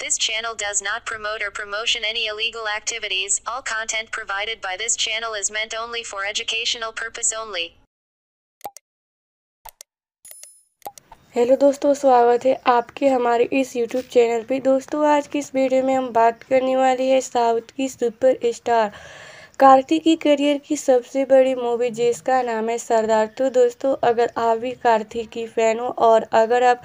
This channel does not promote or promotion any illegal activities. All content provided by this channel is meant only for educational purpose only. Hello दोस्तों स्वागत है आपके हमारे इस YouTube channel पे दोस्तों आज की इस वीडियो में हम बात करने वाले हैं साउथ की सुपर स्टार कार्तिक की करियर की सबसे बड़ी मूवी जिसका नाम है सरदार तो दोस्तों अगर आप भी कार्तिक की फ़ैन हो और अगर आप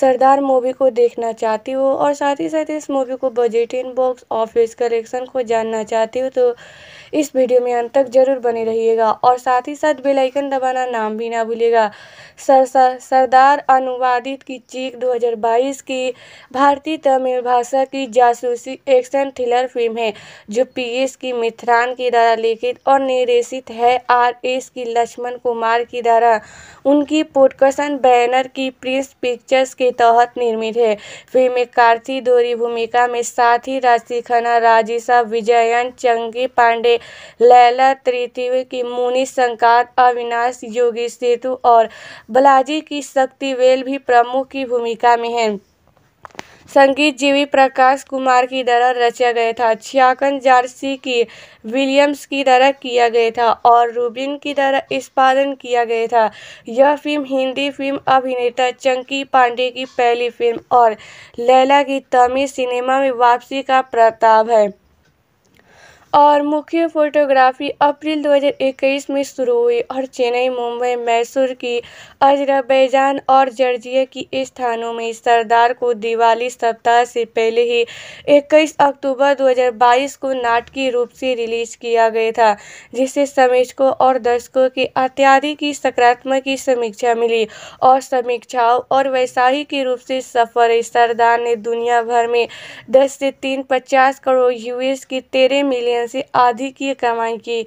सरदार मूवी को देखना चाहते हो और साथ ही साथ इस मूवी को बजट इन बॉक्स ऑफिस कलेक्शन को जानना चाहते हो तो इस वीडियो में अंत तक जरूर बने रहिएगा और साथ ही साथ बेलाइकन दबाना नाम भी ना भूलिएगा सर, सर सरदार अनुवादित की चीख 2022 की भारतीय तमिल भाषा की जासूसी एक्शन थ्रिलर फिल्म है जो पी एस की मिथरान के द्वारा लिखित और निर्देशित है आर एस की लक्ष्मण कुमार की द्वारा उनकी पोटकसन बैनर की प्रिंस पिक्चर्स के तहत निर्मित है फिल्म में कार्ति दोरी भूमिका में साथ ही राशि खन्ना राजेशा विजयन चंगी पांडे लैला तृतीय की मुनि संकात अविनाश योगी सेतु और बलाजी की शक्तिवेल भी प्रमुख की भूमिका में हैं संगीत जीवी प्रकाश कुमार की तरह रचा गया था छियाकन जारसी की विलियम्स की तरह किया गया था और रूबिन की तरह निष्पादन किया गया था यह फिल्म हिंदी फिल्म अभिनेता चंकी पांडे की पहली फिल्म और लैला की तमिल सिनेमा में वापसी का प्रताप है और मुख्य फोटोग्राफी अप्रैल 2021 में शुरू हुई और चेन्नई मुंबई मैसूर की अजरबैजान और जर्जिया की स्थानों में सरदार को दिवाली सप्ताह से पहले ही 21 अक्टूबर 2022 को नाटकीय रूप से रिलीज किया गया था जिससे समीक्षकों और दर्शकों के अत्यादि की सकारात्मक की समीक्षा मिली और समीक्षाओं और वैसाही के रूप से सफर सरदार ने दुनिया भर में दस से तीन पचास करोड़ यूएस की तेरह मिलियन से आधी की कमाई की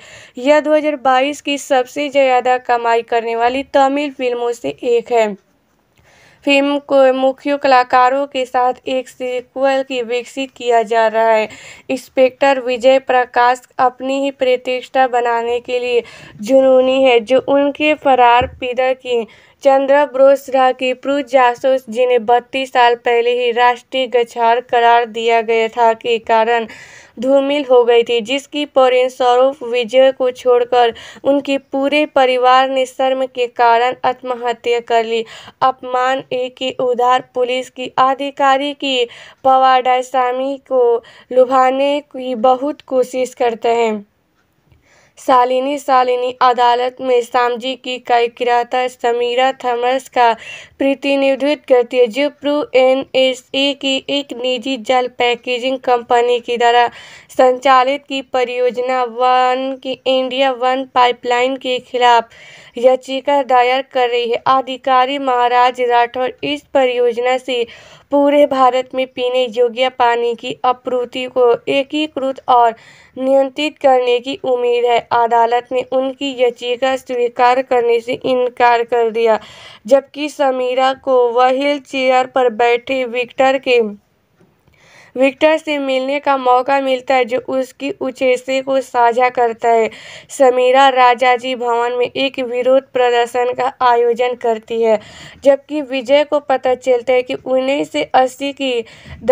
यह 2022 की सबसे ज़्यादा कमाई करने वाली तमिल फिल्मों से एक है फिल्म को मुख्य कलाकारों के साथ एक सीक्वल की विकसित किया जा रहा है इंस्पेक्टर विजय प्रकाश अपनी ही प्रतिष्ठा बनाने के लिए जुनूनी है जो उनके फरार पिता की ब्रोस रहा की प्रू जासूस जिन्हें बत्तीस साल पहले ही राष्ट्रीय गछार करार दिया गया था के कारण धूमिल हो गई थी जिसकी परिण स्वरूप विजय को छोड़कर उनके पूरे परिवार ने शर्म के कारण आत्महत्या कर ली अपमान एक ही उधार पुलिस की अधिकारी की पवाडा सामी को लुभाने की बहुत कोशिश करते हैं सालिनी सालिनी अदालत में सामजी की किराता समीरा थॉमस का प्रतिनिधित्व करती है जो प्रू एन एस ए की एक निजी जल पैकेजिंग कंपनी की द्वारा संचालित की परियोजना वन की इंडिया वन पाइपलाइन के खिलाफ याचिका दायर कर रही है अधिकारी महाराज राठौर इस परियोजना से पूरे भारत में पीने योग्य पानी की आपूर्ति को एकीकृत और नियंत्रित करने की उम्मीद है अदालत ने उनकी याचिका स्वीकार करने से इनकार कर दिया जबकि समीरा को व्हील चेयर पर बैठे विक्टर के विक्टर से मिलने का मौका मिलता है जो उसकी उचेसे को साझा करता है समीरा राजा जी भवन में एक विरोध प्रदर्शन का आयोजन करती है जबकि विजय को पता चलता है कि उन्नीस से अस्सी की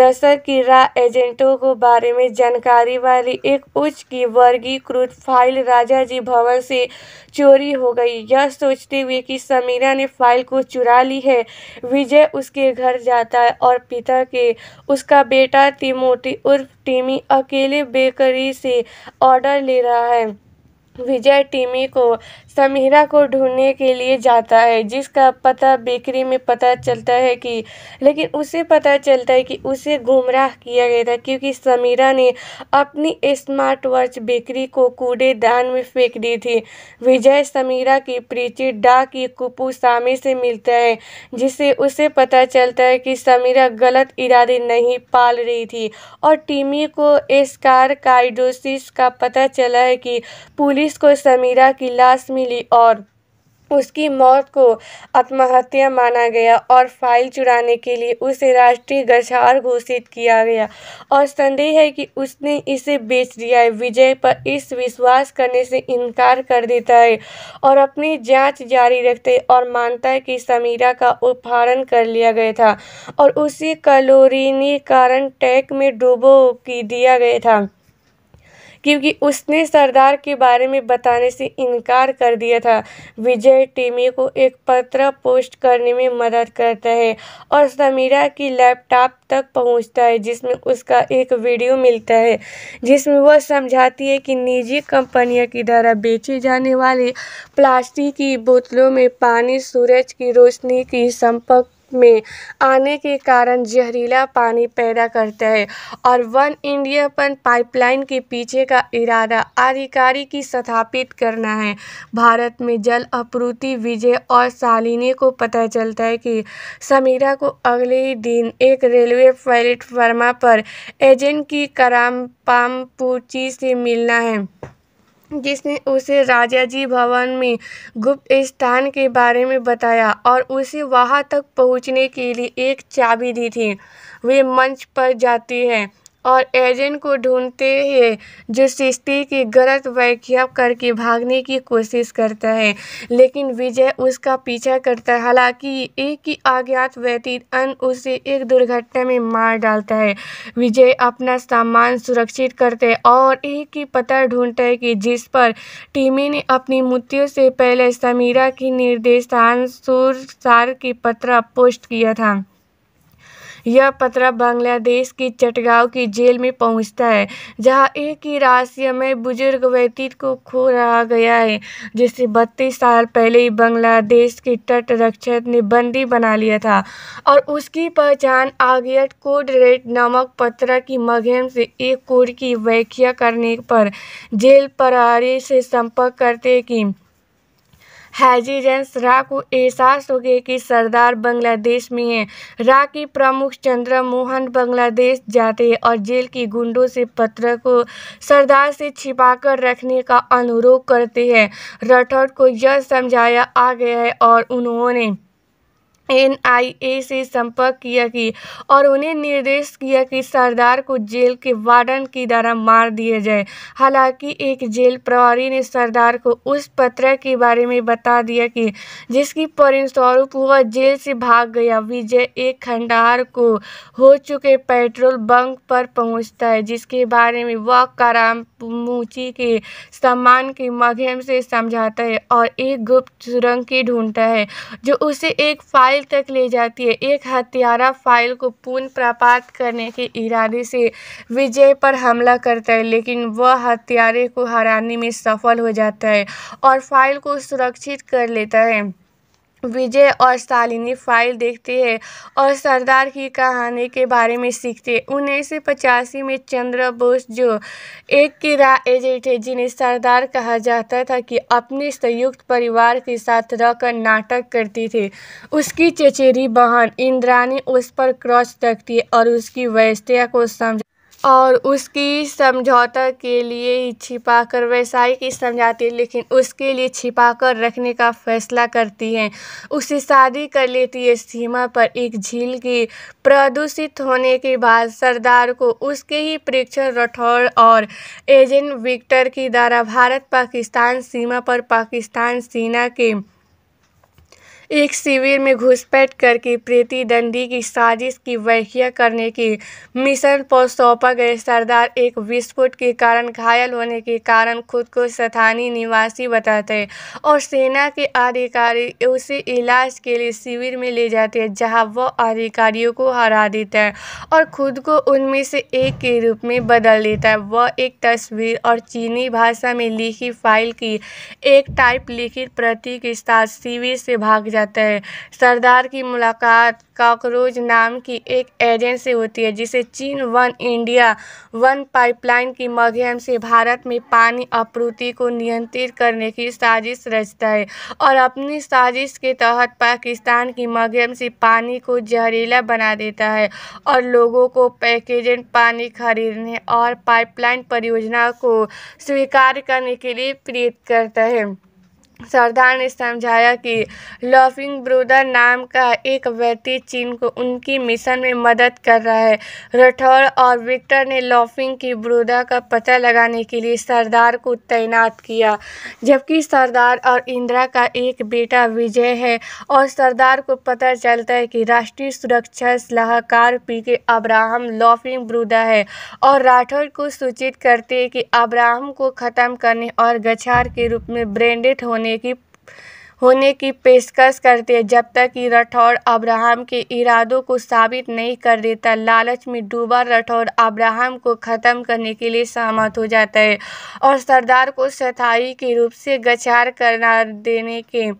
दशक की राह एजेंटों को बारे में जानकारी वाली एक उच्च की वर्गीकृत फाइल राजा जी भवन से चोरी हो गई यह सोचते हुए कि समीरा ने फाइल को चुरा ली है विजय उसके घर जाता है और पिता के उसका बेटा टीमोटी उर्फ टिमी अकेले बेकरी से ऑर्डर ले रहा है। विजय टीमी को समीरा को ढूंढने के लिए जाता है जिसका पता बेकरी में पता चलता है कि लेकिन उसे पता चलता है कि उसे गुमराह किया गया था क्योंकि समीरा ने अपनी स्मार्ट वॉच बेकरी को कूड़ेदान में फेंक दी थी विजय समीरा की प्रीति डा की कुपू सामी से मिलता है जिससे उसे पता चलता है कि समीरा गलत इरादे नहीं पाल रही थी और टीमी को एस्कार काइडोसिस का पता चला है कि पुलिस पुलिस को समीरा की लाश मिली और उसकी मौत को आत्महत्या माना गया और फाइल चुराने के लिए उसे राष्ट्रीय गछार घोषित किया गया और संदेह है कि उसने इसे बेच दिया है विजय पर इस विश्वास करने से इनकार कर देता है और अपनी जांच जारी रखते और मानता है कि समीरा का उपहारण कर लिया गया था और उसी कलोरिनी कारण टैक में डूबो की दिया गया था क्योंकि उसने सरदार के बारे में बताने से इनकार कर दिया था विजय टीमी को एक पत्र पोस्ट करने में मदद करता है और समीरा की लैपटॉप तक पहुंचता है जिसमें उसका एक वीडियो मिलता है जिसमें वह समझाती है कि निजी कंपनियों की द्वारा बेचे जाने वाले प्लास्टिक की बोतलों में पानी सूरज की रोशनी की संपर्क में आने के कारण जहरीला पानी पैदा करता है और वन इंडियापन पाइपलाइन के पीछे का इरादा आधिकारी की स्थापित करना है भारत में जल आपूर्ति विजय और शालिनी को पता चलता है कि समीरा को अगले ही दिन एक रेलवे प्लेटफार्मा पर एजेंट की करामपाम पामपुची से मिलना है जिसने उसे राजा जी भवन में गुप्त स्थान के बारे में बताया और उसे वहां तक पहुँचने के लिए एक चाबी दी थी वे मंच पर जाती है और एजेंट को ढूंढते हैं जो सृष्टि की गलत व्याख्या करके भागने की कोशिश करता है लेकिन विजय उसका पीछा करता है हालांकि एक ही अज्ञात व्यतीत अन उसे एक दुर्घटना में मार डालता है विजय अपना सामान सुरक्षित करते है और एक ही पता ढूंढता है कि जिस पर टीमी ने अपनी मृत्यु से पहले समीरा की निर्देशान सुरसार की पत्र पोस्ट किया था यह पत्र बांग्लादेश की चटगांव की जेल में पहुंचता है जहां एक ही राशि में बुजुर्ग व्यतीत को खो रहा गया है जिसे बत्तीस साल पहले ही बांग्लादेश के तट रक्षक ने बंदी बना लिया था और उसकी पहचान आगियट कोड रेड नामक पत्र की माध्यम से एक कोड की व्याख्या करने पर जेल प्रहरी से संपर्क करते कि जेंस रा को एहसास हो गया कि सरदार बांग्लादेश में है रा की प्रमुख चंद्र मोहन बांग्लादेश जाते और जेल की गुंडों से पत्र को सरदार से छिपाकर रखने का अनुरोध करते हैं राठौर को यह समझाया आ गया है और उन्होंने एन आई ए से संपर्क किया कि और उन्हें निर्देश किया कि सरदार को जेल के वार्डन की द्वारा मार दिया जाए हालांकि एक जेल प्रभारी ने सरदार को उस पत्र के बारे में बता दिया कि जिसकी परिणस्वरूप वह जेल से भाग गया विजय एक खंडार को हो चुके पेट्रोल बंक पर पहुंचता है जिसके बारे में वह करामूची के सामान के माध्यम से समझाता है और एक गुप्त सुरंग की ढूंढता है जो उसे एक फाइल फाइल तक ले जाती है एक हत्यारा फाइल को पुनः प्राप्त करने के इरादे से विजय पर हमला करता है लेकिन वह हत्यारे को हराने में सफल हो जाता है और फाइल को सुरक्षित कर लेता है विजय और शालिनी फाइल देखते हैं और सरदार की कहानी के बारे में सीखते हैं उन्नीस सौ पचासी में चंद्र बोस जो एक किरा एजेंट है जिन्हें सरदार कहा जाता था कि अपने संयुक्त परिवार के साथ रहकर नाटक करती थी उसकी चचेरी बहन इंद्राणी उस पर क्रॉस रखती है और उसकी वैश्या को समझ और उसकी समझौता के लिए ही छिपा कर वैसाई की समझाती है लेकिन उसके लिए छिपा कर रखने का फैसला करती है उसे शादी कर लेती है सीमा पर एक झील की प्रदूषित होने के बाद सरदार को उसके ही प्रेक्षक राठौर और एजेंट विक्टर की द्वारा भारत पाकिस्तान सीमा पर पाकिस्तान सेना के एक शिविर में घुसपैठ करके प्रीति दंडी की साजिश की व्याख्या करने के मिशन पर सौंपा गए सरदार एक विस्फोट के कारण घायल होने के कारण खुद को स्थानीय निवासी बताते और सेना के अधिकारी उसे इलाज के लिए शिविर में ले जाते हैं जहां वह अधिकारियों को हरा देता है और खुद को उनमें से एक के रूप में बदल देता है वह एक तस्वीर और चीनी भाषा में लिखी फाइल की एक टाइप लिखित प्रति के साथ शिविर से भाग जाता जाता है सरदार की मुलाकात काकरोज नाम की एक एजेंट से होती है जिसे चीन वन इंडिया वन पाइपलाइन की माध्यम से भारत में पानी आपूर्ति को नियंत्रित करने की साजिश रचता है और अपनी साजिश के तहत पाकिस्तान की माध्यम से पानी को जहरीला बना देता है और लोगों को पैकेजेंट पानी खरीदने और पाइपलाइन परियोजना को स्वीकार करने के लिए प्रेरित करता है सरदार ने समझाया कि लॉफिंग ब्रूदर नाम का एक व्यक्ति चीन को उनकी मिशन में मदद कर रहा है राठौर और विक्टर ने लॉफिंग की ब्रूदर का पता लगाने के लिए सरदार को तैनात किया जबकि सरदार और इंदिरा का एक बेटा विजय है और सरदार को पता चलता है कि राष्ट्रीय सुरक्षा सलाहकार पी के अब्राहम लॉफिंग ब्रूदा है और राठौर को सूचित करते कि अब्राहम को ख़त्म करने और गछार के रूप में ब्रेंडेड होने होने की होने की पेशकश करते हैं जब तक कि राठौर अब्राहम के इरादों को साबित नहीं कर देता लालच में डूबा राठौर अब्राहम को ख़त्म करने के लिए सहमत हो जाता है और सरदार को सथाई के रूप से गचार करना देने के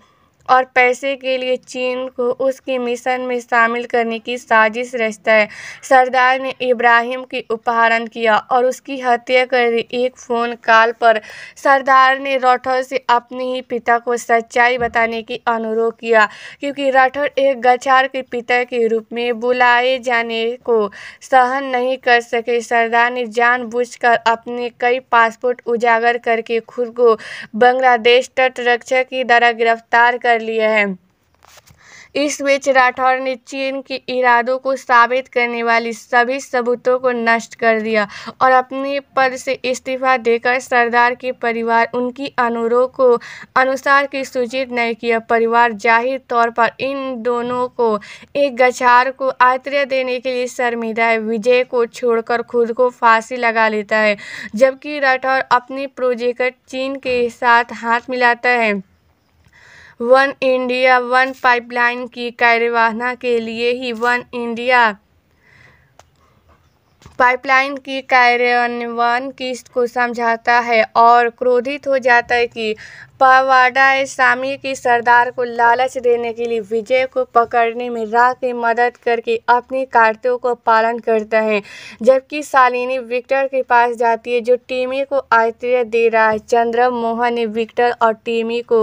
और पैसे के लिए चीन को उसके मिशन में शामिल करने की साजिश रचता है सरदार ने इब्राहिम की उपहरण किया और उसकी हत्या कर दी एक फ़ोन कॉल पर सरदार ने राठौर से अपने ही पिता को सच्चाई बताने की अनुरोध किया क्योंकि राठौर एक गचार के पिता के रूप में बुलाए जाने को सहन नहीं कर सके सरदार ने जानबूझकर अपने कई पासपोर्ट उजागर करके खुद को बांग्लादेश तटरक्षक की द्वारा गिरफ्तार कर कर लिए हैं इस बीच राठौर ने चीन के इरादों को साबित करने वाली सभी सबूतों को नष्ट कर दिया और अपने पद से इस्तीफा देकर सरदार के परिवार उनकी अनुरोध को अनुसार की सूचित नहीं किया परिवार जाहिर तौर पर इन दोनों को एक गछार को आत्रय देने के लिए शर्मिदा है विजय को छोड़कर खुद को फांसी लगा लेता है जबकि राठौर अपने प्रोजेक्ट चीन के साथ हाथ मिलाता है वन इंडिया वन पाइपलाइन की कार्यवाहना के लिए ही वन इंडिया पाइपलाइन की कार्यान्वयन किस्त को समझाता है और क्रोधित हो जाता है कि पवाडा इस्लामी की सरदार को लालच देने के लिए विजय को पकड़ने में राह की मदद करके अपनी कारतूं को पालन करता है जबकि सालिनी विक्टर के पास जाती है जो टीमी को आश्चर्य दे रहा है चंद्र मोहन ने विक्टर और टीमी को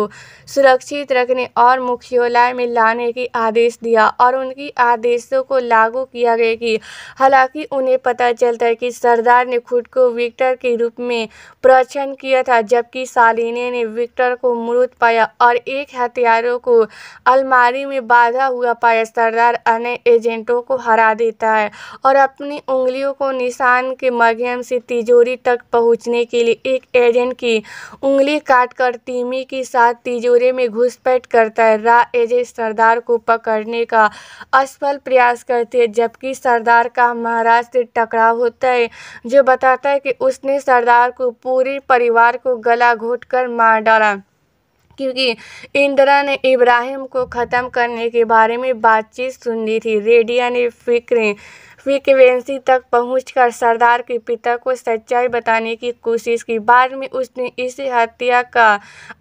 सुरक्षित रखने और मुख्यालय में लाने की आदेश दिया और उनकी आदेशों को लागू किया गया कि हालांकि उन्हें पता चलता है कि सरदार ने खुद को विक्टर के रूप में प्रचन्न किया था जबकि सालिनी ने विक्टर पत्थर को मृत पाया और एक हथियारों को अलमारी में बांधा हुआ पाया सरदार अन्य एजेंटों को हरा देता है और अपनी उंगलियों को निशान के माध्यम से तिजोरी तक पहुंचने के लिए एक एजेंट की उंगली काटकर तीमी के साथ तिजोरी में घुसपैठ करता है रा एजेंट सरदार को पकड़ने का असफल प्रयास करते हैं जबकि सरदार का महाराज से टकराव होता है जो बताता है कि उसने सरदार को पूरे परिवार को गला घोट कर मार डाला क्योंकि इंदिरा ने इब्राहिम को ख़त्म करने के बारे में बातचीत सुनी थी रेडिया ने फिक्र फ्रिक्वेंसी तक पहुंचकर सरदार के पिता को सच्चाई बताने की कोशिश की बाद में उसने इस हत्या का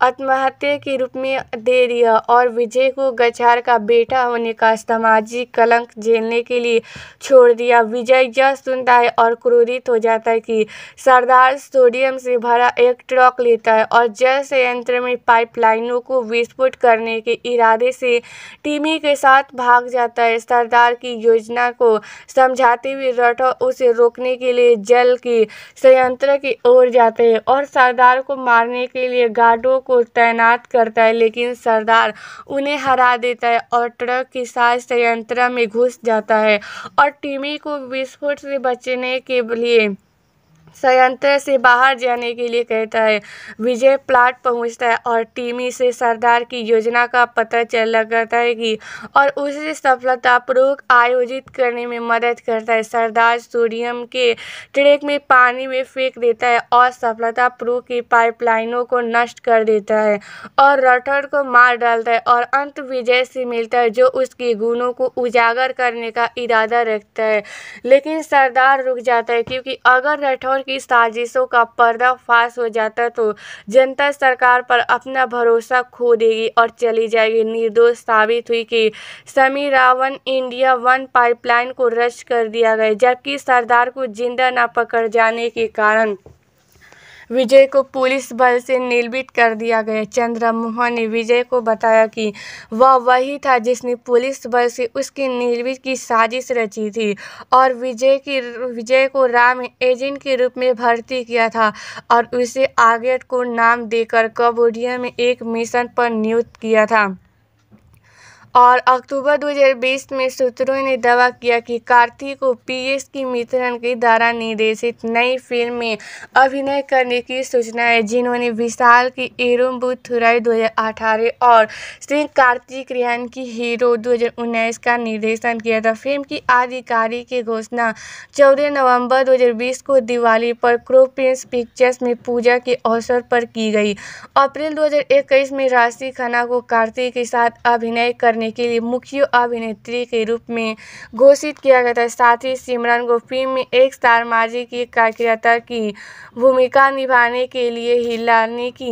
आत्महत्या के रूप में दे दिया और विजय को गछार का बेटा होने का सामाजिक कलंक झेलने के लिए छोड़ दिया विजय यह सुनता है और क्रोधित हो जाता है कि सरदार सोडियम से भरा एक ट्रक लेता है और जल संयंत्र में पाइपलाइनों को विस्फोट करने के इरादे से टीमी के साथ भाग जाता है सरदार की योजना को सम समझाते हुए राठौर उसे रोकने के लिए जल की संयंत्र की ओर जाते हैं और सरदार को मारने के लिए गार्डों को तैनात करता है लेकिन सरदार उन्हें हरा देता है और ट्रक के साथ संयंत्र में घुस जाता है और टीमी को विस्फोट से बचने के लिए संयंत्र से बाहर जाने के लिए कहता है विजय प्लाट पहुंचता है और टीमी से सरदार की योजना का पता चल लगाता है कि और उसे सफलतापूर्वक आयोजित करने में मदद करता है सरदार सोडियम के ट्रेक में पानी में फेंक देता है और सफलतापूर्वक की पाइपलाइनों को नष्ट कर देता है और रटर को मार डालता है और अंत विजय से मिलता है जो उसके गुणों को उजागर करने का इरादा रखता है लेकिन सरदार रुक जाता है क्योंकि अगर रठौर चोर की साजिशों का पर्दाफाश हो जाता तो जनता सरकार पर अपना भरोसा खो देगी और चली जाएगी निर्दोष साबित हुई कि समी रावण इंडिया वन पाइपलाइन को रद्द कर दिया गया जबकि सरदार को जिंदा न पकड़ जाने के कारण विजय को पुलिस बल से निलंबित कर दिया गया चंद्रमोहन ने विजय को बताया कि वह वही था जिसने पुलिस बल से उसकी निलंबित की साजिश रची थी और विजय की विजय को राम एजेंट के रूप में भर्ती किया था और उसे आगे को नाम देकर कबोडिया में एक मिशन पर नियुक्त किया था और अक्टूबर 2020 में सूत्रों ने दावा किया कि कार्तिक को पीएस की मित्रन के द्वारा निर्देशित नई फिल्म में अभिनय करने की सूचना है जिन्होंने विशाल की एरोबू थुराई दो और श्री कार्तिक रियान की हीरो 2019 का निर्देशन किया था फिल्म की आधिकारिक की घोषणा चौदह नवंबर 2020 को दिवाली पर क्रो पिक्चर्स में पूजा के अवसर पर की गई अप्रैल 2021 में राशि खन्ना को कार्तिक के साथ अभिनय करने करने के लिए मुख्य अभिनेत्री के रूप में घोषित किया गया था साथ ही सिमरन को फिल्म में एक स्टार माजी की कार्यकर्ता की भूमिका निभाने के लिए हिलानी की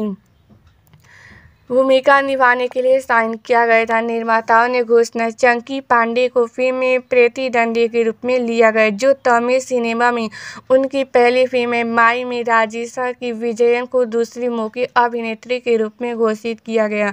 भूमिका निभाने के लिए साइन किया गया था निर्माताओं ने घोषणा चंकी पांडे को फिल्म में प्रतिद्वंदी के रूप में लिया गया जो तमिल सिनेमा में उनकी पहली फिल्म है माई में राजेशा की विजयन को दूसरी मौके अभिनेत्री के रूप में घोषित किया गया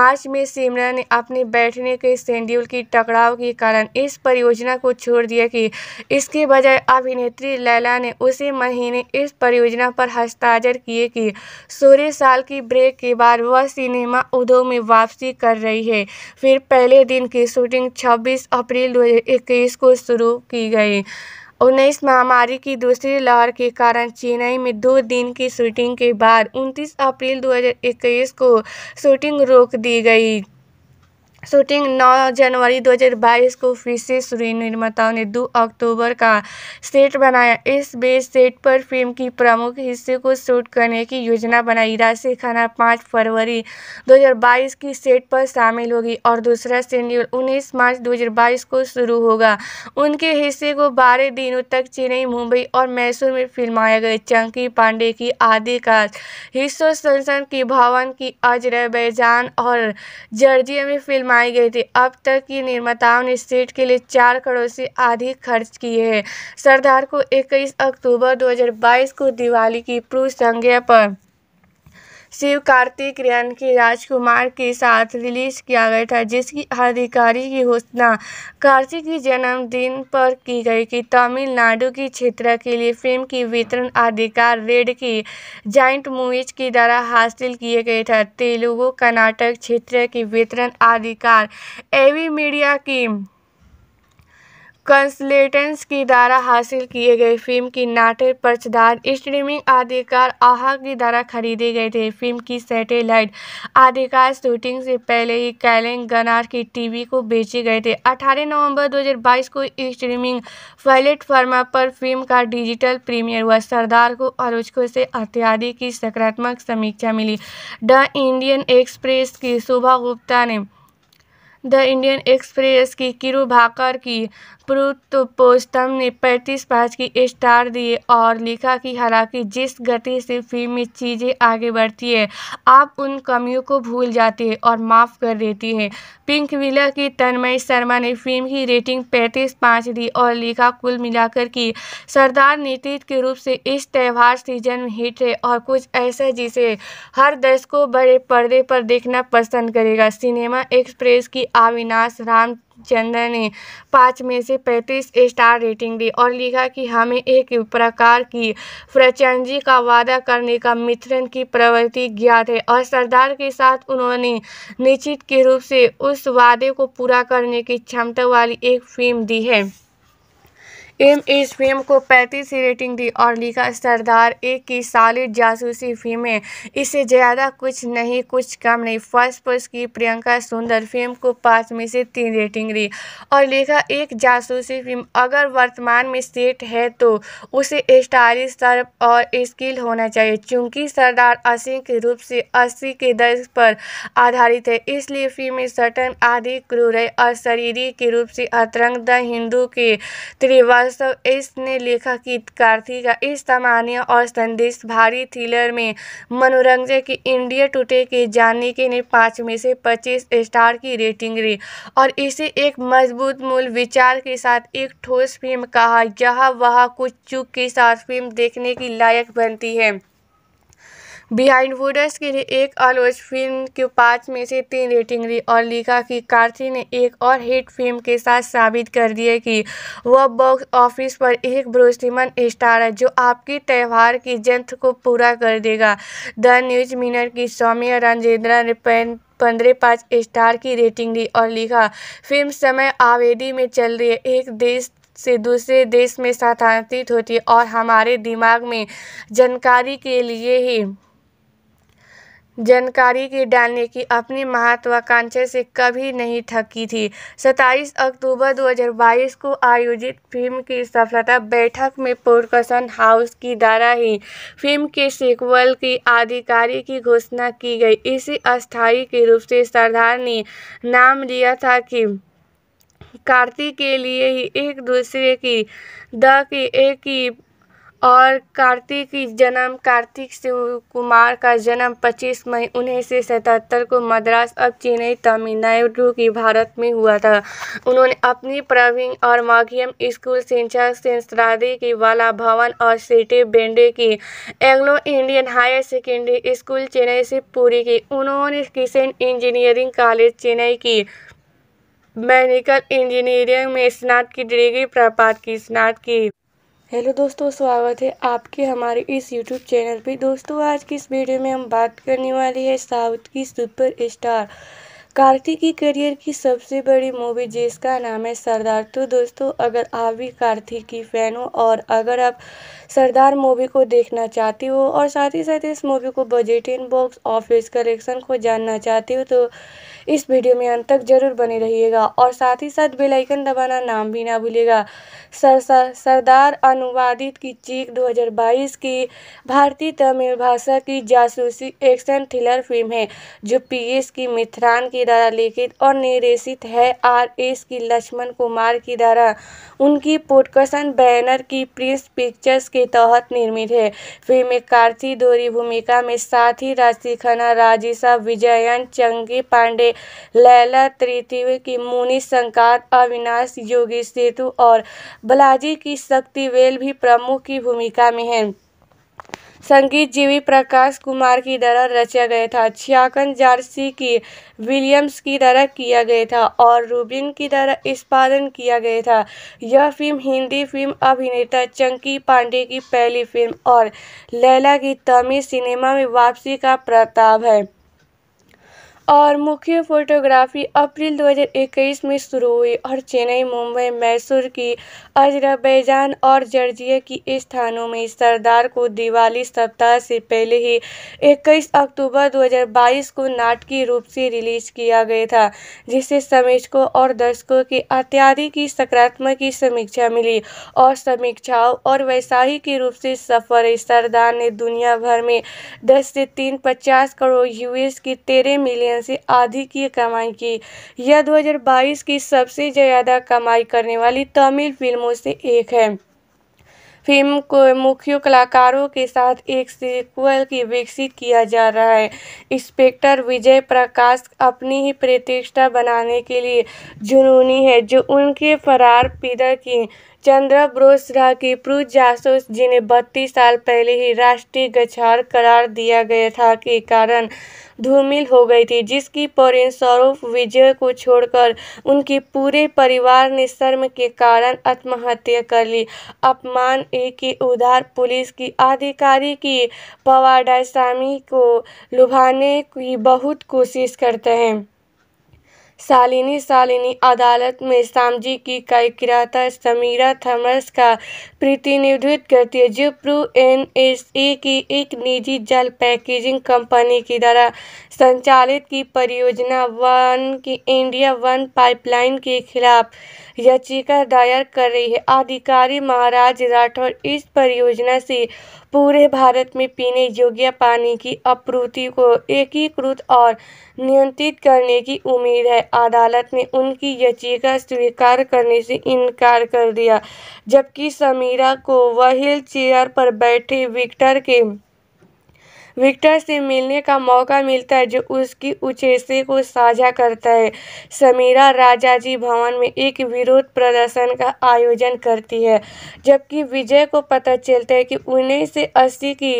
मार्च में सिमरा ने अपने बैठने के शेड्यूल की टकराव के कारण इस परियोजना को छोड़ दिया कि इसके बजाय अभिनेत्री लैला ने उसी महीने इस परियोजना पर हस्ताक्षर किए कि सोलह साल की ब्रेक के बाद वह सिनेमा उद्योग में वापसी कर रही है फिर पहले दिन की शूटिंग 26 अप्रैल 2021 को शुरू की गई उन्नीस महामारी की दूसरी लहर के कारण चेन्नई में दो दिन की शूटिंग के बाद 29 अप्रैल 2021 को शूटिंग रोक दी गई शूटिंग 9 जनवरी 2022 को फिर से शुरू निर्माताओं ने 2 अक्टूबर का सेट बनाया इस बेस सेट पर फिल्म की प्रमुख हिस्से को शूट करने की योजना बनाई राशि खाना 5 फरवरी 2022 की सेट पर शामिल होगी और दूसरा शेड्यूल 19 मार्च 2022 को शुरू होगा उनके हिस्से को 12 दिनों तक चेन्नई मुंबई और मैसूर में फिल्माया गया चंकी पांडे की आदि का हिस्सों संसद की भवन की अजरबैजान और जर्जिया में फिल्म कमाई गई थी अब तक की निर्माताओं ने सीट के लिए चार करोड़ से अधिक खर्च किए हैं सरदार को 21 अक्टूबर 2022 को दिवाली की पूर्व संज्ञा पर शिव कार्तिक की राजकुमार के साथ रिलीज किया गया था जिसकी आधिकारिक की घोषणा कार्तिक के जन्मदिन पर की गई कि तमिलनाडु की क्षेत्र के लिए फिल्म की वितरण अधिकार रेड की जॉइंट मूवीज के द्वारा हासिल किए गए थे तेलुगु कर्नाटक क्षेत्र की वितरण अधिकार एवी मीडिया की कंसलेटेंस की द्वारा हासिल किए गए फ़िल्म की नाटक पर्चदार स्ट्रीमिंग आधिकार आहा की द्वारा खरीदे गए थे फिल्म की सैटेलाइट आधिकार शूटिंग से पहले ही गनार की टीवी को बेचे गए थे 18 नवंबर 2022 को स्ट्रीमिंग प्लेटफॉर्म पर फिल्म का डिजिटल प्रीमियर हुआ सरदार को आलोचकों से अत्याधिक की सकारात्मक समीक्षा मिली द इंडियन एक्सप्रेस की शोभा गुप्ता ने द इंडियन एक्सप्रेस की भाकर की पुरुत्पोस्तम ने पैंतीस पाँच की स्टार दिए और लिखा कि हालांकि जिस गति से फिल्म में चीज़ें आगे बढ़ती है आप उन कमियों को भूल जाते हैं और माफ़ कर देती हैं पिंक विला की तन्मय शर्मा ने फिल्म की रेटिंग पैंतीस पाँच दी और लिखा कुल मिलाकर कि सरदार नेतृत्व के रूप से इस त्यौहार सीजन हिट है और कुछ ऐसा जिसे हर दर्शकों बड़े पर्दे पर देखना पसंद करेगा सिनेमा एक्सप्रेस की अविनाश रामचंद्र ने पाँच में से पैंतीस स्टार रेटिंग दी और लिखा कि हमें एक प्रकार की फ्रचंजी का वादा करने का मिथुन की प्रवृत्ति ज्ञात है और सरदार के साथ उन्होंने निश्चित के रूप से उस वादे को पूरा करने की क्षमता वाली एक फिल्म दी है एम इस फिल्म को पैंतीस की रेटिंग दी और लिखा सरदार एक की सालिड जासूसी फिल्में इससे ज़्यादा कुछ नहीं कुछ कम नहीं फर्स्ट पोस्ट की प्रियंका सुंदर फिल्म को पाँच में से तीन रेटिंग दी और लिखा एक जासूसी फिल्म अगर वर्तमान में सेट है तो उसे स्टारी सर्फ और स्किल होना चाहिए चूँकि सरदार अस्सी के रूप से अस्सी के दर्ज पर आधारित है इसलिए फिल्म में सटन आदि क्रूर और शरीर के रूप से अतरंग द हिंदू के त्रिवा वास्तव इसने लेखक कार्थी का इस सामान्य और संदेश भारी थ्रिलर में मनोरंजन की इंडिया टुडे के के ने पाँच में से पच्चीस स्टार की रेटिंग रही और इसे एक मजबूत मूल विचार के साथ एक ठोस फिल्म कहा जहाँ वह कुछ चुक के साथ फिल्म देखने की लायक बनती है बिहाइंड वुडर्स के लिए एक और फिल्म की पाँच में से तीन रेटिंग ली और लिखा कि कार्थी ने एक और हिट फिल्म के साथ साबित कर दिया कि वह बॉक्स ऑफिस पर एक भरोसेमंद स्टार है जो आपके त्यौहार की जंत को पूरा कर देगा द न्यूज मिनर की स्वामी राजेंद्रा ने पैन पंद्रह पाँच स्टार की रेटिंग दी और लिखा फिल्म समय आवेदी में चल रही है एक देश से दूसरे देश में स्थानांतरित होती है और हमारे दिमाग में जानकारी के लिए ही जानकारी के डालने की अपनी महत्वाकांक्षा से कभी नहीं थकी थी 27 अक्टूबर 2022 को आयोजित फिल्म की सफलता बैठक में प्रोडक्शन हाउस की द्वारा ही फिल्म के सीक्वल की आधिकारिक की घोषणा की गई इसी अस्थायी के रूप से सरदार ने नाम लिया था कि कार्तिक के लिए ही एक दूसरे की द की एक ही और कार्तिक जन्म कार्तिक शिव कुमार का जन्म 25 मई उन्नीस सौ सतहत्तर को मद्रास अब चेन्नई तमिलनाडु की भारत में हुआ था उन्होंने अपनी प्रवीण और माघियम स्कूल शिक्षा संस्थादी की वाला भवन और सिटी बेंडे की Anglo Indian higher secondary school Chennai से पूरी की उन्होंने किशन इंजीनियरिंग कॉलेज चेन्नई की मेडिकल इंजीनियरिंग में स्नातक की डिग्री प्राप्त की स्नातक की हेलो दोस्तों स्वागत है आपके हमारे इस यूट्यूब चैनल पे दोस्तों आज की इस वीडियो में हम बात करने वाले हैं साउथ की सुपर स्टार कार्तिक की करियर की सबसे बड़ी मूवी जिसका नाम है सरदार तो दोस्तों अगर आप भी कार्तिक की फ़ैन हो और अगर आप सरदार मूवी को देखना चाहती हो और साथ ही साथ इस मूवी को बजट इन बॉक्स ऑफिस कलेक्शन को जानना चाहती हो तो इस वीडियो में अंत तक जरूर बने रहिएगा और साथ ही साथ बेल आइकन दबाना नाम भी ना भूलिएगा सर, सरदार अनुवादित की चीख 2022 की भारतीय तमिल भाषा की जासूसी एक्शन थ्रिलर फिल्म है जो पीएस की मिथरान की द्वारा लिखित और निर्देशित है आर एस की लक्ष्मण कुमार की द्वारा उनकी पोटकसन बैनर की प्रिंस पिक्चर्स के तहत निर्मित है फिल्म में कार्ति दोरी भूमिका में साथ ही राशि खन्ना राजिशा विजयन चंगी पांडे लैला त्रितिव की मुनि संकात अविनाश योगी सेतु और बलाजी की शक्तिवेल भी प्रमुख की भूमिका में हैं संगीत जीवी प्रकाश कुमार की तरह रचा गया था छियाकन जारसी की विलियम्स की तरह किया गया था और रूबिन की तरह निष्पादन किया गया था यह फिल्म हिंदी फिल्म अभिनेता चंकी पांडे की पहली फिल्म और लैला की तमिल सिनेमा में वापसी का प्रताप है और मुख्य फोटोग्राफी अप्रैल 2021 में शुरू हुई और चेन्नई मुंबई मैसूर की अजरबैजान और जर्जिया की स्थानों में सरदार को दिवाली सप्ताह से पहले ही 21 अक्टूबर 2022 को नाटकीय रूप से रिलीज किया गया था जिससे समीक्षकों और दर्शकों की अत्याधिक की सकारात्मक की समीक्षा मिली और समीक्षाओं और वैसाही के रूप से सफर सरदार ने दुनिया भर में दस से तीन पचास करोड़ यूएस की तेरह मिलियन रुपये से आधी की कमाई की यह 2022 की सबसे ज़्यादा कमाई करने वाली तमिल फिल्मों से एक है फिल्म को मुख्य कलाकारों के साथ एक सीक्वल की विकसित किया जा रहा है इंस्पेक्टर विजय प्रकाश अपनी ही प्रतिष्ठा बनाने के लिए जुनूनी है जो उनके फरार पिता की की प्रू जासूस जिन्हें बत्तीस साल पहले ही राष्ट्रीय गछार करार दिया गया था के कारण धूमिल हो गई थी जिसकी पौरेन स्वरूप विजय को छोड़कर उनके पूरे परिवार ने शर्म के कारण आत्महत्या कर ली अपमान एक ही उधार पुलिस की अधिकारी की पवाडा पवाडासामी को लुभाने की बहुत कोशिश करते हैं शालिनी शालिनी अदालत में श्यामजी की किराता समीरा थॉमस का प्रतिनिधित्व करती है जो प्रू एन एस ए की एक निजी जल पैकेजिंग कंपनी की द्वारा संचालित की परियोजना वन की इंडिया वन पाइपलाइन के खिलाफ याचिका दायर कर रही है अधिकारी महाराज राठौर इस परियोजना से पूरे भारत में पीने योग्य पानी की आपूर्ति को एकीकृत और नियंत्रित करने की उम्मीद है अदालत ने उनकी याचिका स्वीकार करने से इनकार कर दिया जबकि समीरा को वहील चेयर पर बैठे विक्टर के विक्टर से मिलने का मौका मिलता है जो उसकी उचेसे को साझा करता है समीरा राजा जी भवन में एक विरोध प्रदर्शन का आयोजन करती है जबकि विजय को पता चलता है कि उन्नीस से अस्सी की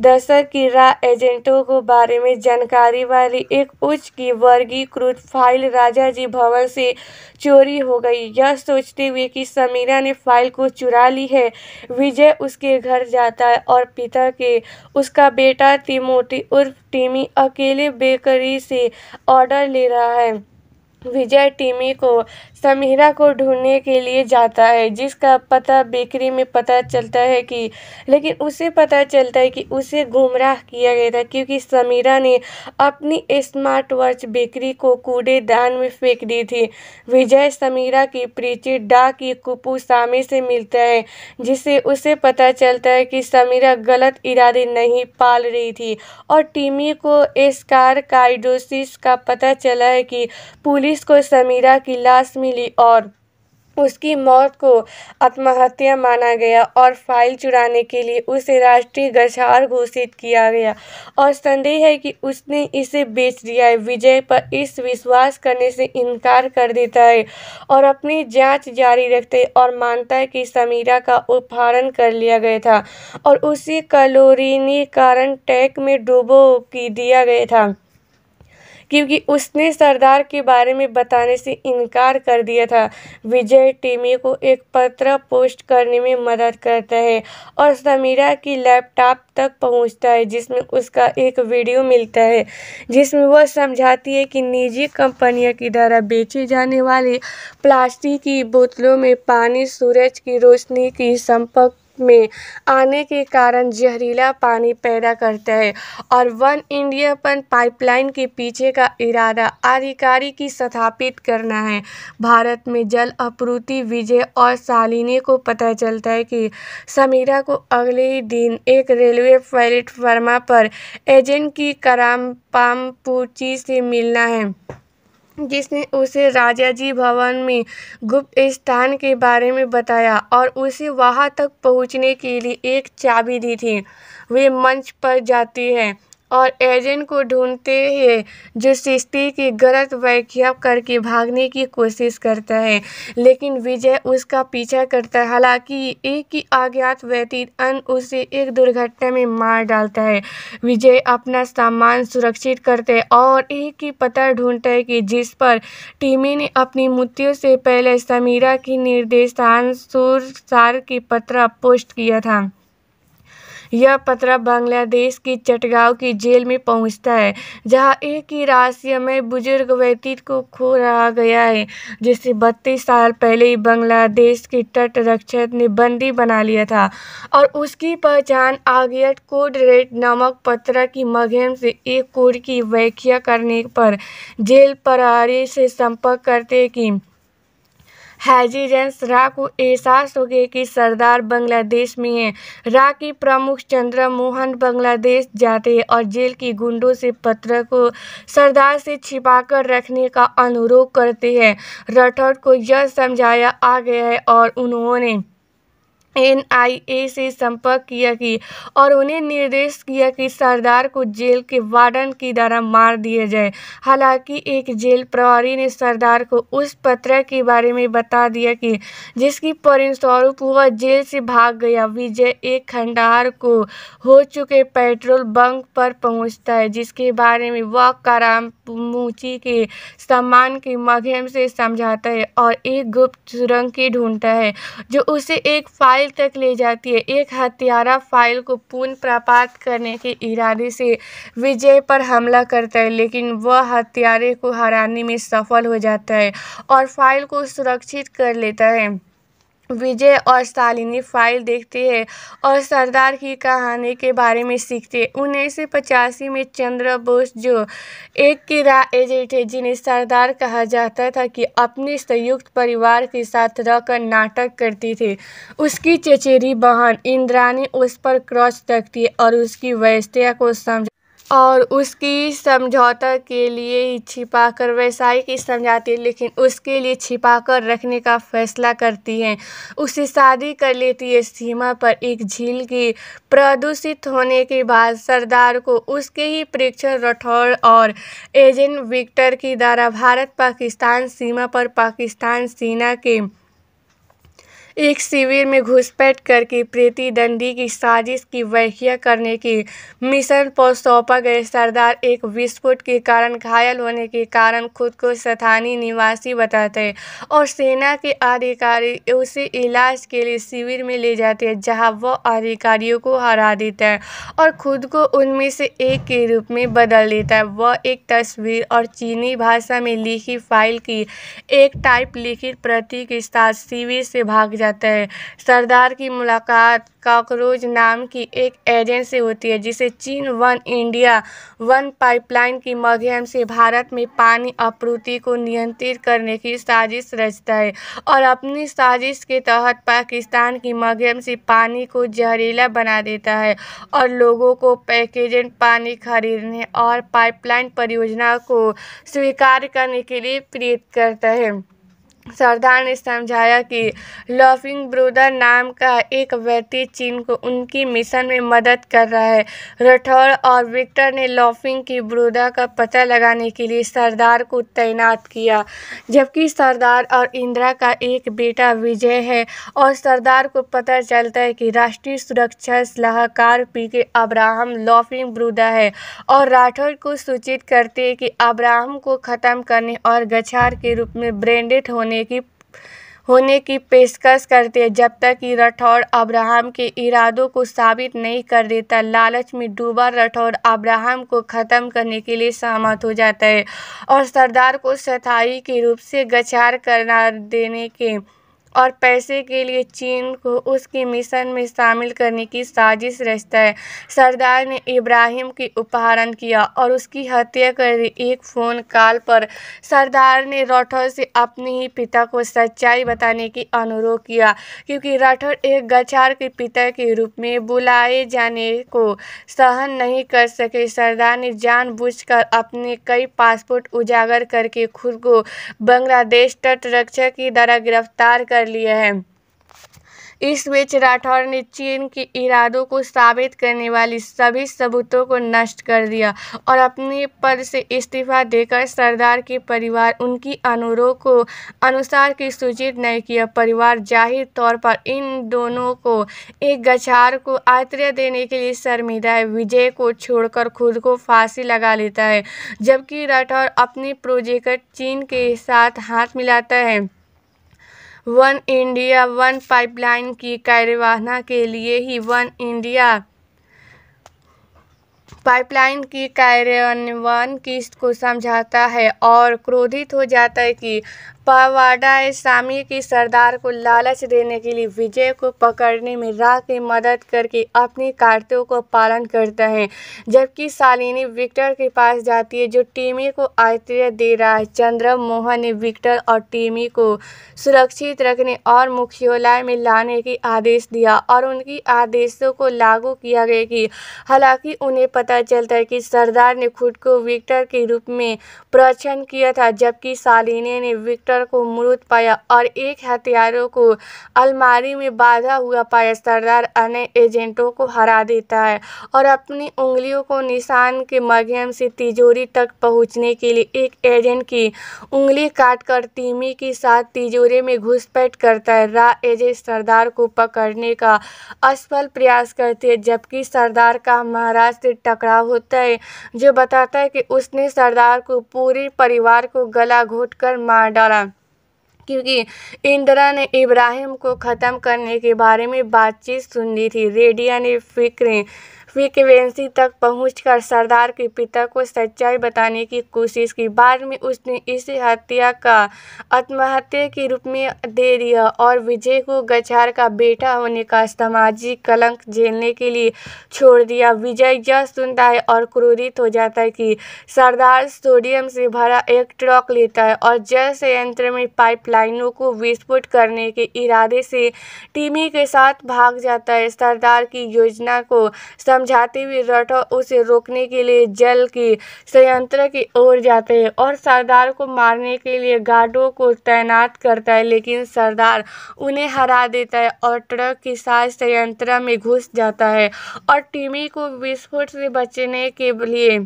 दशक की रा एजेंटों को बारे में जानकारी वाली एक उच्च की वर्गीकृत फाइल राजा जी भवन से चोरी हो गई यह सोचते हुए कि समीरा ने फाइल को चुरा ली है विजय उसके घर जाता है और पिता के उसका बेटा तिमोटी उर्फ टीमी अकेले बेकरी से ऑर्डर ले रहा है विजय टीमी को समीरा को ढूंढने के लिए जाता है जिसका पता बेकरी में पता चलता है कि लेकिन उसे पता चलता है कि उसे गुमराह किया गया था क्योंकि समीरा ने अपनी स्मार्ट वॉच बेकरी को कूड़ेदान में फेंक दी थी विजय समीरा की प्रीति डा की कुपू सामी से मिलता है जिससे उसे पता चलता है कि समीरा गलत इरादे नहीं पाल रही थी और टीमी को एस्कार काइडोसिस का पता चला है कि पुलिस को समीरा की लाश में मिली और उसकी मौत को आत्महत्या माना गया और फाइल चुराने के लिए उसे राष्ट्रीय गछार घोषित किया गया और संदेह है कि उसने इसे बेच दिया है विजय पर इस विश्वास करने से इनकार कर देता है और अपनी जांच जारी रखते और मानता है कि समीरा का उपहारण कर लिया गया था और उसी कलोरिनी कारण टैक में डूबो की दिया गया था क्योंकि उसने सरदार के बारे में बताने से इनकार कर दिया था विजय टीमी को एक पत्र पोस्ट करने में मदद करता है और समीरा की लैपटॉप तक पहुंचता है जिसमें उसका एक वीडियो मिलता है जिसमें वह समझाती है कि निजी कंपनियों की द्वारा बेचे जाने वाले प्लास्टिक की बोतलों में पानी सूरज की रोशनी की संपर्क में आने के कारण जहरीला पानी पैदा करता है और वन इंडियापन पाइपलाइन के पीछे का इरादा आधिकारी की स्थापित करना है भारत में जल आपूर्ति विजय और शालिनी को पता चलता है कि समीरा को अगले ही दिन एक रेलवे प्लेटफार्मा पर एजेंट की करामपाम पामपुची से मिलना है जिसने उसे राजा जी भवन में गुप्त स्थान के बारे में बताया और उसे वहाँ तक पहुँचने के लिए एक चाबी दी थी वे मंच पर जाती है और एजेंट को ढूंढते हैं जो सृष्टि की गलत व्याख्या करके भागने की कोशिश करता है लेकिन विजय उसका पीछा करता है हालांकि एक ही अज्ञात व्यतीत अन्य उसे एक दुर्घटना में मार डालता है विजय अपना सामान सुरक्षित करते है और एक ही पता ढूंढता है कि जिस पर टीमी ने अपनी मृत्यु से पहले समीरा की निर्देशान सुरसार की पत्र पोस्ट किया था यह पत्र बांग्लादेश की चटगांव की जेल में पहुंचता है जहां एक ही राशि में बुजुर्ग व्यक्ति को खो रहा गया है जिसे बत्तीस साल पहले ही बांग्लादेश के तट रक्षक ने बंदी बना लिया था और उसकी पहचान आगियट कोड रेड नामक पत्र की माध्यम से एक कोड की व्याख्या करने पर जेल प्रहारी से संपर्क करते कि जेंस रा को एहसास हो गया कि सरदार बांग्लादेश में है रा की प्रमुख चंद्र मोहन बांग्लादेश जाते और जेल की गुंडों से पत्र को सरदार से छिपाकर रखने का अनुरोध करते हैं राठौर को यह समझाया आ गया है और उन्होंने एन आई ए से संपर्क किया कि और उन्हें निर्देश किया कि सरदार को जेल के वार्डन की द्वारा मार दिया जाए हालांकि एक जेल प्रभारी ने सरदार को उस पत्र के बारे में बता दिया कि जिसकी परिणस्वरूप वह जेल से भाग गया विजय एक खंडार को हो चुके पेट्रोल बंक पर पहुंचता है जिसके बारे में वह करामूची के सम्मान के माध्यम से समझाता है और एक गुप्त सुरंग की ढूंढता है जो उसे एक फाइल फाइल तक ले जाती है एक हत्यारा फाइल को पुनः प्राप्त करने के इरादे से विजय पर हमला करता है लेकिन वह हत्यारे को हराने में सफल हो जाता है और फाइल को सुरक्षित कर लेता है विजय और शालिनी फाइल देखते हैं और सरदार की कहानी के बारे में सीखते हैं उन्नीस सौ पचासी में चंद्र बोस जो एक किरा एजेंट है जिन्हें सरदार कहा जाता था कि अपने संयुक्त परिवार के साथ रहकर नाटक करती थी उसकी चचेरी बहन इंद्रानी उस पर क्रॉस रखती है और उसकी वैस्या को समझ और उसकी समझौता के लिए ही छिपा कर वैसाई की समझाती है लेकिन उसके लिए छिपा कर रखने का फैसला करती है उसे शादी कर लेती है सीमा पर एक झील की प्रदूषित होने के बाद सरदार को उसके ही प्रेक्षण राठौर और एजेंट विक्टर की द्वारा भारत पाकिस्तान सीमा पर पाकिस्तान सेना के एक शिविर में घुसपैठ करके प्रीति दंडी की साजिश की व्याख्या करने की मिशन पर सौंपा गए सरदार एक विस्फोट के कारण घायल होने के कारण खुद को स्थानीय निवासी बताते और सेना के अधिकारी उसे इलाज के लिए शिविर में ले जाते हैं जहाँ वह अधिकारियों को हरा देता है और खुद को उनमें से एक के रूप में बदल देता है वह एक तस्वीर और चीनी भाषा में लिखी फाइल की एक टाइप लिखित प्रति के साथ शिविर से भाग जाता जाता है सरदार की मुलाकात काकरोज नाम की एक एजेंट से होती है जिसे चीन वन इंडिया वन पाइपलाइन के माध्यम से भारत में पानी आपूर्ति को नियंत्रित करने की साजिश रचता है और अपनी साजिश के तहत पाकिस्तान के माध्यम से पानी को जहरीला बना देता है और लोगों को पैकेजेंट पानी खरीदने और पाइपलाइन परियोजना को स्वीकार करने के लिए प्रेरित करता है सरदार ने समझाया कि लॉफिंग ब्रूदर नाम का एक व्यक्ति चीन को उनकी मिशन में मदद कर रहा है राठौर और विक्टर ने लॉफिंग की ब्रुदा का पता लगाने के लिए सरदार को तैनात किया जबकि सरदार और इंदिरा का एक बेटा विजय है और सरदार को पता चलता है कि राष्ट्रीय सुरक्षा सलाहकार पी के अब्राहम लॉफिंग ब्रुदा है और राठौर को सूचित करते हैं कि अब्राहम को ख़त्म करने और गछार के रूप में ब्रेंडेड होने होने की होने की पेशकश करते हैं जब तक कि राठौर अब्राहम के इरादों को साबित नहीं कर देता लालच में डूबा राठौर अब्राहम को ख़त्म करने के लिए सहमत हो जाता है और सरदार को सथाई के रूप से गचार करना देने के और पैसे के लिए चीन को उसके मिशन में शामिल करने की साजिश रचता है सरदार ने इब्राहिम की उपहरण किया और उसकी हत्या कर दी एक फ़ोन कॉल पर सरदार ने राठौर से अपने ही पिता को सच्चाई बताने की अनुरोध किया क्योंकि राठौर एक गछार के पिता के रूप में बुलाए जाने को सहन नहीं कर सके सरदार ने जानबूझकर अपने कई पासपोर्ट उजागर करके खुद को बांग्लादेश तटरक्षक की तरह गिरफ्तार कर लिए हैं इस बीच राठौर ने चीन के इरादों को साबित करने वाली सभी सबूतों को नष्ट कर दिया और अपने पद से इस्तीफा देकर सरदार के परिवार उनकी अनुरोध को अनुसार की सूचित नहीं किया परिवार जाहिर तौर पर इन दोनों को एक गछार को आत्रय देने के लिए शर्मिदा है विजय को छोड़कर खुद को फांसी लगा लेता है जबकि राठौर अपने प्रोजेक्ट चीन के साथ हाथ मिलाता है वन इंडिया वन पाइपलाइन की कार्यवाहना के लिए ही वन इंडिया पाइपलाइन की कार्यान्वयन किस्त को समझाता है और क्रोधित हो जाता है कि पवाडा इस्लामी की सरदार को लालच देने के लिए विजय को पकड़ने में राह की मदद करके अपनी कारतूं को पालन करता है जबकि सालिनी विक्टर के पास जाती है जो टीमी को आश्रय दे रहा है चंद्र मोहन ने विक्टर और टीमी को सुरक्षित रखने और मुख्यालय में लाने की आदेश दिया और उनकी आदेशों को लागू किया गया कि हालांकि उन्हें पता चलता है कि सरदार ने खुद को विक्टर के रूप में प्रचन्न किया था जबकि सालिनी ने विक्टर पत्थर को मूर्त पाया और एक हथियारों को अलमारी में बांधा हुआ पाया सरदार अन्य एजेंटों को हरा देता है और अपनी उंगलियों को निशान के माध्यम से तिजोरी तक पहुंचने के लिए एक एजेंट की उंगली काटकर तीमी के साथ तिजोरी में घुसपैठ करता है रा एजेंट सरदार को पकड़ने का असफल प्रयास करते हैं जबकि सरदार का महाराज से टकराव होता है जो बताता है कि उसने सरदार को पूरे परिवार को गला घोट कर मार डाला क्योंकि इंदिरा ने इब्राहिम को ख़त्म करने के बारे में बातचीत सुनी थी रेडिया ने फिक्रें फ्रिक्वेंसी तक पहुंचकर सरदार के पिता को सच्चाई बताने की कोशिश की बाद में उसने इस हत्या का आत्महत्या के रूप में दे दिया और विजय को गचार का बेटा होने का सामाजिक कलंक झेलने के लिए छोड़ दिया विजय यह सुनता है और क्रोधित हो जाता है कि सरदार सोडियम से भरा एक ट्रक लेता है और जल संयंत्र में पाइपलाइनों को विस्फोट करने के इरादे से टीमी के साथ भाग जाता है सरदार की योजना को समझ समझाते हुए राठौर उसे रोकने के लिए जल की संयंत्र की ओर जाते हैं और सरदार को मारने के लिए गार्डों को तैनात करता है लेकिन सरदार उन्हें हरा देता है और ट्रक की साज संयंत्र में घुस जाता है और टीमी को विस्फोट से बचने के लिए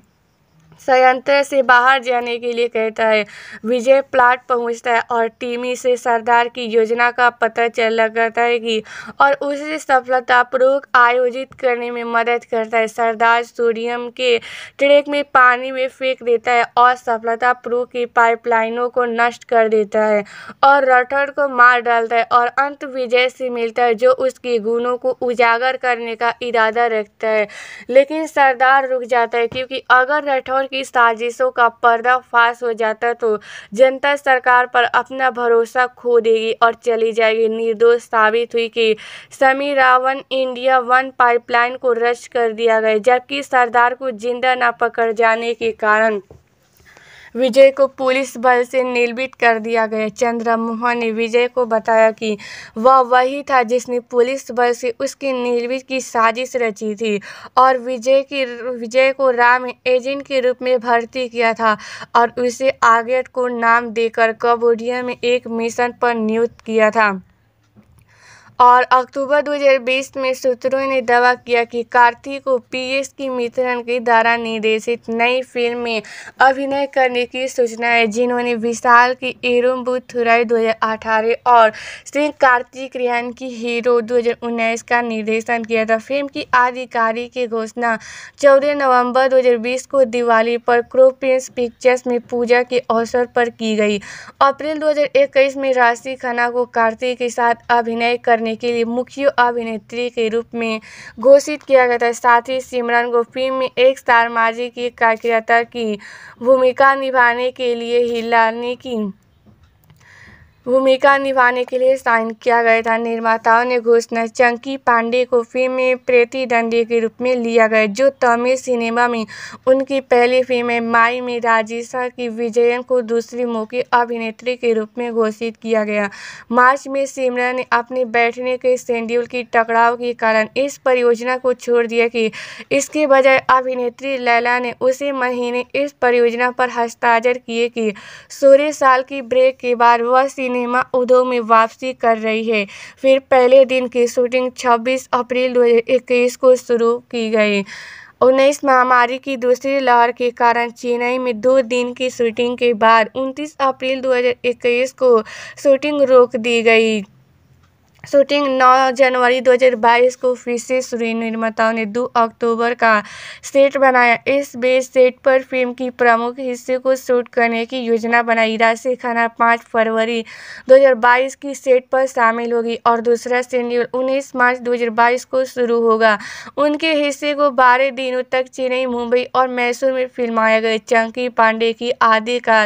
संयंत्र से बाहर जाने के लिए कहता है विजय प्लाट पहुंचता है और टीमी से सरदार की योजना का पता चल जाता है कि और उसे सफलतापूर्वक आयोजित करने में मदद करता है सरदार सोडियम के ट्रैक में पानी में फेंक देता है और सफलतापूर्वक की पाइपलाइनों को नष्ट कर देता है और रटर को मार डालता है और अंत विजय से मिलता है जो उसके गुणों को उजागर करने का इरादा रखता है लेकिन सरदार रुक जाता है क्योंकि अगर रठौर की साजिशों का पर्दाफाश हो जाता तो जनता सरकार पर अपना भरोसा खो देगी और चली जाएगी निर्दोष साबित हुई कि Sameer Ravan India one pipeline को रद्द कर दिया गया जबकि सरदार को जिंदा न पकड़ जाने के कारण विजय को पुलिस बल से निलंबित कर दिया गया चंद्रमोहन ने विजय को बताया कि वह वही था जिसने पुलिस बल से उसकी निलंबित की साजिश रची थी और विजय की विजय को राम एजेंट के रूप में भर्ती किया था और उसे आगेट को नाम देकर कबोडिया में एक मिशन पर नियुक्त किया था और अक्टूबर 2020 में सूत्रों ने दावा किया कि कार्तिक को पीएस की मित्रन के द्वारा निर्देशित नई फिल्म में अभिनय करने की सूचना है जिन्होंने विशाल की बुद्ध थुराई दो और श्री कार्तिक रियान की हीरो 2019 का निर्देशन किया था फिल्म की आधिकारिक की घोषणा चौदह नवंबर 2020 को दिवाली पर क्रो पिक्चर्स में पूजा के अवसर पर की गई अप्रैल दो में राशि खन्ना को कार्तिक के साथ अभिनय करने करने के लिए मुख्य अभिनेत्री के रूप में घोषित किया गया था साथ ही सिमरन को फिल्म में एक स्टार माजी की कार्यकर्ता की भूमिका निभाने के लिए हिलाने की भूमिका निभाने के लिए साइन किया गया था निर्माताओं ने घोषणा चंकी पांडे को फिल्म में प्रतिद्वंदी के रूप में लिया गया जो तमिल सिनेमा में उनकी पहली फिल्म है माई में राजेशा की विजयन को दूसरी मौके अभिनेत्री के रूप में घोषित किया गया मार्च में सिमरन ने अपने बैठने के शेड्यूल की टकराव के कारण इस परियोजना को छोड़ दिया कि इसके बजाय अभिनेत्री लैला ने उसी महीने इस परियोजना पर हस्ताक्षर किए कि सोलह साल की ब्रेक के बाद वह सिनेमा उद्योग में वापसी कर रही है फिर पहले दिन की शूटिंग 26 अप्रैल 2021 को शुरू की गई उन्नीस महामारी की दूसरी लहर के कारण चेन्नई में दो दिन की शूटिंग के बाद 29 अप्रैल 2021 को शूटिंग रोक दी गई शूटिंग 9 जनवरी 2022 को फिर से निर्माताओं ने 2 अक्टूबर का सेट बनाया इस बीच सेट पर फिल्म की प्रमुख हिस्से को शूट करने की योजना बनाई राशि खाना 5 फरवरी 2022 की सेट पर शामिल होगी और दूसरा शेड्यूल 19 मार्च 2022 को शुरू होगा उनके हिस्से को 12 दिनों तक चेन्नई मुंबई और मैसूर में फिल्माया गया चंकी पांडे की आदि का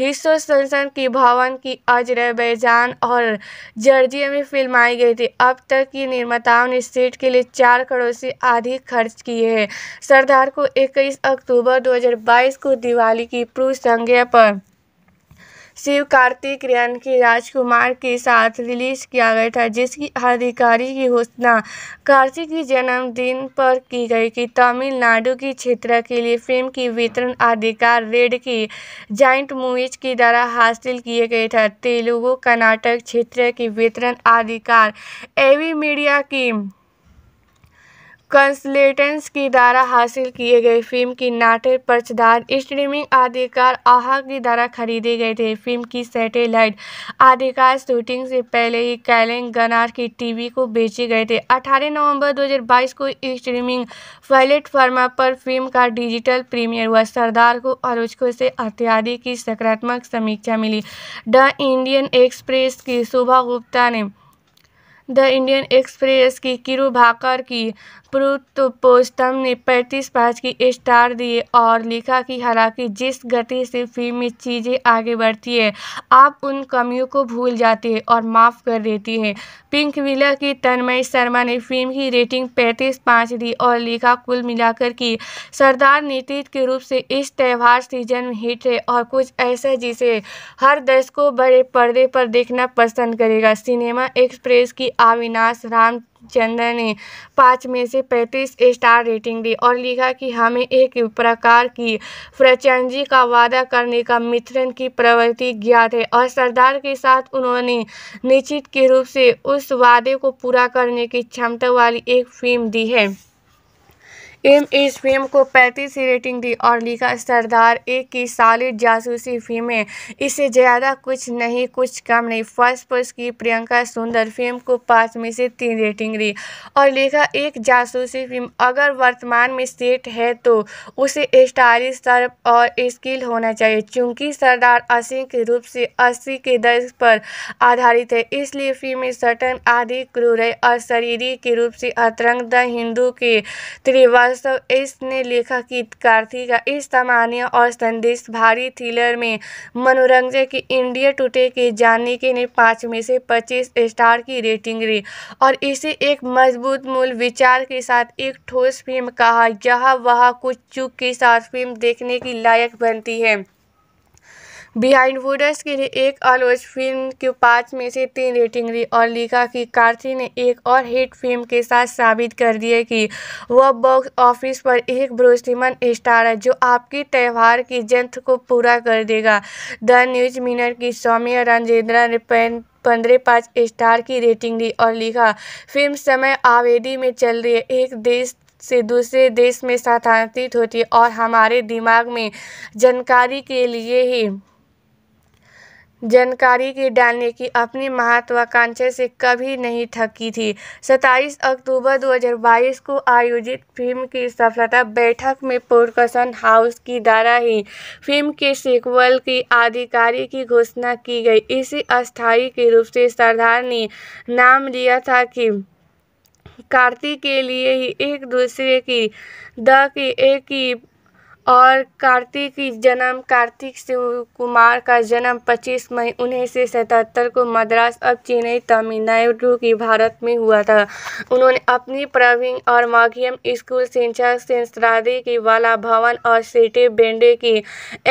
हिस्सों संसद की भवन की अजरबैजान और जर्जिया में फिल्म फिल्माई गई थी अब तक की निर्माताओं ने सीट के लिए चार करोड़ से अधिक खर्च किए हैं सरदार को इक्कीस अक्टूबर 2022 को दिवाली की पूर्व संज्ञा पर शिव कार्तिक की राजकुमार के साथ रिलीज किया गया था जिसकी अधिकारी की घोषणा कार्तिक के जन्मदिन पर की गई कि तमिलनाडु के क्षेत्र के लिए फिल्म की वितरण अधिकार रेड की जॉइंट मूवीज के द्वारा हासिल किए गए थे तेलुगु कर्नाटक क्षेत्र के वितरण अधिकार एवी मीडिया की कंसलेटेंस की द्वारा हासिल किए गए फिल्म की नाटक प्रचार स्ट्रीमिंग अधिकार आहा की द्वारा खरीदे गए थे फिल्म की सैटेलाइट अधिकार शूटिंग से पहले ही कैलेंग गनार की टीवी को बेचे गए थे 18 नवंबर 2022 को स्ट्रीमिंग प्लेटफॉर्म पर फिल्म का डिजिटल प्रीमियर हुआ सरदार को आलोचकों से अत्यादि की सकारात्मक समीक्षा मिली द इंडियन एक्सप्रेस की शोभा गुप्ता ने द इंडियन एक्सप्रेस की किरु भाकर की पुरुतोपोस्तम ने पैंतीस पाँच की स्टार दिए और लिखा कि हालांकि जिस गति से फिल्म में चीज़ें आगे बढ़ती है आप उन कमियों को भूल जाते हैं और माफ़ कर देती हैं पिंक विला की तन्मय शर्मा ने फिल्म की रेटिंग पैंतीस पाँच दी और लिखा कुल मिलाकर कि सरदार नीतीश के रूप से इस त्यौहार सीजन हिट है और कुछ ऐसा जिसे हर दर्शकों बड़े पर्दे पर देखना पसंद करेगा सिनेमा एक्सप्रेस की अविनाश राम चंदन ने पाँच में से पैंतीस स्टार रेटिंग दी और लिखा कि हमें एक प्रकार की फ्रचंजी का वादा करने का मिथुन की प्रवृत्ति ज्ञात है और सरदार के साथ उन्होंने निश्चित के रूप से उस वादे को पूरा करने की क्षमता वाली एक फिल्म दी है एम इस फिल्म को पैंतीस की रेटिंग दी और लिखा सरदार ए की सालिड जासूसी फिल्में इससे ज़्यादा कुछ नहीं कुछ कम नहीं फर्स्ट पोस्ट की प्रियंका सुंदर फिल्म को पाँच में से तीन रेटिंग दी और लिखा एक जासूसी फिल्म अगर वर्तमान में सेट है तो उसे स्टाइलिश तरफ और स्किल होना चाहिए चूंकि सरदार अस्सी के रूप से अस्सी के दर्ज पर आधारित है इसलिए फिल्म सटन आदि क्रूर और शरीरी के रूप से अतरंग द हिंदू के त्रिवा वास्तव इसने लेखक कार्थी का इस सामान्य और संदेश भारी थ्रिलर में मनोरंजन की इंडिया टुडे के के ने पाँच में से पच्चीस स्टार की रेटिंग दी और इसे एक मजबूत मूल विचार के साथ एक ठोस फिल्म कहा जहाँ वह कुछ चुप के साथ फिल्म देखने की लायक बनती है बिहाइंड वुडर्स के लिए एक और फिल्म की पाँच में से तीन रेटिंग ली और लिखा कि कार्थी ने एक और हिट फिल्म के साथ साबित कर दिया कि वह बॉक्स ऑफिस पर एक भरोसेमंद स्टार है जो आपकी त्यौहार की जंत को पूरा कर देगा द न्यूज मिनर की सौम्य राजेंद्रा ने पंद्रह पाँच स्टार की रेटिंग दी और लिखा फिल्म समय आवेदी में चल रही है एक देश से दूसरे देश में स्थानांतरित होती है और हमारे दिमाग में जानकारी के लिए ही जानकारी की डालने की अपनी महत्वाकांक्षा से कभी नहीं थकी थी 27 अक्टूबर 2022 को आयोजित फिल्म की सफलता बैठक में प्रोडक्शन हाउस की द्वारा ही फिल्म के सीक्वल की आधिकारिक की घोषणा की गई इसी अस्थायी के रूप से सरदार ने नाम लिया था कि कार्तिक के लिए ही एक दूसरे की द की एक ही और कार्तिक की जन्म कार्तिक शिव कुमार का जन्म 25 मई उन्नीस सौ सतहत्तर को मद्रास अब चेन्नई तमिलनाडु की भारत में हुआ था उन्होंने अपनी प्रवीण और माघियम स्कूल शिक्षा संस्थादी की वाला भवन और सिटी बेंडे की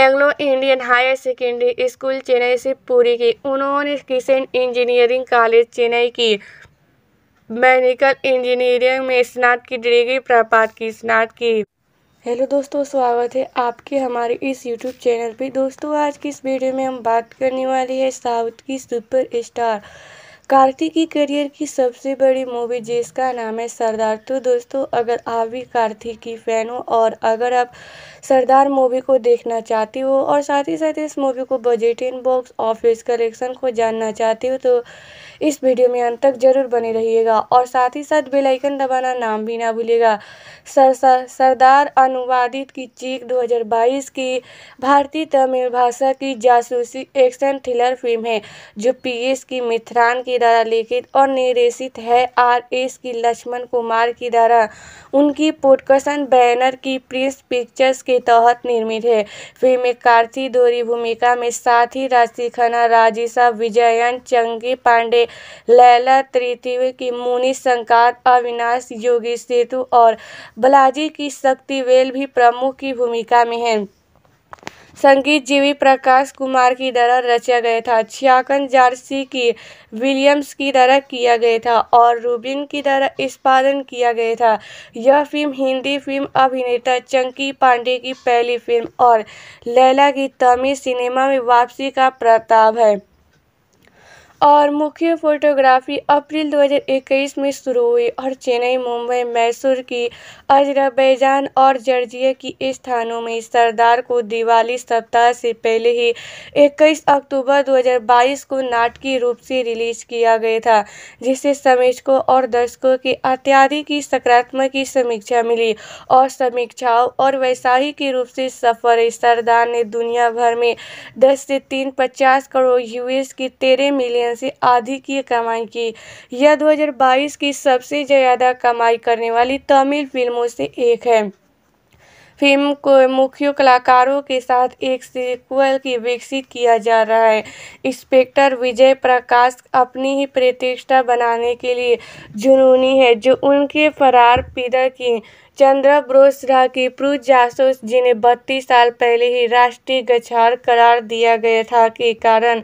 Anglo Indian higher secondary school Chennai से पूरी की उन्होंने किशन इंजीनियरिंग कॉलेज चेन्नई की मेडिकल इंजीनियरिंग में स्नातक की डिग्री प्राप्त की स्नातक की हेलो दोस्तों स्वागत है आपके हमारे इस यूट्यूब चैनल पे दोस्तों आज की इस वीडियो में हम बात करने वाले हैं साउथ की सुपर स्टार कार्तिक की करियर की सबसे बड़ी मूवी जिसका नाम है सरदार तो दोस्तों अगर आप भी कार्तिक की फ़ैन हो और अगर आप सरदार मूवी को देखना चाहते हो और साथ ही साथ इस मूवी को बजट इन बॉक्स ऑफिस कलेक्शन को जानना चाहते हो तो इस वीडियो में अंत तक जरूर बने रहिएगा और साथ ही साथ बेलाइकन दबाना नाम भी ना भूलिएगा सर, सरदार अनुवादित की चीख 2022 की भारतीय तमिल भाषा की जासूसी एक्शन थ्रिलर फिल्म है जो पीएस की मिथरान के द्वारा लिखित और निर्देशित है आर एस की लक्ष्मण कुमार की द्वारा उनकी पोटकसन बैनर की प्रिंस पिक्चर्स के तहत निर्मित है फिल्म में कार्ति दोरी भूमिका में साथ ही राशि खन्ना राजिशा विजयन चंगी पांडे लैला तृतीय की मुनि संकात अविनाश योगी सेतु और बलाजी की शक्तिवेल भी प्रमुख की भूमिका में हैं संगीत जीवी प्रकाश कुमार की तरह रचा गया था छियाकन जारसी की विलियम्स की तरह किया गया था और रूबिन की तरह निष्पादन किया गया था यह फिल्म हिंदी फिल्म अभिनेता चंकी पांडे की पहली फिल्म और लैला की तमिल सिनेमा में वापसी का प्रताप है और मुख्य फोटोग्राफी अप्रैल 2021 में शुरू हुई और चेन्नई मुंबई मैसूर की अजरबैजान और जर्जिया की स्थानों में सरदार को दिवाली सप्ताह से पहले ही 21 अक्टूबर 2022 को नाटकीय रूप से रिलीज किया गया था जिससे समीक्षकों और दर्शकों की अत्यादि की सकारात्मक की समीक्षा मिली और समीक्षाओं और वैसाही के रूप से सफर सरदार ने दुनिया भर में दस से तीन पचास करोड़ यूएस की तेरह मिलियन में से आधी की कमाई की यह 2022 की सबसे ज़्यादा कमाई करने वाली तमिल फिल्मों से एक है फिल्म को मुख्य कलाकारों के साथ एक सीक्वल की विकसित किया जा रहा है इंस्पेक्टर विजय प्रकाश अपनी ही प्रतिष्ठा बनाने के लिए जुनूनी है जो उनके फरार पिता की ब्रोस रहा कि प्रू जासूस जिन्हें बत्तीस साल पहले ही राष्ट्रीय गछार करार दिया गया था के कारण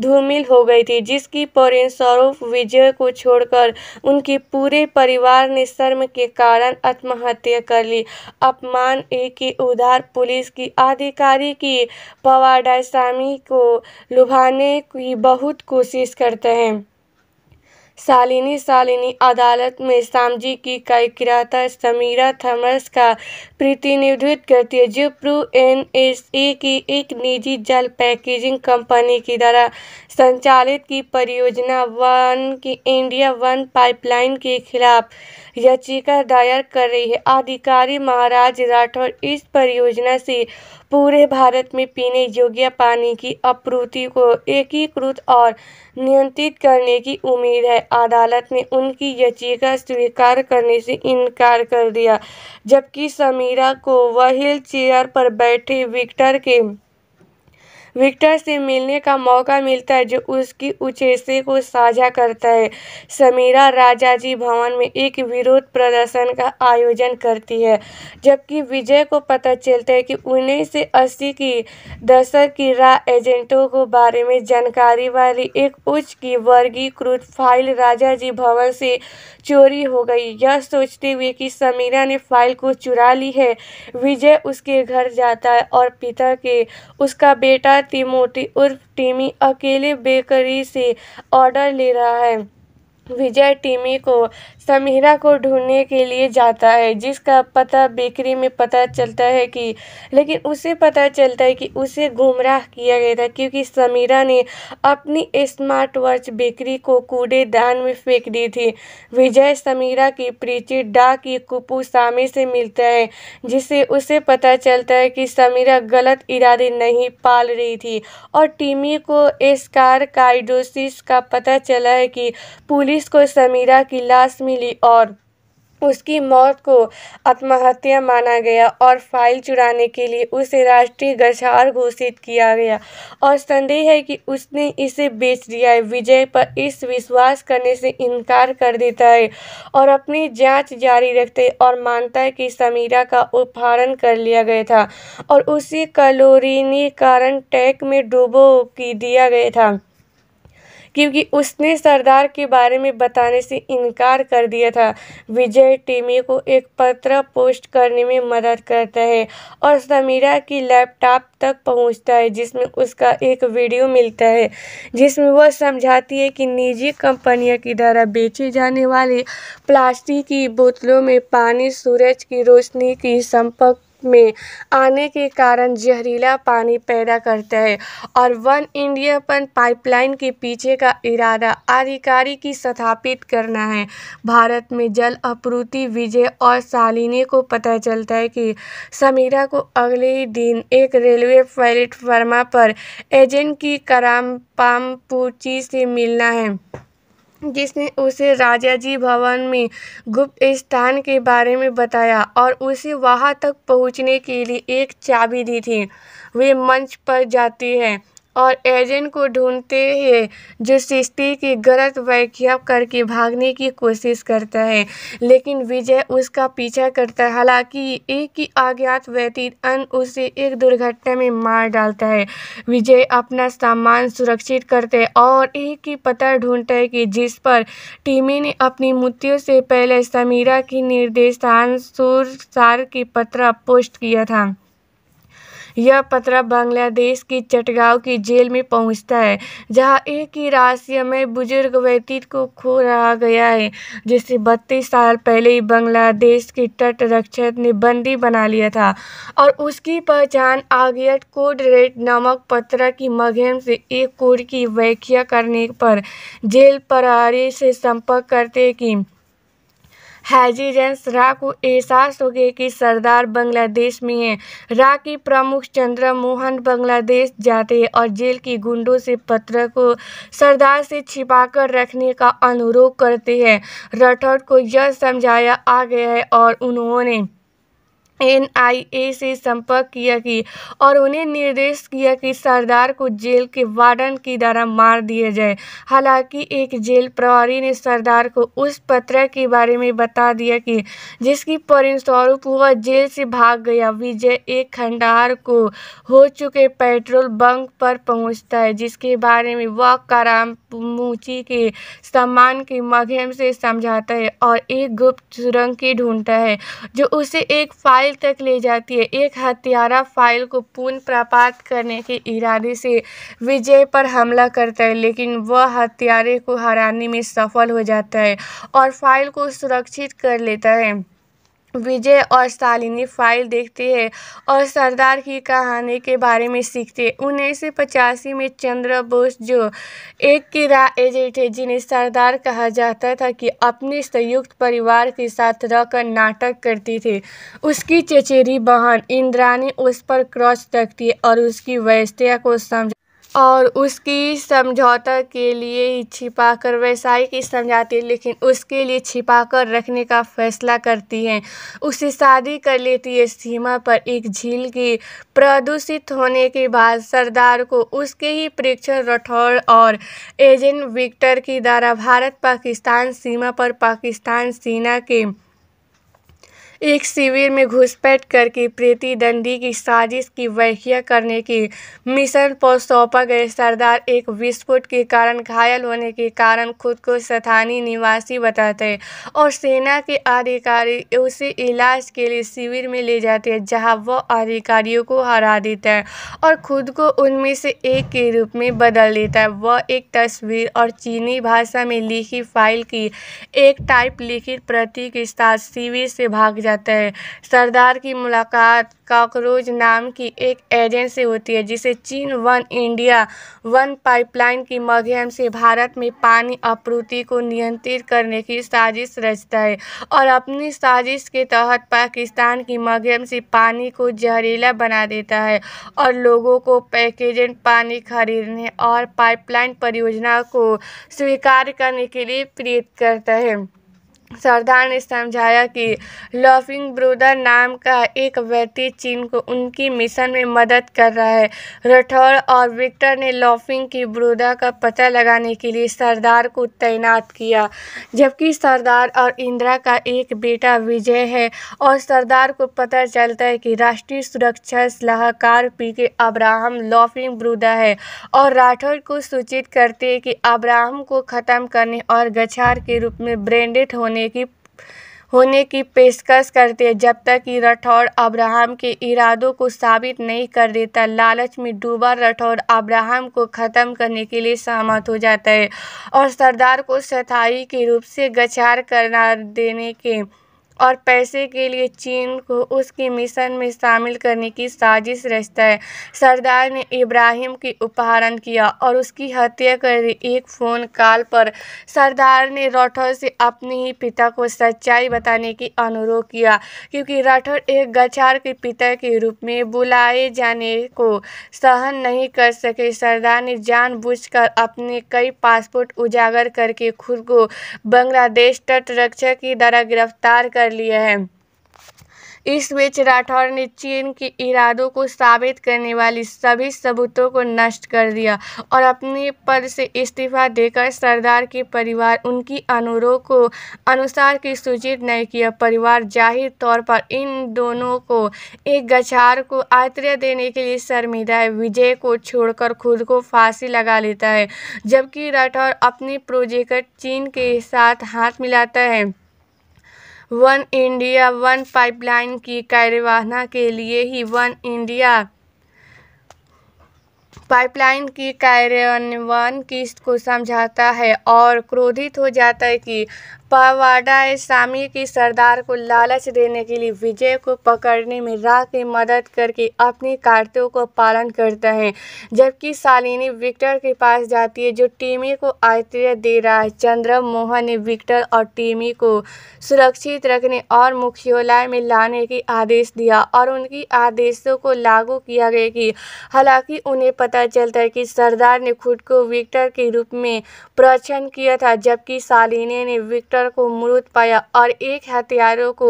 धूमिल हो गई थी जिसकी पौरेन स्वरूप विजय को छोड़कर उनके पूरे परिवार ने शर्म के कारण आत्महत्या कर ली अपमान एक ही उधार पुलिस की अधिकारी की पवाडा सामी को लुभाने की बहुत कोशिश करते हैं सालिनी सालिनी अदालत में सामजी की कई किराता समीरा थॉमस का प्रतिनिधित्व करती है जो प्रू एन एस ए की एक निजी जल पैकेजिंग कंपनी की द्वारा संचालित की परियोजना वन की इंडिया वन पाइपलाइन के खिलाफ याचिका दायर कर रही है अधिकारी महाराज राठौर इस परियोजना से पूरे भारत में पीने योग्य पानी की आपूर्ति को एकीकृत और नियंत्रित करने की उम्मीद है अदालत ने उनकी याचिका स्वीकार करने से इनकार कर दिया जबकि समीरा को वहील चेयर पर बैठे विक्टर के विक्टर से मिलने का मौका मिलता है जो उसकी उचेसे को साझा करता है समीरा राजा जी भवन में एक विरोध प्रदर्शन का आयोजन करती है जबकि विजय को पता चलता है कि उन्नीस से अस्सी की दशक की रा एजेंटों को बारे में जानकारी वाली एक उच्च की वर्गीकृत फाइल राजा जी भवन से चोरी हो गई यह सोचते हुए कि समीरा ने फाइल को चुरा ली है विजय उसके घर जाता है और पिता के उसका बेटा का तिमोटी उर्फ टीमी अकेले बेकरी से ऑर्डर ले रहा है विजय टीमी को समीरा को ढूंढने के लिए जाता है जिसका पता बेकरी में पता चलता है कि लेकिन उसे पता चलता है कि उसे गुमराह किया गया था क्योंकि समीरा ने अपनी स्मार्ट वॉच बेकरी को कूड़ेदान में फेंक दी थी विजय समीरा की प्रीति डा की कुपू सामी से मिलता है जिससे उसे पता चलता है कि समीरा गलत इरादे नहीं पाल रही थी और टीमी को एस्कार काइडोसिस का पता चला है कि पुलिस को समीरा की लाश मिल मिली और उसकी मौत को आत्महत्या माना गया और फाइल चुराने के लिए उसे राष्ट्रीय गछार घोषित किया गया और संदेह है कि उसने इसे बेच दिया है विजय पर इस विश्वास करने से इनकार कर देता है और अपनी जांच जारी रखते और मानता है कि समीरा का उपहारण कर लिया गया था और उसे कलोरिनी कारण टैक में डूबो की दिया गया था क्योंकि उसने सरदार के बारे में बताने से इनकार कर दिया था विजय टीमी को एक पत्र पोस्ट करने में मदद करता है और समीरा की लैपटॉप तक पहुंचता है जिसमें उसका एक वीडियो मिलता है जिसमें वह समझाती है कि निजी कंपनियों की द्वारा बेचे जाने वाली प्लास्टिक की बोतलों में पानी सूरज की रोशनी की संपर्क में आने के कारण जहरीला पानी पैदा करता है और वन इंडियापन पाइपलाइन के पीछे का इरादा आधिकारी की स्थापित करना है भारत में जल आपूर्ति विजय और शालिनी को पता चलता है कि समीरा को अगले ही दिन एक रेलवे प्लेटफार्मा पर एजेंट की कराम से मिलना है जिसने उसे राजा जी भवन में गुप्त स्थान के बारे में बताया और उसे वहाँ तक पहुँचने के लिए एक चाबी दी थी वे मंच पर जाती है और एजेंट को ढूंढते हैं जो सृष्टि की गलत व्याख्या करके भागने की कोशिश करता है लेकिन विजय उसका पीछा करता है हालांकि एक ही अज्ञात व्यतीत अन उसे एक दुर्घटना में मार डालता है विजय अपना सामान सुरक्षित करते हैं और एक ही पता ढूंढता है कि जिस पर टीमी ने अपनी मृत्यु से पहले समीरा की निर्देशान सुरसार की पत्र पोस्ट किया था यह पत्र बांग्लादेश की चटगांव की जेल में पहुंचता है जहां एक ही में बुजुर्ग व्यक्ति को खो रहा गया है जिसे बत्तीस साल पहले ही बांग्लादेश की तट रक्षक ने बंदी बना लिया था और उसकी पहचान आगियट कोड रेड नामक पत्र की माध्यम से एक कोड की व्याख्या करने पर जेल प्रहरी से संपर्क करते कि जेंस रा को एहसास हो गया कि सरदार बांग्लादेश में है रा की प्रमुख चंद्र मोहन बांग्लादेश जाते और जेल की गुंडों से पत्र को सरदार से छिपाकर रखने का अनुरोध करते हैं राठौर को यह समझाया आ गया है और उन्होंने एन आई ए से संपर्क किया कि और उन्हें निर्देश किया कि सरदार को जेल के वार्डन की द्वारा मार दिया जाए हालांकि एक जेल प्रभारी ने सरदार को उस पत्र के बारे में बता दिया कि जिसकी स्वरूप वह जेल से भाग गया विजय एक खंडार को हो चुके पेट्रोल बंक पर पहुंचता है जिसके बारे में वह करामूची के सम्मान के माध्यम से समझाता है और एक गुप्त सुरंग की ढूंढता है जो उसे एक फाइल फाइल तक ले जाती है एक हत्यारा फाइल को पुनः प्राप्त करने के इरादे से विजय पर हमला करता है लेकिन वह हत्यारे को हराने में सफल हो जाता है और फाइल को सुरक्षित कर लेता है विजय और सालिनी फाइल देखते हैं और सरदार की कहानी के बारे में सीखते हैं उन्नीस सौ पचासी में चंद्र बोस जो एक किरा एजेंट है जिन्हें सरदार कहा जाता था कि अपने संयुक्त परिवार के साथ रहकर नाटक करती थी उसकी चचेरी बहन इंद्राणी उस पर क्रॉस रखती है और उसकी वैश्या को समझ और उसकी समझौता के लिए ही छिपा कर वैसाई की समझाती है लेकिन उसके लिए छिपा कर रखने का फैसला करती है उसे शादी कर लेती है सीमा पर एक झील की प्रदूषित होने के बाद सरदार को उसके ही प्रेक्षण राठौर और एजेंट विक्टर की द्वारा भारत पाकिस्तान सीमा पर पाकिस्तान सेना के एक शिविर में घुसपैठ करके प्रीति दंडी की साजिश की व्याख्या करने की मिशन पर सौंपा गए सरदार एक विस्फोट के कारण घायल होने के कारण खुद को स्थानीय निवासी बताते और सेना के अधिकारी उसे इलाज के लिए शिविर में ले जाते हैं जहाँ वह अधिकारियों को हरा देता है और खुद को उनमें से एक के रूप में बदल देता है वह एक तस्वीर और चीनी भाषा में लिखी फाइल की एक टाइप लिखित प्रति के साथ शिविर से भाग जाता जाता है सरदार की मुलाकात काकरोज नाम की एक एजेंट से होती है जिसे चीन वन इंडिया वन पाइपलाइन के माध्यम से भारत में पानी आपूर्ति को नियंत्रित करने की साजिश रचता है और अपनी साजिश के तहत पाकिस्तान के माध्यम से पानी को जहरीला बना देता है और लोगों को पैकेजेंट पानी खरीदने और पाइपलाइन परियोजना को स्वीकार करने के लिए प्रेरित करता है सरदार ने समझाया कि लॉफिंग ब्रूदर नाम का एक व्यक्ति चीन को उनकी मिशन में मदद कर रहा है राठौर और विक्टर ने लॉफिंग की ब्रूदा का पता लगाने के लिए सरदार को तैनात किया जबकि सरदार और इंदिरा का एक बेटा विजय है और सरदार को पता चलता है कि राष्ट्रीय सुरक्षा सलाहकार पी के अब्राहम लॉफिंग ब्रूदा है और राठौर को सूचित करते हैं कि अब्राहम को ख़त्म करने और गछार के रूप में ब्रेंडेड होने होने की होने की पेशकश करते हैं जब तक कि राठौर अब्राहम के इरादों को साबित नहीं कर देता लालच में डूबा राठौर अब्राहम को ख़त्म करने के लिए सहमत हो जाता है और सरदार को सथाई के रूप से गचार करना देने के और पैसे के लिए चीन को उसके मिशन में शामिल करने की साजिश रचता है सरदार ने इब्राहिम की उपहारण किया और उसकी हत्या कर दी एक फ़ोन कॉल पर सरदार ने राठौर से अपने ही पिता को सच्चाई बताने की अनुरोध किया क्योंकि राठौर एक गछार के पिता के रूप में बुलाए जाने को सहन नहीं कर सके सरदार ने जान अपने कई पासपोर्ट उजागर करके खुद को बांग्लादेश तटरक्षक की तरह गिरफ्तार कर कर लिए हैं इस बीच राठौर ने चीन के इरादों को साबित करने वाली सभी सबूतों को नष्ट कर दिया और अपने पद से इस्तीफा देकर सरदार के परिवार उनकी अनुरोध को अनुसार की सूचित नहीं किया परिवार जाहिर तौर पर इन दोनों को एक गछार को आत्रय देने के लिए शर्मिदा है विजय को छोड़कर खुद को फांसी लगा लेता है जबकि राठौर अपने प्रोजेक्ट चीन के साथ हाथ मिलाता है वन इंडिया वन पाइपलाइन की कार्यवाहना के लिए ही वन इंडिया पाइपलाइन की कार्यान्वयन किस्त को समझाता है और क्रोधित हो जाता है कि पवाडा इस्लामी की सरदार को लालच देने के लिए विजय को पकड़ने में राह की मदद करके अपनी कार्यों को पालन करता है जबकि सालिनी विक्टर के पास जाती है जो टीमी को आश्चर्य दे रहा है चंद्र मोहन ने विक्टर और टीमी को सुरक्षित रखने और मुख्यालय में लाने की आदेश दिया और उनकी आदेशों को लागू किया गया कि हालांकि उन्हें पता पता चलता है कि सरदार ने खुद को विक्टर के रूप में प्रक्षण किया था जबकि सालिने ने विक्टर को मृत पाया और एक हथियारों को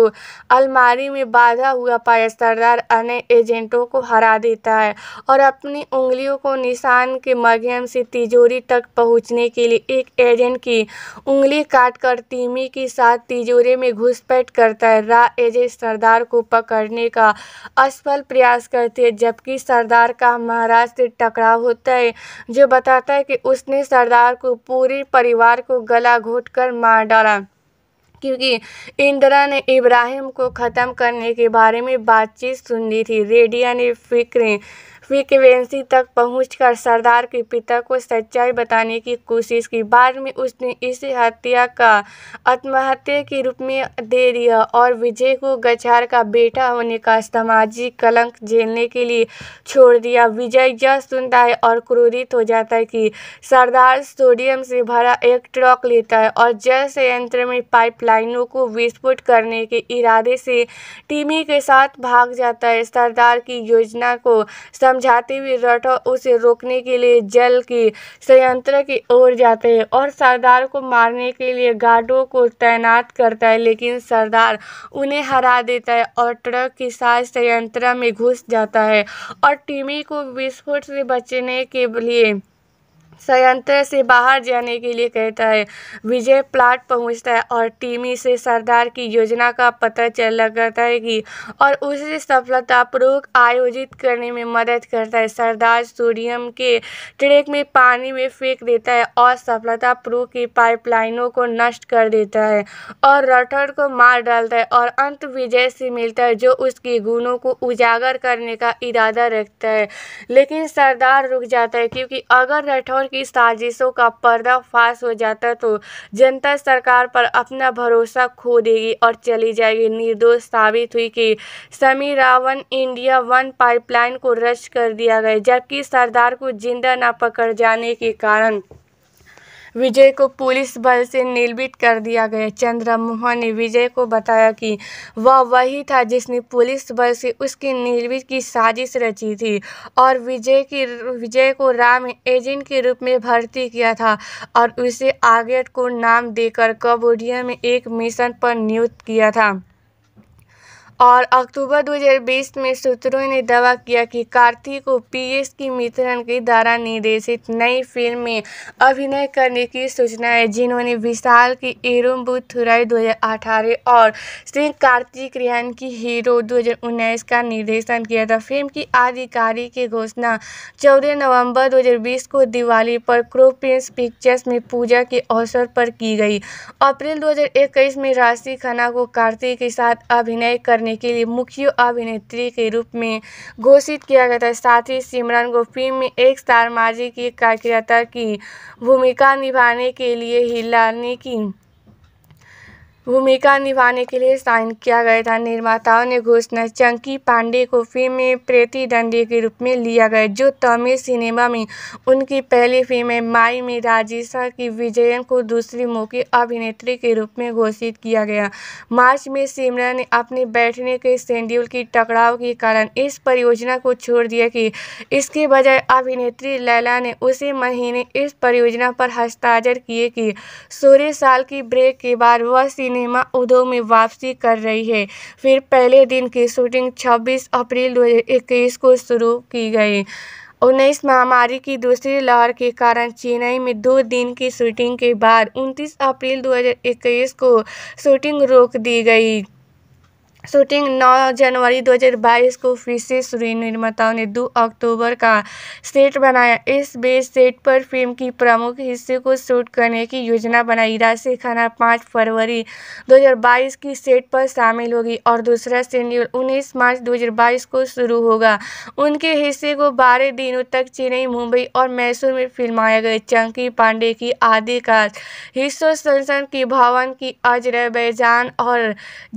अलमारी में बांधा हुआ पाया सरदार अन्य एजेंटों को हरा देता है और अपनी उंगलियों को निशान के माध्यम से तिजोरी तक पहुंचने के लिए एक एजेंट की उंगली काट कर तिमी के साथ तिजोरी में घुसपैठ करता है रा एजेंट सरदार को पकड़ने का असफल प्रयास करती है जबकि सरदार का महाराज से टकरा पकड़ा होता है जो बताता है कि उसने सरदार को पूरे परिवार को गला घोंटकर मार डाला क्योंकि इंदिरा ने इब्राहिम को ख़त्म करने के बारे में बातचीत सुन ली थी रेडिया ने फिक्र आठवीं के वेंसी तक पहुंचकर सरदार के पिता को सच्चाई बताने की कोशिश की बाद में उसने इस हत्या का आत्महत्या के रूप में दे दिया और विजय को गछार का बेटा होने का सामाजिक कलंक झेलने के लिए छोड़ दिया विजय यह सुनता है और क्रोधित हो जाता है कि सरदार सोडियम से भरा एक ट्रक लेता है और जल संयंत्र में पाइपलाइनों को विस्फोट करने के इरादे से टीमी के साथ भाग जाता है सरदार की योजना को सम समझाते हुए राठौर उसे रोकने के लिए जल की संयंत्र की ओर जाते हैं और सरदार को मारने के लिए गार्डों को तैनात करता है लेकिन सरदार उन्हें हरा देता है और ट्रक के साथ संयंत्र में घुस जाता है और टीमी को विस्फोट से बचने के लिए संयंत्र से बाहर जाने के लिए कहता है विजय प्लाट पहुंचता है और टीमी से सरदार की योजना का पता चल लगता है कि और उसे सफलतापूर्वक आयोजित करने में मदद करता है सरदार सोडियम के ट्रेक में पानी में फेंक देता है और सफलतापूर्वक की पाइपलाइनों को नष्ट कर देता है और रटर को मार डालता है और अंत विजय से मिलता है जो उसके गुणों को उजागर करने का इरादा रखता है लेकिन सरदार रुक जाता है क्योंकि अगर राठौर की साजिशों का पर्दाफाश हो जाता तो जनता सरकार पर अपना भरोसा खो देगी और चली जाएगी निर्दोष साबित हुई कि समी रावण इंडिया वन पाइपलाइन को रद्द कर दिया गया जबकि सरदार को जिंदा न पकड़ जाने के कारण विजय को पुलिस बल से निलंबित कर दिया गया चंद्रमोहन ने विजय को बताया कि वह वही था जिसने पुलिस बल से उसकी निलंबित की साजिश रची थी और विजय की विजय को राम एजेंट के रूप में भर्ती किया था और उसे आगेट को नाम देकर कबोडिया में एक मिशन पर नियुक्त किया था और अक्टूबर 2020 में सूत्रों ने दावा किया कि कार्तिक को पीएस की मित्रन के द्वारा निर्देशित नई फिल्म में अभिनय करने की सूचना है जिन्होंने विशाल की थुराई दो और श्री कार्तिक रेहन की हीरो 2019 का निर्देशन किया था फिल्म की आधिकारिक की घोषणा चौदह नवंबर 2020 को दिवाली पर क्रो पिक्चर्स में पूजा के अवसर पर की गई अप्रैल दो में राशि खन्ना को कार्तिक के साथ अभिनय करने करने के लिए मुख्य अभिनेत्री के रूप में घोषित किया गया था साथ ही सिमरन को फिल्म में एक स्टार माजी की कार्यकर्ता की भूमिका निभाने के लिए हिलाने की भूमिका निभाने के लिए साइन किया गया था निर्माताओं ने घोषणा चंकी पांडे को फिल्म में प्रतिद्वंदी के रूप में लिया गया जो तमिल सिनेमा में उनकी पहली फिल्म है माई में राजेशा की विजयन को दूसरी मौके अभिनेत्री के रूप में घोषित किया गया मार्च में सिमरन ने अपने बैठने के शेड्यूल की टकराव के कारण इस परियोजना को छोड़ दिया कि इसके बजाय अभिनेत्री लैला ने उसी महीने इस परियोजना पर हस्ताक्षर किए कि सोलह साल की ब्रेक के बाद वह सिनेमा उद्योग में वापसी कर रही है फिर पहले दिन की शूटिंग 26 अप्रैल 2021 को शुरू की गई उन्नीस महामारी की दूसरी लहर के कारण चेन्नई में दो दिन की शूटिंग के बाद 29 अप्रैल 2021 को शूटिंग रोक दी गई शूटिंग 9 जनवरी 2022 को फिर से सुरेंद्र निर्माताओं ने 2 अक्टूबर का सेट बनाया इस बेस सेट पर फिल्म की प्रमुख हिस्से को शूट करने की योजना बनाई राशि खाना 5 फरवरी 2022 की सेट पर शामिल होगी और दूसरा शेड्यूल 19 मार्च 2022 को शुरू होगा उनके हिस्से को 12 दिनों तक चेन्नई मुंबई और मैसूर में फिल्माया गया चंकी पांडे की आदि का हिस्सों संसद की भवन की अजरबैजान और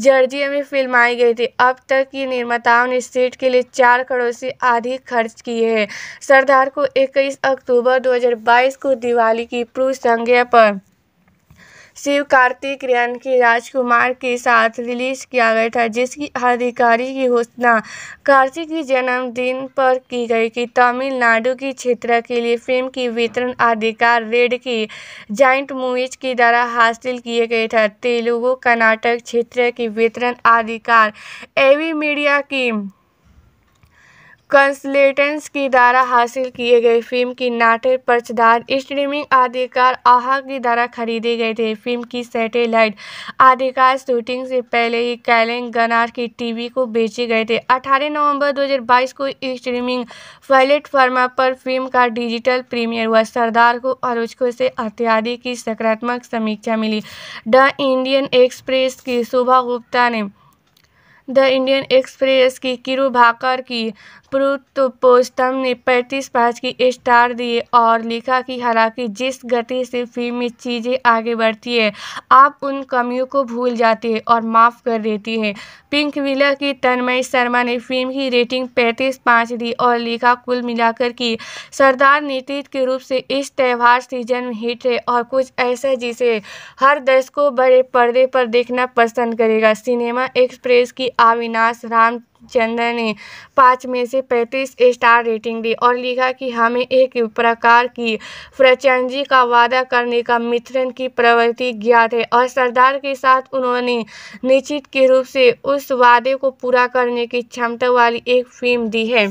जर्जिया में फिल्म फिल्माई गई थी अब तक की निर्माताओं ने सीट के लिए चार करोड़ से अधिक खर्च किए हैं सरदार को इक्कीस अक्टूबर 2022 को दिवाली की पूर्व संज्ञा पर शिव कार्तिक की राजकुमार के साथ रिलीज किया गया था जिसकी अधिकारी की घोषणा कार्तिक के जन्मदिन पर की गई कि तमिलनाडु की क्षेत्र के लिए फिल्म की वितरण अधिकार रेड की जॉइंट मूवीज के द्वारा हासिल किए गए थे तेलुगु कर्नाटक क्षेत्र की वितरण अधिकार एवी मीडिया की कंसलेटेंस की द्वारा हासिल किए गए फिल्म की नाटक पर्चदार स्ट्रीमिंग अधिकार आहा की द्वारा खरीदे गए थे फिल्म की सैटेलाइट आधिकार शूटिंग से पहले ही कैलेंग गनार की टीवी को बेचे गए थे 18 नवंबर 2022 को स्ट्रीमिंग प्लेटफॉर्म पर फिल्म का डिजिटल प्रीमियर हुआ सरदार को उसको से अत्यादि की सकारात्मक समीक्षा मिली द इंडियन एक्सप्रेस की शोभा गुप्ता ने द इंडियन एक्सप्रेस की किरु भाकर की पुरुतोपोस्तम ने पैंतीस पाँच की स्टार दिए और लिखा कि हालांकि जिस गति से फिल्म में चीज़ें आगे बढ़ती है आप उन कमियों को भूल जाते हैं और माफ़ कर देती हैं पिंक विला की तन्मय शर्मा ने फिल्म की रेटिंग पैंतीस पाँच दी और लिखा कुल मिलाकर कि सरदार नीतीश के रूप से इस त्यौहार सीजन में हिट है और कुछ ऐसा जिसे हर दर्शकों बड़े पर्दे पर देखना पसंद करेगा सिनेमा एक्सप्रेस की अविनाश राम चंद्र ने पाँच में से पैंतीस स्टार रेटिंग दी और लिखा कि हमें एक प्रकार की फ्रचंजी का वादा करने का मिथुन की प्रवृत्ति ज्ञात है और सरदार के साथ उन्होंने निश्चित के रूप से उस वादे को पूरा करने की क्षमता वाली एक फिल्म दी है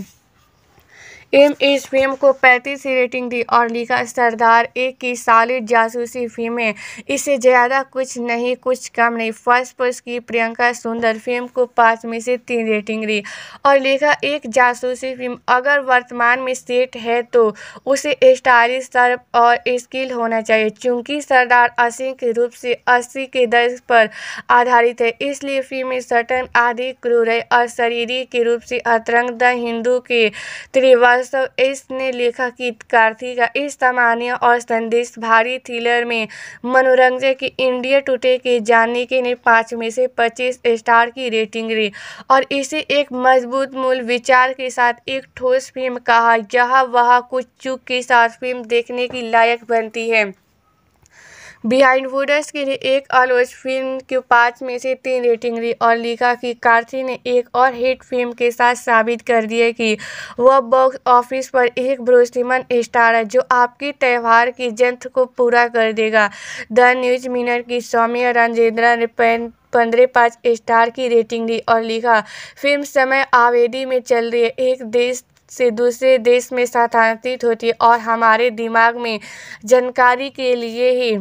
एम इस फिल्म को पैंतीस रेटिंग दी और लिखा सरदार एक की सालिड जासूसी है इससे ज़्यादा कुछ नहीं कुछ कम नहीं फर्स्ट पोज की प्रियंका सुंदर फिल्म को पाँच में से तीन रेटिंग दी और लिखा एक जासूसी फिल्म अगर वर्तमान में सेट है तो उसे स्टारिश तरफ और स्किल होना चाहिए चूँकि सरदार अस्सी के रूप से अस्सी के दर्ज पर आधारित है इसलिए फिल्म सटन आदि क्रूर है और शरीरी के रूप से अतरंग द हिंदू के त्रिवास श्रीवास्तव तो इसने लेखक गीतकार्थी का इस सामान्य और संदेश भारी थ्रिलर में मनोरंजन की इंडिया टुडे के के ने पाँच में से पच्चीस स्टार की रेटिंग दी और इसे एक मजबूत मूल विचार के साथ एक ठोस फिल्म कहा यह वह कुछ चूक के साथ फिल्म देखने की लायक बनती है बिहाइंड वुडर्स के लिए एक और फिल्म की पाँच में से तीन रेटिंग ली और लिखा कि कार्थी ने एक और हिट फिल्म के साथ साबित कर दिया कि वह बॉक्स ऑफिस पर एक भरोसेमंद स्टार है जो आपकी त्यौहार की जंत को पूरा कर देगा द न्यूज मिनर की सौम्य राजेंद्रा ने पेन पंद्रह पाँच स्टार की रेटिंग दी और लिखा फिल्म समय आवेदी में चल रही है एक देश से दूसरे देश में स्थानांतरित होती है और हमारे दिमाग में जानकारी के लिए ही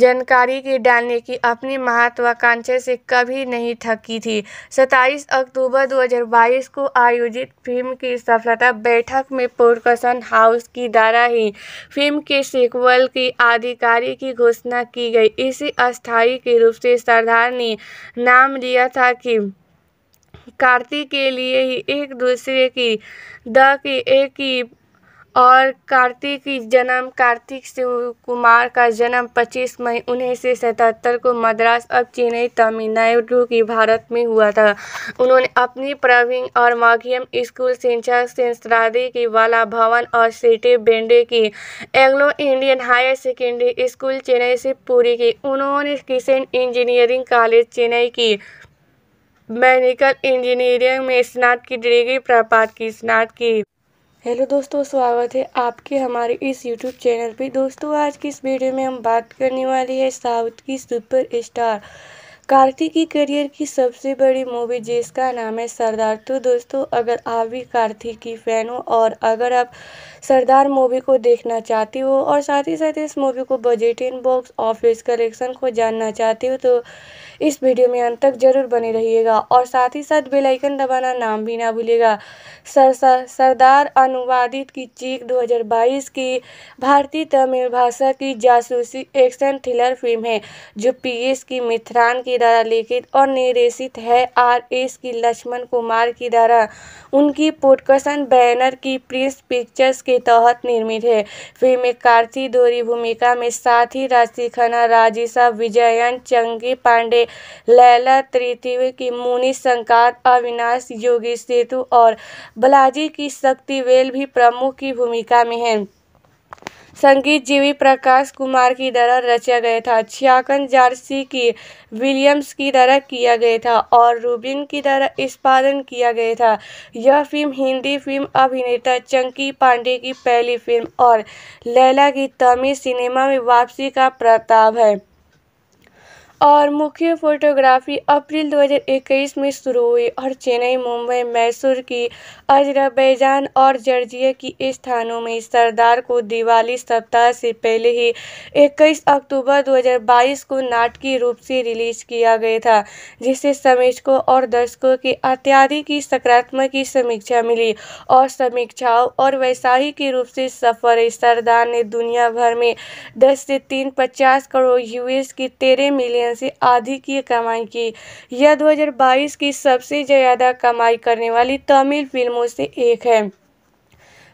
जानकारी की डालने की अपनी महत्वाकांक्षा से कभी नहीं थकी थी 27 अक्टूबर 2022 को आयोजित फिल्म की सफलता बैठक में प्रोडक्शन हाउस की द्वारा ही फिल्म के सीक्वल की आधिकारिक की घोषणा की गई इसी अस्थायी के रूप से सरदार ने नाम लिया था कि कार्तिक के लिए ही एक दूसरे की द की एक ही और कार्तिक की जन्म कार्तिक शिव कुमार का जन्म 25 मई उन्नीस सौ सतहत्तर को मद्रास अब चेन्नई तमिलनाडु की भारत में हुआ था उन्होंने अपनी प्रवीण और माध्यम स्कूल शिक्षा संस्थादी की वाला भवन और सिटी बेंडे की Anglo Indian higher secondary school Chennai से पूरी की उन्होंने किशन इंजीनियरिंग कॉलेज चेन्नई की मेडिकल इंजीनियरिंग में स्नातक की डिग्री प्राप्त की स्नातक की हेलो दोस्तों स्वागत है आपके हमारे इस यूट्यूब चैनल पे दोस्तों आज की इस वीडियो में हम बात करने वाले हैं साउथ की सुपर स्टार कार्तिक की करियर की सबसे बड़ी मूवी जिसका नाम है सरदार तो दोस्तों अगर आप भी कार्तिक की फ़ैन हो और अगर आप सरदार मूवी को देखना चाहते हो और साथ ही साथ इस मूवी को बजट इन बॉक्स ऑफिस कलेक्शन को जानना चाहते हो तो इस वीडियो में अंत तक जरूर बने रहिएगा और साथ ही साथ बेलाइकन दबाना नाम भी ना भूलिएगा सर, सर सरदार अनुवादित की चीख 2022 की भारतीय तमिल भाषा की जासूसी एक्शन थ्रिलर फिल्म है जो पीएस की मिथरान की द्वारा लिखित और निर्देशित है आर एस की लक्ष्मण कुमार की द्वारा उनकी पोटकसन बैनर की प्रिंस पिक्चर्स के तहत निर्मित है फिल्म में कार्ति दोरी भूमिका में साथ ही राशि खन्ना राजिशा विजयन चंगी पांडे लैला तृतीय की मुनि संकात अविनाश योगी सेतु और बलाजी की शक्तिवेल भी प्रमुख की भूमिका में है संगीत जीवी प्रकाश कुमार की तरह रचा गया था छियाकन जारसी की विलियम्स की तरह किया गया था और रूबिन की तरह निष्पादन किया गया था यह फिल्म हिंदी फिल्म अभिनेता चंकी पांडे की पहली फिल्म और लैला की तमिल सिनेमा में वापसी का प्रताप है और मुख्य फोटोग्राफी अप्रैल 2021 में शुरू हुई और चेन्नई मुंबई मैसूर की अजरबैजान और जर्जिया की स्थानों में सरदार को दिवाली सप्ताह से पहले ही 21 अक्टूबर 2022 को नाटकीय रूप से रिलीज किया गया था जिससे समीक्षकों और दर्शकों की अत्यादि की सकारात्मक की समीक्षा मिली और समीक्षाओं और वैसाही के रूप से सफर सरदार ने दुनिया भर में दस से तीन पचास करोड़ यूएस की तेरह मिलियन तरह से आधी की कमाई की यह 2022 की सबसे ज़्यादा कमाई करने वाली तमिल फिल्मों से एक है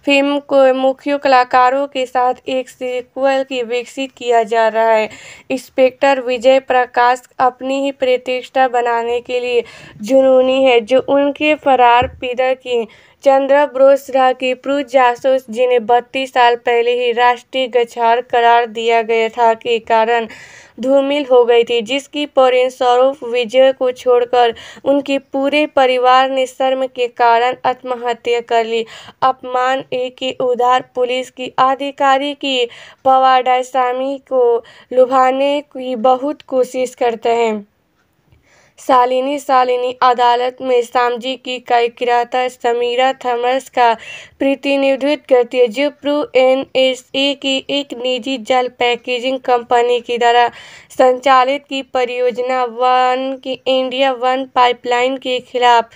फिल्म को मुख्य कलाकारों के साथ एक सीक्वल की विकसित किया जा रहा है इंस्पेक्टर विजय प्रकाश अपनी ही प्रतिष्ठा बनाने के लिए जुनूनी है जो उनके फरार पिता की ब्रोस रहा कि प्रू जासूस जिन्हें बत्तीस साल पहले ही राष्ट्रीय गछार करार दिया गया था के कारण धूमिल हो गई थी जिसकी पौरेन स्वरूप विजय को छोड़कर उनके पूरे परिवार ने शर्म के कारण आत्महत्या कर ली अपमान एक ही उधार पुलिस की अधिकारी की पवाडा सामी को लुभाने की बहुत कोशिश करते हैं सालिनी सालिनी अदालत में सामजी की किराता समीरा थॉमस का प्रतिनिधित्व करती है जो प्रू एन एस ए की एक निजी जल पैकेजिंग कंपनी की द्वारा संचालित की परियोजना वन की इंडिया वन पाइपलाइन के खिलाफ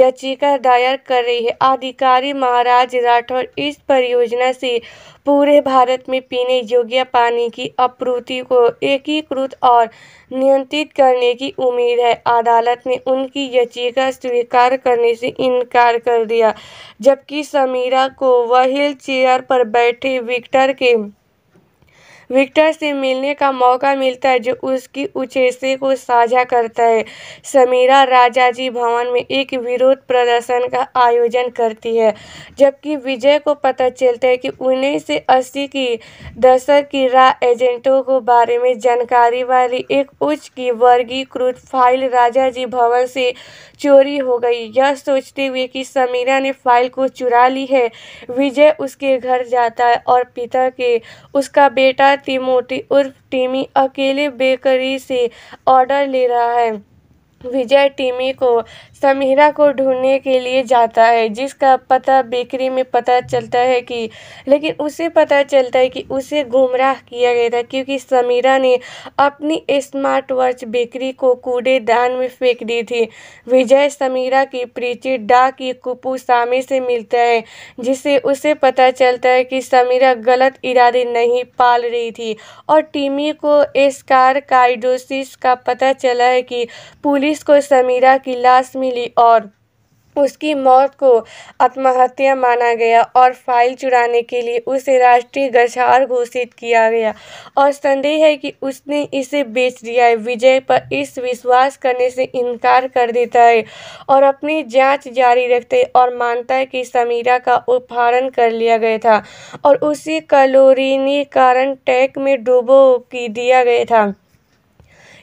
याचिका दायर कर रही है अधिकारी महाराज राठौर इस परियोजना से पूरे भारत में पीने योग्य पानी की आपूर्ति को एकीकृत और नियंत्रित करने की उम्मीद है अदालत ने उनकी याचिका स्वीकार करने से इनकार कर दिया जबकि समीरा को वहील चेयर पर बैठे विक्टर के विक्टर से मिलने का मौका मिलता है जो उसकी उचेसे को साझा करता है समीरा राजाजी भवन में एक विरोध प्रदर्शन का आयोजन करती है जबकि विजय को पता चलता है कि उन्नीस से अस्सी की दशक की रा एजेंटों को बारे में जानकारी वाली एक उच्च की वर्गीकृत फाइल राजाजी भवन से चोरी हो गई यह सोचते हुए कि समीरा ने फाइल को चुरा ली है विजय उसके घर जाता है और पिता के उसका बेटा तिमोटी उर्फ टीमी अकेले बेकरी से ऑर्डर ले रहा है विजय टीमी को समीरा को ढूंढने के लिए जाता है जिसका पता बेकरी में पता चलता है कि लेकिन उसे पता चलता है कि उसे गुमराह किया गया था क्योंकि समीरा ने अपनी स्मार्ट वॉच बेकरी को कूड़ेदान में फेंक दी थी विजय समीरा की प्रीति डा की कुपू सामे से मिलता है जिससे उसे पता चलता है कि समीरा गलत इरादे नहीं पाल रही थी और टीमी को एस्कार काइडोसिस का पता चला है कि पुलिस को समीरा की लाश मिल मिली और उसकी मौत को आत्महत्या माना गया और फाइल चुराने के लिए उसे राष्ट्रीय गछार घोषित किया गया और संदेह है कि उसने इसे बेच दिया है विजय पर इस विश्वास करने से इनकार कर देता है और अपनी जांच जारी रखते और मानता है कि समीरा का उपहारण कर लिया गया था और उसी कलोरिनी कारण टैक में डूबो की दिया गया था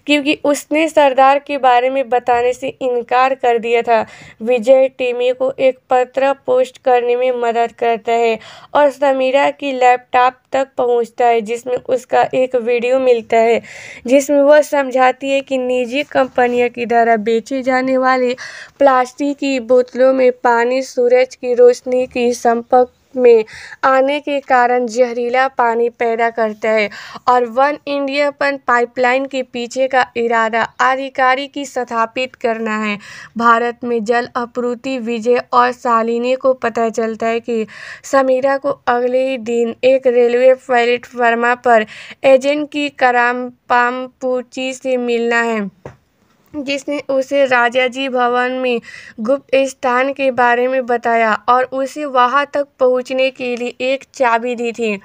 क्योंकि उसने सरदार के बारे में बताने से इनकार कर दिया था विजय टीमी को एक पत्र पोस्ट करने में मदद करता है और समीरा की लैपटॉप तक पहुंचता है जिसमें उसका एक वीडियो मिलता है जिसमें वह समझाती है कि निजी कंपनियों की द्वारा बेचे जाने वाले प्लास्टिक की बोतलों में पानी सूरज की रोशनी की संपर्क में आने के कारण जहरीला पानी पैदा करता है और वन इंडियापन पाइपलाइन के पीछे का इरादा आधिकारिक की स्थापित करना है भारत में जल आपूर्ति विजय और शालिनी को पता चलता है कि समीरा को अगले ही दिन एक रेलवे प्लेटफार्मा पर एजेंट की करामपाम पामपुची से मिलना है जिसने उसे राजा जी भवन में गुप्त स्थान के बारे में बताया और उसे वहाँ तक पहुँचने के लिए एक चाबी दी थी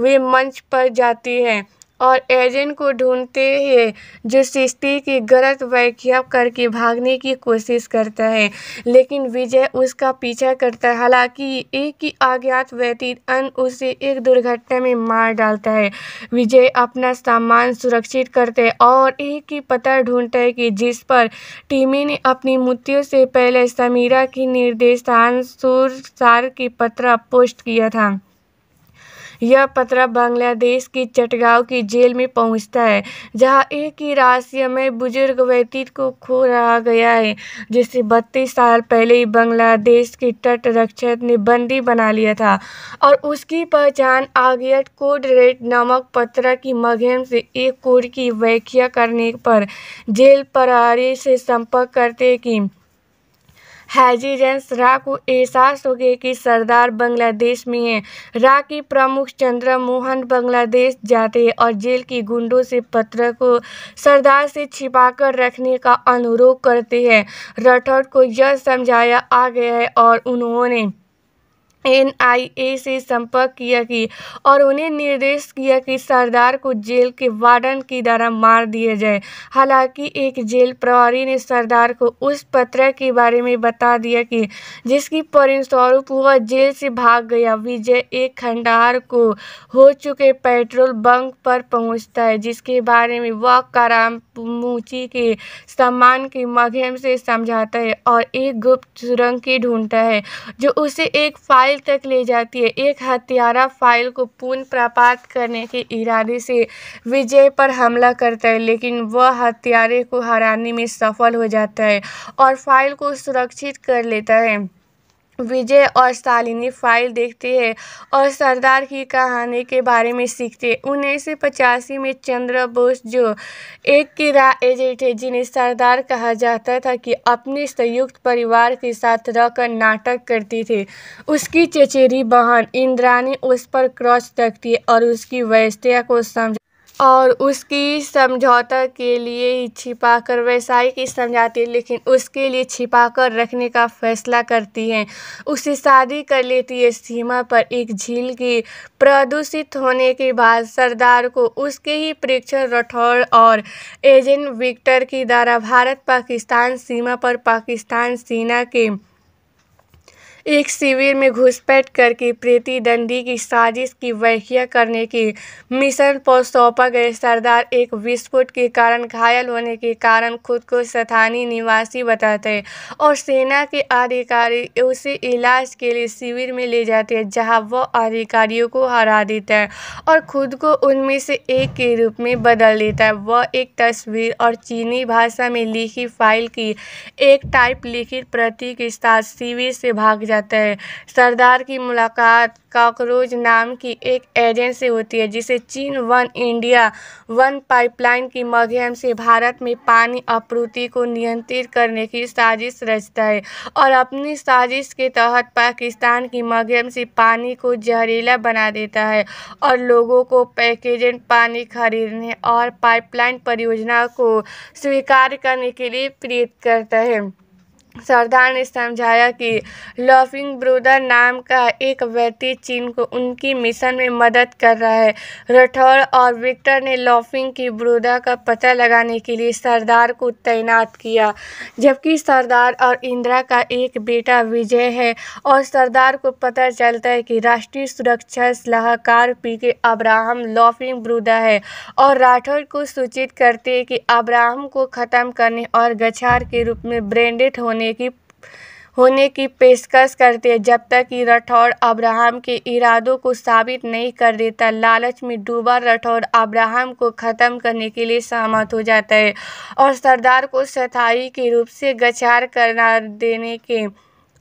वे मंच पर जाती है और एजेंट को ढूंढते हैं जो सृष्टि की गलत व्याख्या करके भागने की कोशिश करता है लेकिन विजय उसका पीछा करता है हालांकि एक ही अज्ञात व्यतीत अन उसे एक दुर्घटना में मार डालता है विजय अपना सामान सुरक्षित करते है और एक ही पता ढूंढता है कि जिस पर टीमी ने अपनी मृत्यु से पहले समीरा की निर्देशान सुरसार की पत्र पोस्ट किया था यह पत्र बांग्लादेश की चटगांव की जेल में पहुंचता है जहां एक ही में बुजुर्ग व्यतीत को खो रहा गया है जिसे बत्तीस साल पहले ही बांग्लादेश के तट रक्षक ने बंदी बना लिया था और उसकी पहचान आगियट कोड रेड नामक पत्र की माध्यम से एक कोड की व्याख्या करने पर जेल प्रहरी से संपर्क करते कि हाजी जेंस रा को एहसास हो गया कि सरदार बांग्लादेश में है रा की प्रमुख चंद्र मोहन बांग्लादेश जाते हैं और जेल की गुंडों से पत्र को सरदार से छिपाकर रखने का अनुरोध करते हैं राठौड़ को यह समझाया आ गया है और उन्होंने एन आई ए से संपर्क किया कि और उन्हें निर्देश किया कि सरदार को जेल के वार्डन की द्वारा मार दिया जाए हालांकि एक जेल प्रभारी ने सरदार को उस पत्र के बारे में बता दिया कि जिसकी परिणस्वरूप वह जेल से भाग गया विजय एक खंडार को हो चुके पेट्रोल बंक पर पहुंचता है जिसके बारे में वह मूची के सामान के माध्यम से समझाता है और एक गुप्त सुरंग की ढूंढता है जो उसे एक फाइल फाइल तक ले जाती है एक हत्यारा फाइल को पुनः प्राप्त करने के इरादे से विजय पर हमला करता है लेकिन वह हत्यारे को हराने में सफल हो जाता है और फाइल को सुरक्षित कर लेता है विजय और शालिनी फाइल देखती है और सरदार की कहानी के बारे में सीखती है उन्नीस सौ पचासी में चंद्र बोस जो एक किरा एजेंट है जिन्हें सरदार कहा जाता था कि अपने संयुक्त परिवार के साथ रहकर नाटक करती थी उसकी चचेरी बहन इंद्राणी उस पर क्रॉस रखती है और उसकी वैश्या को समझ और उसकी समझौता के लिए ही कर वैसाई की समझाती है लेकिन उसके लिए छिपा कर रखने का फैसला करती है उसे शादी कर लेती है सीमा पर एक झील की प्रदूषित होने के बाद सरदार को उसके ही प्रेक्षक राठौर और एजेंट विक्टर की द्वारा भारत पाकिस्तान सीमा पर पाकिस्तान सेना के एक शिविर में घुसपैठ करके प्रीति दंडी की साजिश की व्याख्या करने की मिशन पर सौंपा गए सरदार एक विस्फोट के कारण घायल होने के कारण खुद को स्थानीय निवासी बताते और सेना के अधिकारी उसे इलाज के लिए शिविर में ले जाते हैं जहाँ वह अधिकारियों को हरा देता है और खुद को उनमें से एक के रूप में बदल देता है वह एक तस्वीर और चीनी भाषा में लिखी फाइल की एक टाइप लिखित प्रति के साथ शिविर से भाग जाता जाता है सरदार की मुलाकात काकरोज नाम की एक एजेंट से होती है जिसे चीन वन इंडिया वन पाइपलाइन के माध्यम से भारत में पानी आपूर्ति को नियंत्रित करने की साजिश रचता है और अपनी साजिश के तहत पाकिस्तान के माध्यम से पानी को जहरीला बना देता है और लोगों को पैकेजेंट पानी खरीदने और पाइपलाइन परियोजना को स्वीकार करने के लिए प्रेरित करता है सरदार ने समझाया कि लॉफिंग ब्रूदर नाम का एक व्यक्ति चीन को उनकी मिशन में मदद कर रहा है राठौर और विक्टर ने लॉफिंग की ब्रूदर का पता लगाने के लिए सरदार को तैनात किया जबकि सरदार और इंदिरा का एक बेटा विजय है और सरदार को पता चलता है कि राष्ट्रीय सुरक्षा सलाहकार पी के अब्राहम लॉफिंग ब्रूदा है और राठौर को सूचित करते हैं कि अब्राहम को ख़त्म करने और गछार के रूप में ब्रेंडेड होने होने की होने की पेशकश करते हैं जब तक कि राठौर अब्राहम के इरादों को साबित नहीं कर देता लालच में डूबा राठौर अब्राहम को ख़त्म करने के लिए सहमत हो जाता है और सरदार को सथाई के रूप से गचार करना देने के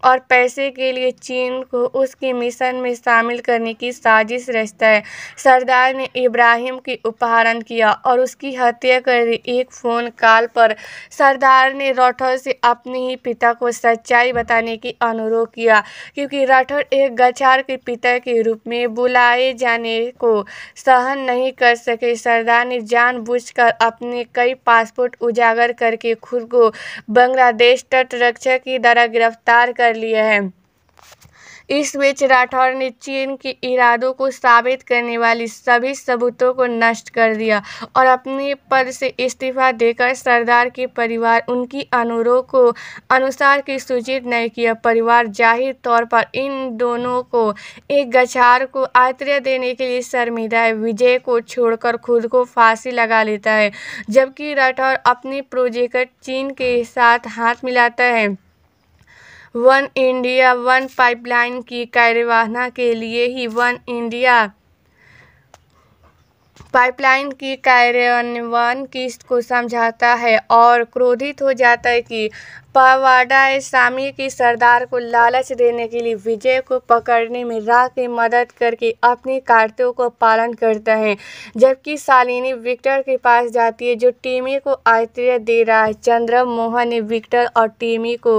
और पैसे के लिए चीन को उसके मिशन में शामिल करने की साजिश रचता है सरदार ने इब्राहिम की उपहारण किया और उसकी हत्या कर दी एक फ़ोन कॉल पर सरदार ने राठौर से अपने ही पिता को सच्चाई बताने की अनुरोध किया क्योंकि राठौर एक गछार के पिता के रूप में बुलाए जाने को सहन नहीं कर सके सरदार ने जान अपने कई पासपोर्ट उजागर करके खुद को बांग्लादेश तटरक्षक की तरह गिरफ्तार कर कर लिए हैं इस बीच राठौर ने चीन के इरादों को साबित करने वाली सभी सबूतों को नष्ट कर दिया और अपने पद से इस्तीफा देकर सरदार के परिवार उनकी अनुरोध को अनुसार की सूचित नहीं किया परिवार जाहिर तौर पर इन दोनों को एक गछार को आत्रय देने के लिए शर्मिदा है विजय को छोड़कर खुद को फांसी लगा लेता है जबकि राठौर अपने प्रोजेक्ट चीन के साथ हाथ मिलाता है वन इंडिया वन पाइपलाइन की कार्यवाहना के लिए ही वन इंडिया पाइपलाइन की कार्यान्वयन किस्त को समझाता है और क्रोधित हो जाता है कि पवाडा इस्लामी की सरदार को लालच देने के लिए विजय को पकड़ने में राह की मदद करके अपनी कार्तों को पालन करता है जबकि सालिनी विक्टर के पास जाती है जो टीमी को आश्चर्य दे रहा है चंद्र मोहन ने विक्टर और टीमी को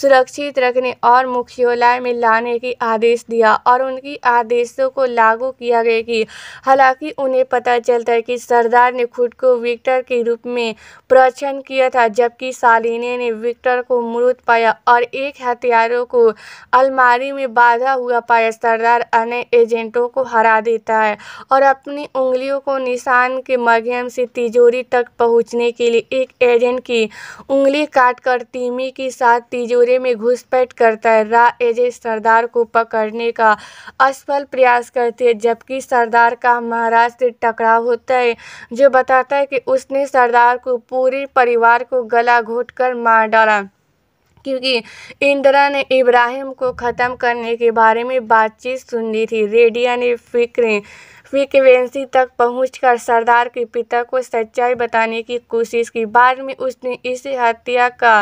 सुरक्षित रखने और मुख्यालय में लाने की आदेश दिया और उनकी आदेशों को लागू किया गया कि हालांकि उन्हें पता चलता है कि सरदार ने खुद को विक्टर के रूप में प्रचन्न किया था जबकि सालिनी ने विक्टर डॉक्टर को मृत पाया और एक हथियारों को अलमारी में बांधा हुआ पाया सरदार अन्य एजेंटों को हरा देता है और अपनी उंगलियों को निशान के माध्यम से तिजोरी तक पहुंचने के लिए एक एजेंट की उंगली काटकर तिमी के साथ तिजोरी में घुसपैठ करता है रा एजेंट सरदार को पकड़ने का असफल प्रयास करती है जबकि सरदार का महाराज से टकराव होता है जो बताता है कि उसने सरदार को पूरे परिवार को गला घोट कर मार डाला क्योंकि इंदिरा ने इब्राहिम को ख़त्म करने के बारे में बातचीत ली थी रेडिया ने फ़िक्र फ्रीक्वेंसी तक पहुंचकर सरदार के पिता को सच्चाई बताने की कोशिश की बाद में उसने इस हत्या का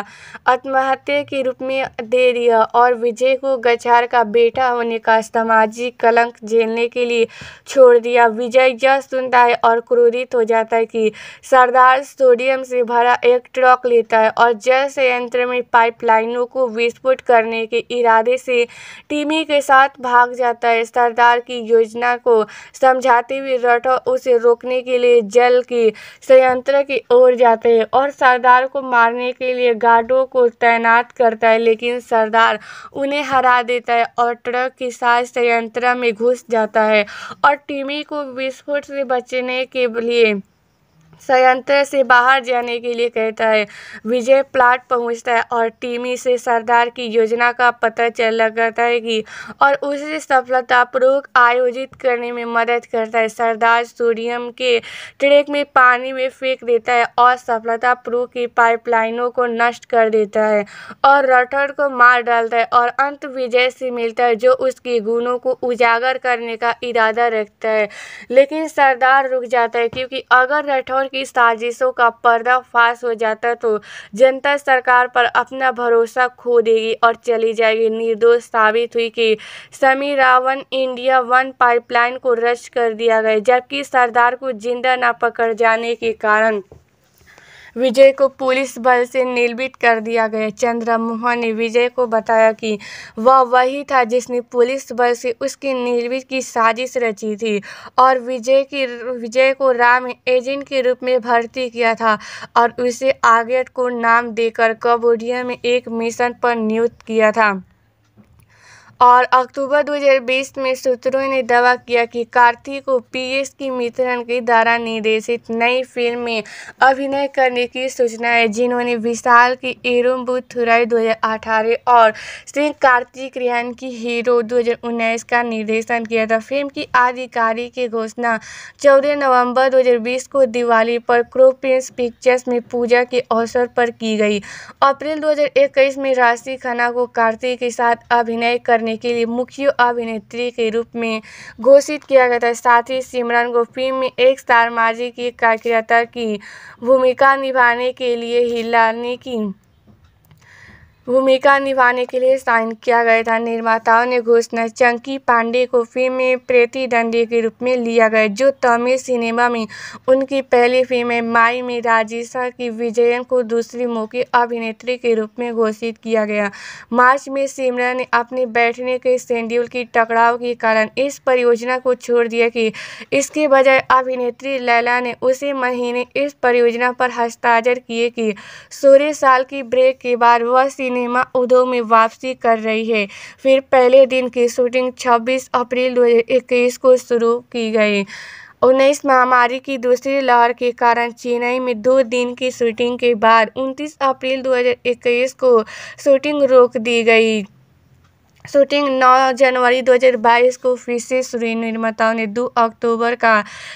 आत्महत्या के रूप में दे दिया और विजय को गछार का बेटा होने का सामाजिक कलंक झेलने के लिए छोड़ दिया विजय यह सुनता है और क्रोधित हो जाता है कि सरदार सोडियम से भरा एक ट्रक लेता है और जल संयंत्र में पाइपलाइनों को विस्फोट करने के इरादे से टीमी के साथ भाग जाता है सरदार की योजना को सम समझाते हुए राठौर उसे रोकने के लिए जल की संयंत्र की ओर जाते हैं और सरदार को मारने के लिए गार्डों को तैनात करता है लेकिन सरदार उन्हें हरा देता है और ट्रक के साथ संयंत्र में घुस जाता है और टीमी को विस्फोट से बचने के लिए संयंत्र से बाहर जाने के लिए कहता है विजय प्लाट पहुंचता है और टीमी से सरदार की योजना का पता चल लगाता है कि और उसे सफलतापूर्वक आयोजित करने में मदद करता है सरदार सोडियम के ट्रेक में पानी में फेंक देता है और सफलतापूर्वक की पाइपलाइनों को नष्ट कर देता है और रटर को मार डालता है और अंत विजय से मिलता है जो उसके गुणों को उजागर करने का इरादा रखता है लेकिन सरदार रुक जाता है क्योंकि अगर राठौर की साजिशों का पर्दाफाश हो जाता तो जनता सरकार पर अपना भरोसा खो देगी और चली जाएगी निर्दोष साबित हुई कि समी रावण इंडिया वन पाइपलाइन को रद्द कर दिया गया जबकि सरदार को जिंदा न पकड़ जाने के कारण विजय को पुलिस बल से निलंबित कर दिया गया चंद्रमोहन ने विजय को बताया कि वह वही था जिसने पुलिस बल से उसकी निलंबित की साजिश रची थी और विजय की विजय को राम एजेंट के रूप में भर्ती किया था और उसे आगेट को नाम देकर कबोडिया में एक मिशन पर नियुक्त किया था और अक्टूबर 2020 में सूत्रों ने दावा किया कि कार्तिक को पीएस की मित्रन की द्वारा निर्देशित नई फिल्म में अभिनय करने की सूचना है जिन्होंने विशाल की एरुम्बुथुराई दो और श्री कार्तिक रिहान की हीरो 2019 का निर्देशन किया था फिल्म की आधिकारिक की घोषणा चौदह नवंबर 2020 को दिवाली पर क्रोपियंस पिक्चर्स में पूजा के अवसर पर की गई अप्रैल दो में राशि खन्ना को कार्तिक के साथ अभिनय करने करने के लिए मुख्य अभिनेत्री के रूप में घोषित किया गया था साथ ही सिमरन को फिल्म में एक स्टार माजी की कार्यकर्ता की भूमिका निभाने के लिए हिलानी की भूमिका निभाने के लिए साइन किया गया था निर्माताओं ने घोषणा चंकी पांडे को फिल्म में प्रतिद्वंदी के रूप में लिया गया जो तमिल सिनेमा में उनकी पहली फिल्म है माई में राजेशा की विजयन को दूसरी मौके अभिनेत्री के रूप में घोषित किया गया मार्च में सिमरन ने अपने बैठने के शेड्यूल की टकराव के कारण इस परियोजना को छोड़ दिया कि इसके बजाय अभिनेत्री लैला ने उसी महीने इस परियोजना पर हस्ताक्षर किए कि सोलह साल की ब्रेक के बाद वह सिनेमा उद्योग में वापसी कर रही है फिर पहले दिन की शूटिंग 26 अप्रैल 2021 को शुरू की गई उन्नीस महामारी की दूसरी लहर के कारण चेन्नई में दो दिन की शूटिंग के बाद 29 अप्रैल 2021 को शूटिंग रोक दी गई शूटिंग 9 जनवरी 2022 को फिर से शुरू निर्माताओं ने 2 अक्टूबर का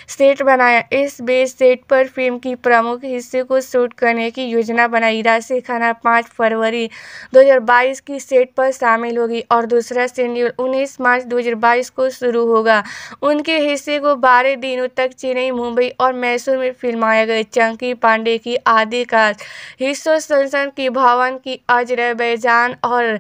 सेट बनाया इस बीच सेट पर फिल्म की प्रमुख हिस्से को शूट करने की योजना बनाई राशि खाना 5 फरवरी 2022 की सेट पर शामिल होगी और दूसरा शेड्यूल 19 मार्च 2022 को शुरू होगा उनके हिस्से को बारह दिनों तक चेन्नई मुंबई और मैसूर में फिल्माया गया चंकी पांडे की आदि का हिस्सों संसद की भवन की अजरबैजान और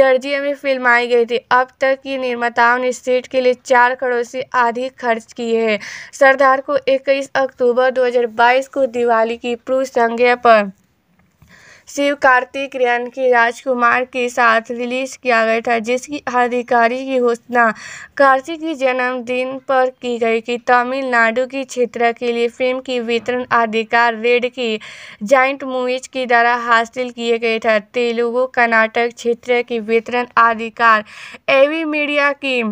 जर्जिया में फिल्म बनाई गई थी अब तक की निर्माताओं ने सीट के लिए चार करोड़ से अधिक खर्च किए हैं सरदार को 21 अक्टूबर 2022 को दिवाली की पूर्व संज्ञा पर शिव कार्तिक की राजकुमार के साथ रिलीज किया गया था जिसकी आधिकारिक घोषणा कार्तिक के जन्मदिन पर की गई कि तमिलनाडु की क्षेत्र के लिए फिल्म की वितरण अधिकार रेड की जॉइंट मूवीज के द्वारा हासिल किए गए थे तेलुगु कर्नाटक क्षेत्र की वितरण अधिकार एवी मीडिया की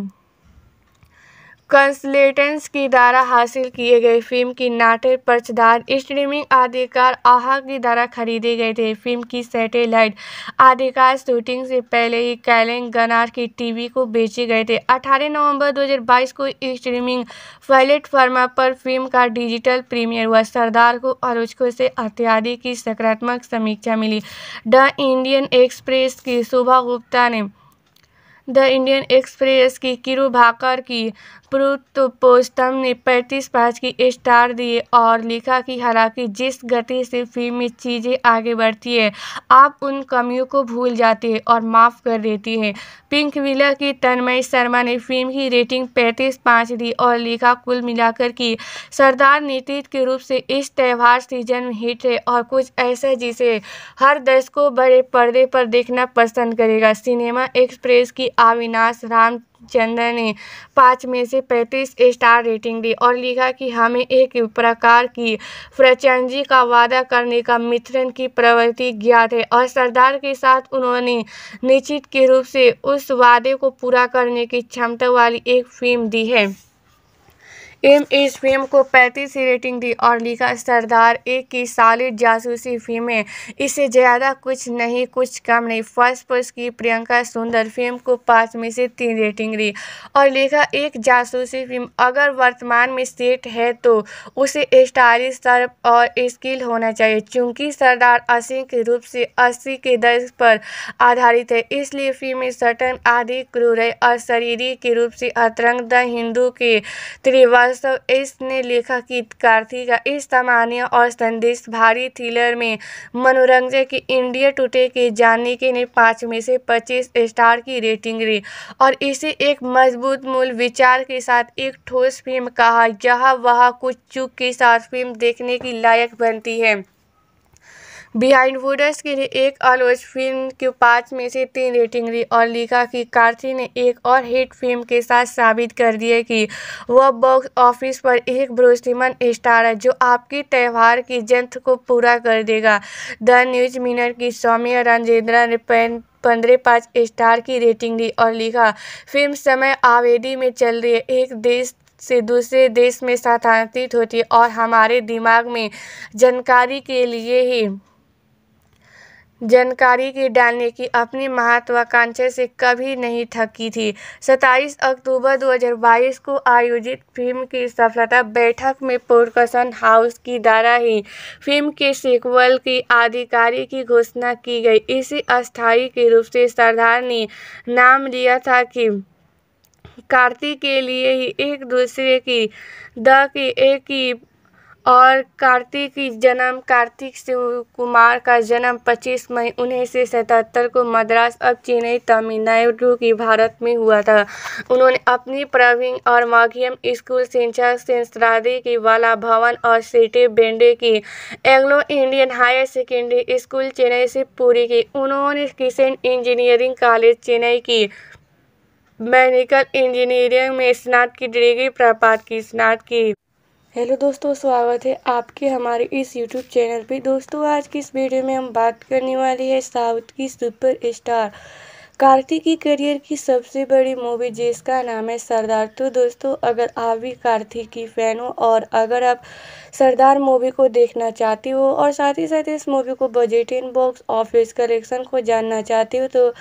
कंसलेटेंस की द्वारा हासिल किए गए फ़िल्म की नाटक पर्चदार स्ट्रीमिंग आधिकार आहा के द्वारा खरीदे गए थे फिल्म की सैटेलाइट आधिकार शूटिंग से पहले ही कैलेंग गनार की टीवी को बेचे गए थे 18 नवंबर 2022 को स्ट्रीमिंग प्लेटफॉर्म पर फिल्म का डिजिटल प्रीमियर हुआ सरदार को उसको से अत्याधिक की सकारात्मक समीक्षा मिली द इंडियन एक्सप्रेस की शोभा गुप्ता ने द इंडियन एक्सप्रेस की भाकर की पुरुतपोष्टम ने पैंतीस पाँच की स्टार दिए और लिखा कि हालांकि जिस गति से फिल्म में चीज़ें आगे बढ़ती है आप उन कमियों को भूल जाते हैं और माफ़ कर देती हैं पिंक विला की तन्मय शर्मा ने फिल्म की रेटिंग पैंतीस पाँच दी और लिखा कुल मिलाकर कि सरदार नीतीत के रूप से इस त्यौहार सीजन हिट है और कुछ ऐसा जिसे हर दर्शकों बड़े पर्दे पर देखना पसंद करेगा सिनेमा एक्सप्रेस की अविनाश रामचंद्र ने पाँच में से पैंतीस स्टार रेटिंग दी और लिखा कि हमें एक प्रकार की फ्रेचेंजी का वादा करने का मिथुन की प्रवृत्ति ज्ञात है और सरदार के साथ उन्होंने निश्चित के रूप से उस वादे को पूरा करने की क्षमता वाली एक फिल्म दी है एम इस फिल्म को पैंतीस रेटिंग दी और लिखा सरदार एक की सॉलिड जासूसी फिल्म है इससे ज़्यादा कुछ नहीं कुछ कम नहीं फर्स्ट पोज की प्रियंका सुंदर फिल्म को पाँच में से तीन रेटिंग दी और लिखा एक जासूसी फिल्म अगर वर्तमान में सेट है तो उसे स्टाइलिश तरफ और स्किल होना चाहिए चूंकि सरदार असी के रूप से अस्सी के दर्ज पर आधारित है इसलिए फिल्म सटन आदि क्रूर है और शरीर के रूप से अतरंग द हिंदू के त्रिवास श्रीवास्तव इसने लेखक गीत कार्थी का इस सामान्य और संदिग्ध भारी थ्रिलर में मनोरंजन की इंडिया टुडे के जानने ने पाँच में से पच्चीस स्टार की रेटिंग दी और इसे एक मजबूत मूल विचार के साथ एक ठोस फिल्म कहा यह वह कुछ चूक के साथ फिल्म देखने की लायक बनती है बिहाइंड वुडर्स के लिए एक और फिल्म की पाँच में से तीन रेटिंग ली और लिखा कि कार्ती ने एक और हिट फिल्म के साथ साबित कर दिया कि वह बॉक्स ऑफिस पर एक भरोसेमंद स्टार है जो आपकी त्यौहार की जंत को पूरा कर देगा द न्यूज मिनर की सौम्य राजेंद्रा ने पेन पंद्रह पाँच स्टार की रेटिंग दी और लिखा फिल्म समय आवेदी में चल रही है एक देश से दूसरे देश में स्थानांतरित होती है और हमारे दिमाग में जानकारी के लिए ही जानकारी की डालने की अपनी महत्वाकांक्षा से कभी नहीं थकी थी 27 अक्टूबर 2022 को आयोजित फिल्म की सफलता बैठक में पोर्कसन हाउस की द्वारा ही फिल्म के सीक्वल की आधिकारिक की घोषणा की गई इसी अस्थायी के रूप से सरदार ने नाम लिया था कि कार्तिक के लिए ही एक दूसरे की द की एक ही और कार्तिक जन्म कार्तिक शिव कुमार का जन्म 25 मई उन्नीस सौ सतहत्तर को मद्रास अब चेन्नई तमिलनाडु की भारत में हुआ था उन्होंने अपनी प्रवीण और माध्यम स्कूल शिक्षा संस्थादी की वाला भवन और सिटी बेंडे की Anglo Indian higher secondary school Chennai से पूरी की उन्होंने किशन इंजीनियरिंग कॉलेज चेन्नई की मेडिकल इंजीनियरिंग में स्नातक की डिग्री प्राप्त की स्नातक की हेलो दोस्तों स्वागत है आपके हमारे इस यूट्यूब चैनल पे दोस्तों आज की इस वीडियो में हम बात करने वाले हैं साउथ की सुपर स्टार कार्तिक की करियर की सबसे बड़ी मूवी जिसका नाम है सरदार तो दोस्तों अगर आप भी कार्तिक की फ़ैन हो और अगर आप सरदार मूवी को देखना चाहती हो और साथ ही साथ इस मूवी को बजट इन बॉक्स ऑफिस कलेक्शन को जानना चाहती हो तो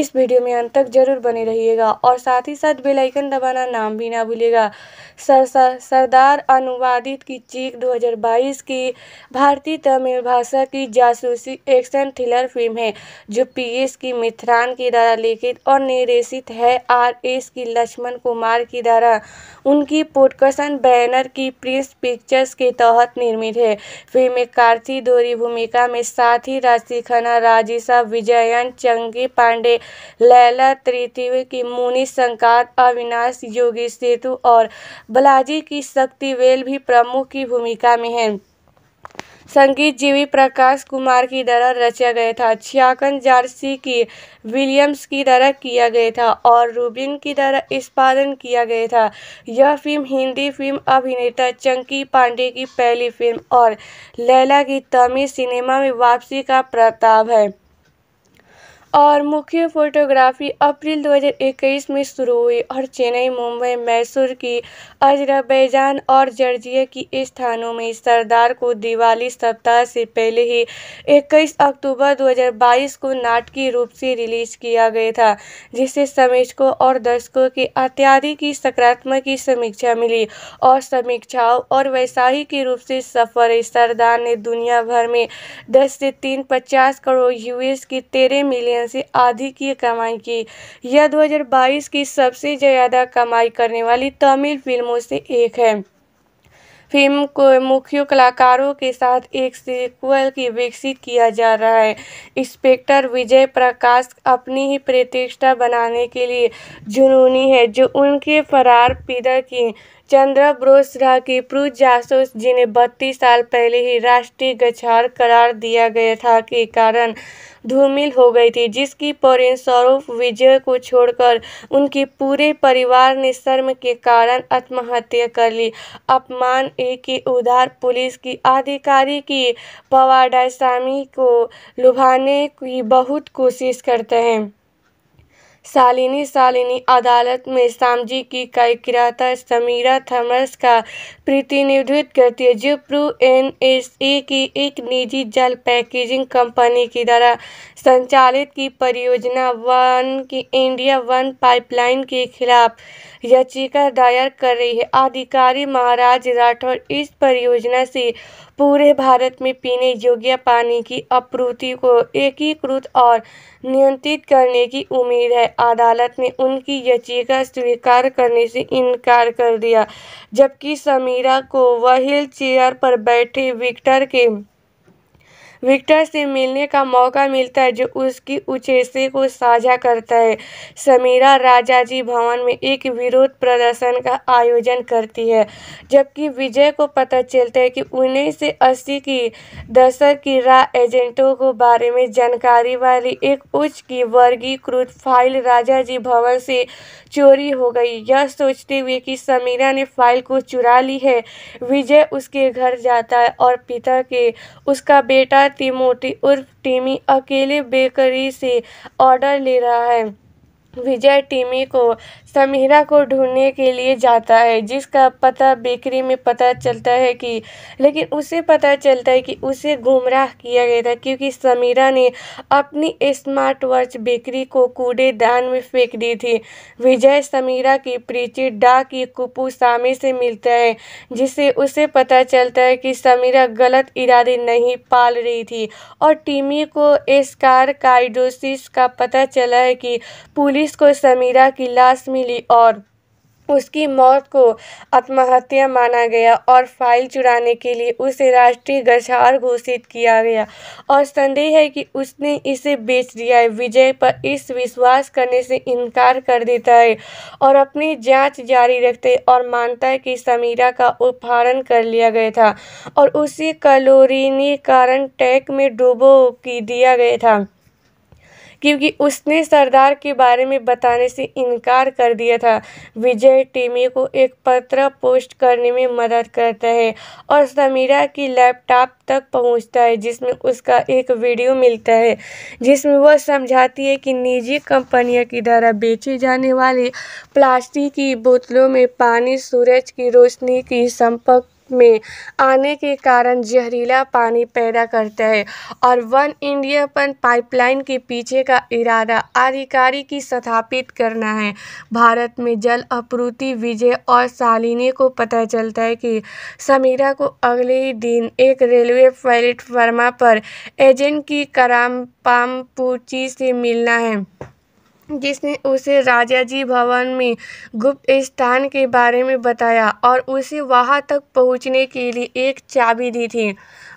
इस वीडियो में अंत तक जरूर बने रहिएगा और साथ ही साथ बेलाइकन दबाना नाम भी ना भूलिएगा सर, सरदार अनुवादित की चीख 2022 की भारतीय तमिल भाषा की जासूसी एक्शन थ्रिलर फिल्म है जो पीएस की मिथरान की द्वारा लिखित और निर्देशित है आर एस की लक्ष्मण कुमार की द्वारा उनकी पोटकसन बैनर की प्रिंस पिक्चर्स के तहत निर्मित है फिल्म में कार्ति दोरी भूमिका में साथ ही राशि खन्ना राजिशा विजयन चंगी पांडे लैला त्रितिव की मुनि संकात अविनाश योगी सेतु और बलाजी की शक्तिवेल भी प्रमुख की भूमिका में है संगीत जीवी प्रकाश कुमार की तरह रचा गया था छियाकन जारसी की विलियम्स की तरह किया गया था और रूबिन की तरह निष्पादन किया गया था यह फिल्म हिंदी फिल्म अभिनेता चंकी पांडे की पहली फिल्म और लैला की तमिल सिनेमा में वापसी का प्रताप है और मुख्य फोटोग्राफी अप्रैल 2021 में शुरू हुई और चेन्नई मुंबई मैसूर की अजरबैजान और जर्जिया की स्थानों में सरदार को दिवाली सप्ताह से पहले ही 21 अक्टूबर 2022 को नाटकीय रूप से रिलीज किया गया था जिससे समीक्षकों और दर्शकों के अत्यादि की सकारात्मक की समीक्षा मिली और समीक्षाओं और वैसाही के रूप से सफर सरदार ने दुनिया भर में दस से तीन पचास करोड़ यूएस की तेरह मिलियन से आधी की कमाई की यह 2022 की सबसे ज़्यादा कमाई करने वाली तमिल फिल्मों से एक है फिल्म को मुख्य कलाकारों के साथ एक सीक्वल की विकसित किया जा रहा है इंस्पेक्टर विजय प्रकाश अपनी ही प्रतिष्ठा बनाने के लिए जुनूनी है जो उनके फरार पिता की चंद्र ब्रोसरा की प्रू जासूस जिन्हें बत्तीस साल पहले ही राष्ट्रीय गछार करार दिया गया था के कारण धूमिल हो गई थी जिसकी परिणाम स्वरूप विजय को छोड़कर उनके पूरे परिवार ने शर्म के कारण आत्महत्या कर ली अपमान एक ही उधार पुलिस की अधिकारी की पवाडा स्वामी को लुभाने की बहुत कोशिश करते हैं शालिनी शालिनी अदालत में श्यामजी की किराता समीरा थॉमस का प्रतिनिधित्व करती है जो प्रू एन एस ए की एक निजी जल पैकेजिंग कंपनी की द्वारा संचालित की परियोजना वन की इंडिया वन पाइपलाइन के खिलाफ याचिका दायर कर रही है अधिकारी महाराज राठौर इस परियोजना से पूरे भारत में पीने योग्य पानी की आपूर्ति को एकीकृत और नियंत्रित करने की उम्मीद है अदालत ने उनकी याचिका स्वीकार करने से इनकार कर दिया जबकि समीरा को व्हील चेयर पर बैठे विक्टर के विक्टर से मिलने का मौका मिलता है जो उसकी उचेसी को साझा करता है समीरा राजा जी भवन में एक विरोध प्रदर्शन का आयोजन करती है जबकि विजय को पता चलता है कि उन्नीस से अस्सी की दशक की राह एजेंटों को बारे में जानकारी वाली एक उच्च की वर्गीकृत फाइल राजा जी भवन से चोरी हो गई यह सोचते हुए कि समीरा ने फाइल को चुरा ली है विजय उसके घर जाता है और पिता के उसका बेटा तिमोटी उर्फ टीमी अकेले बेकरी से ऑर्डर ले रहा है विजय टीमी को समीरा को ढूंढने के लिए जाता है जिसका पता बेकरी में पता चलता है कि लेकिन उसे पता चलता है कि उसे गुमराह किया गया था क्योंकि समीरा ने अपनी स्मार्ट वॉच बेकरी को कूड़ेदान में फेंक दी थी विजय समीरा की प्रीति डा की कुपू सामी से मिलता है जिससे उसे पता चलता है कि समीरा गलत इरादे नहीं पाल रही थी और टीमी को एस्कार काइडोसिस का पता चला है कि पुलिस को समीरा की लाश में मिली और उसकी मौत को आत्महत्या माना गया और फाइल चुराने के लिए उसे राष्ट्रीय गछार घोषित किया गया और संदेह है कि उसने इसे बेच दिया है विजय पर इस विश्वास करने से इनकार कर देता है और अपनी जांच जारी रखते और मानता है कि समीरा का उपहारण कर लिया गया था और उसी कलोरिनी कारण टैक में डूबो की दिया गया था क्योंकि उसने सरदार के बारे में बताने से इनकार कर दिया था विजय टीमी को एक पत्र पोस्ट करने में मदद करता है और समीरा की लैपटॉप तक पहुंचता है जिसमें उसका एक वीडियो मिलता है जिसमें वह समझाती है कि निजी कंपनियों की द्वारा बेचे जाने वाले प्लास्टिक की बोतलों में पानी सूरज की रोशनी की संपर्क में आने के कारण जहरीला पानी पैदा करता है और वन इंडियापन पाइपलाइन के पीछे का इरादा आधिकारी की स्थापित करना है भारत में जल आपूर्ति विजय और शालिनी को पता चलता है कि समीरा को अगले ही दिन एक रेलवे प्लेटफार्मा पर एजेंट की करामपाम पामपुची से मिलना है जिसने उसे राजा जी भवन में गुप्त स्थान के बारे में बताया और उसे वहाँ तक पहुँचने के लिए एक चाबी दी थी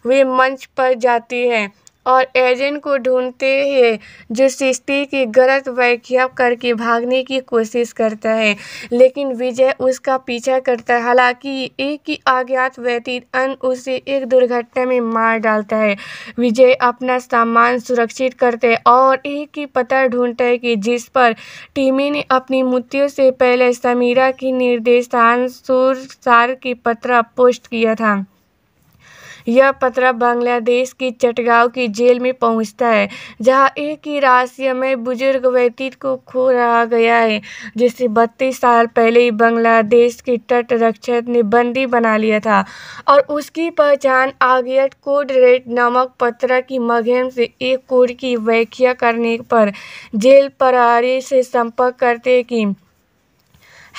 वे मंच पर जाती है और एजेंट को ढूंढते हैं जो सृष्टि की गलत व्याख्या करके भागने की कोशिश करता है लेकिन विजय उसका पीछा करता है हालांकि एक ही अज्ञात व्यतीत अन उसे एक दुर्घटना में मार डालता है विजय अपना सामान सुरक्षित करते हैं और एक ही पता ढूंढता है कि जिस पर टीमी ने अपनी मृत्यु से पहले समीरा की निर्देशान सुरसार की पत्र पोस्ट किया था यह पत्र बांग्लादेश की चटगांव की जेल में पहुंचता है जहां एक ही राशि में बुजुर्ग व्यतीत को खो रहा गया है जिसे बत्तीस साल पहले ही बांग्लादेश के तट रक्षक ने बंदी बना लिया था और उसकी पहचान आगियट कोड रेड नामक पत्र की माध्यम से एक कोड की व्याख्या करने पर जेल प्रहरी से संपर्क करते कि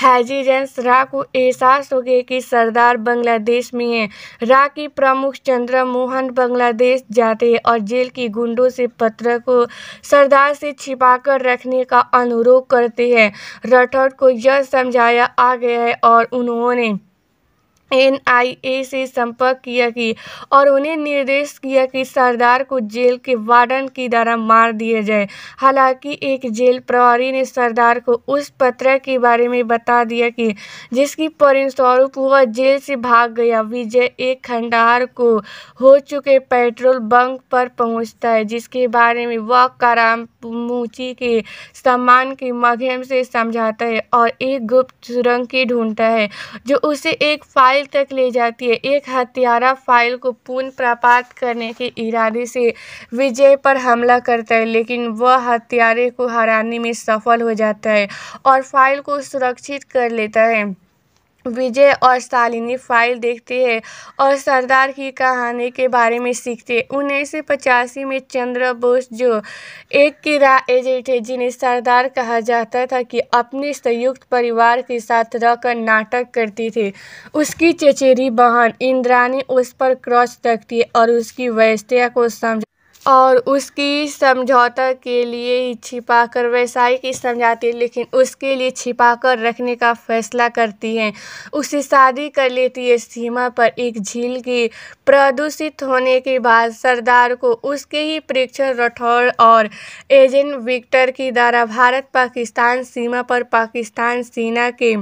जेंस रा को एहसास हो गया कि सरदार बांग्लादेश में है रा की प्रमुख चंद्र मोहन बांग्लादेश जाते और जेल की गुंडों से पत्र को सरदार से छिपाकर रखने का अनुरोध करते हैं राठौर को यह समझाया आ गया है और उन्होंने एन आई ए से संपर्क किया कि और उन्हें निर्देश किया कि सरदार को जेल के वार्डन की द्वारा मार दिया जाए हालांकि एक जेल प्रभारी ने सरदार को उस पत्र के बारे में बता दिया कि जिसकी परिणस्वरूप वह जेल से भाग गया विजय एक खंडार को हो चुके पेट्रोल बंक पर पहुंचता है जिसके बारे में वह करामूची के सामान के माध्यम से समझाता है और एक गुप्त सुरंग की ढूंढता है जो उसे एक फाइल फाइल तक ले जाती है एक हत्यारा फाइल को पुनः प्राप्त करने के इरादे से विजय पर हमला करता है लेकिन वह हत्यारे को हराने में सफल हो जाता है और फाइल को सुरक्षित कर लेता है विजय और शालिनी फाइल देखते हैं और सरदार की कहानी के बारे में सीखते हैं उन्नीस सौ पचासी में चंद्र बोस जो एक किरा एजेंट है जिन्हें सरदार कहा जाता था कि अपने संयुक्त परिवार के साथ रहकर नाटक करती थी उसकी चचेरी बहन इंद्राणी उस पर क्रॉस रखती है और उसकी वैश्या को समझ और उसकी समझौता के लिए ही छिपा कर वैसाई की समझाती है लेकिन उसके लिए छिपा कर रखने का फैसला करती है उसे शादी कर लेती है सीमा पर एक झील की प्रदूषित होने के बाद सरदार को उसके ही प्रेक्षक राठौर और एजेंट विक्टर की द्वारा भारत पाकिस्तान सीमा पर पाकिस्तान सेना के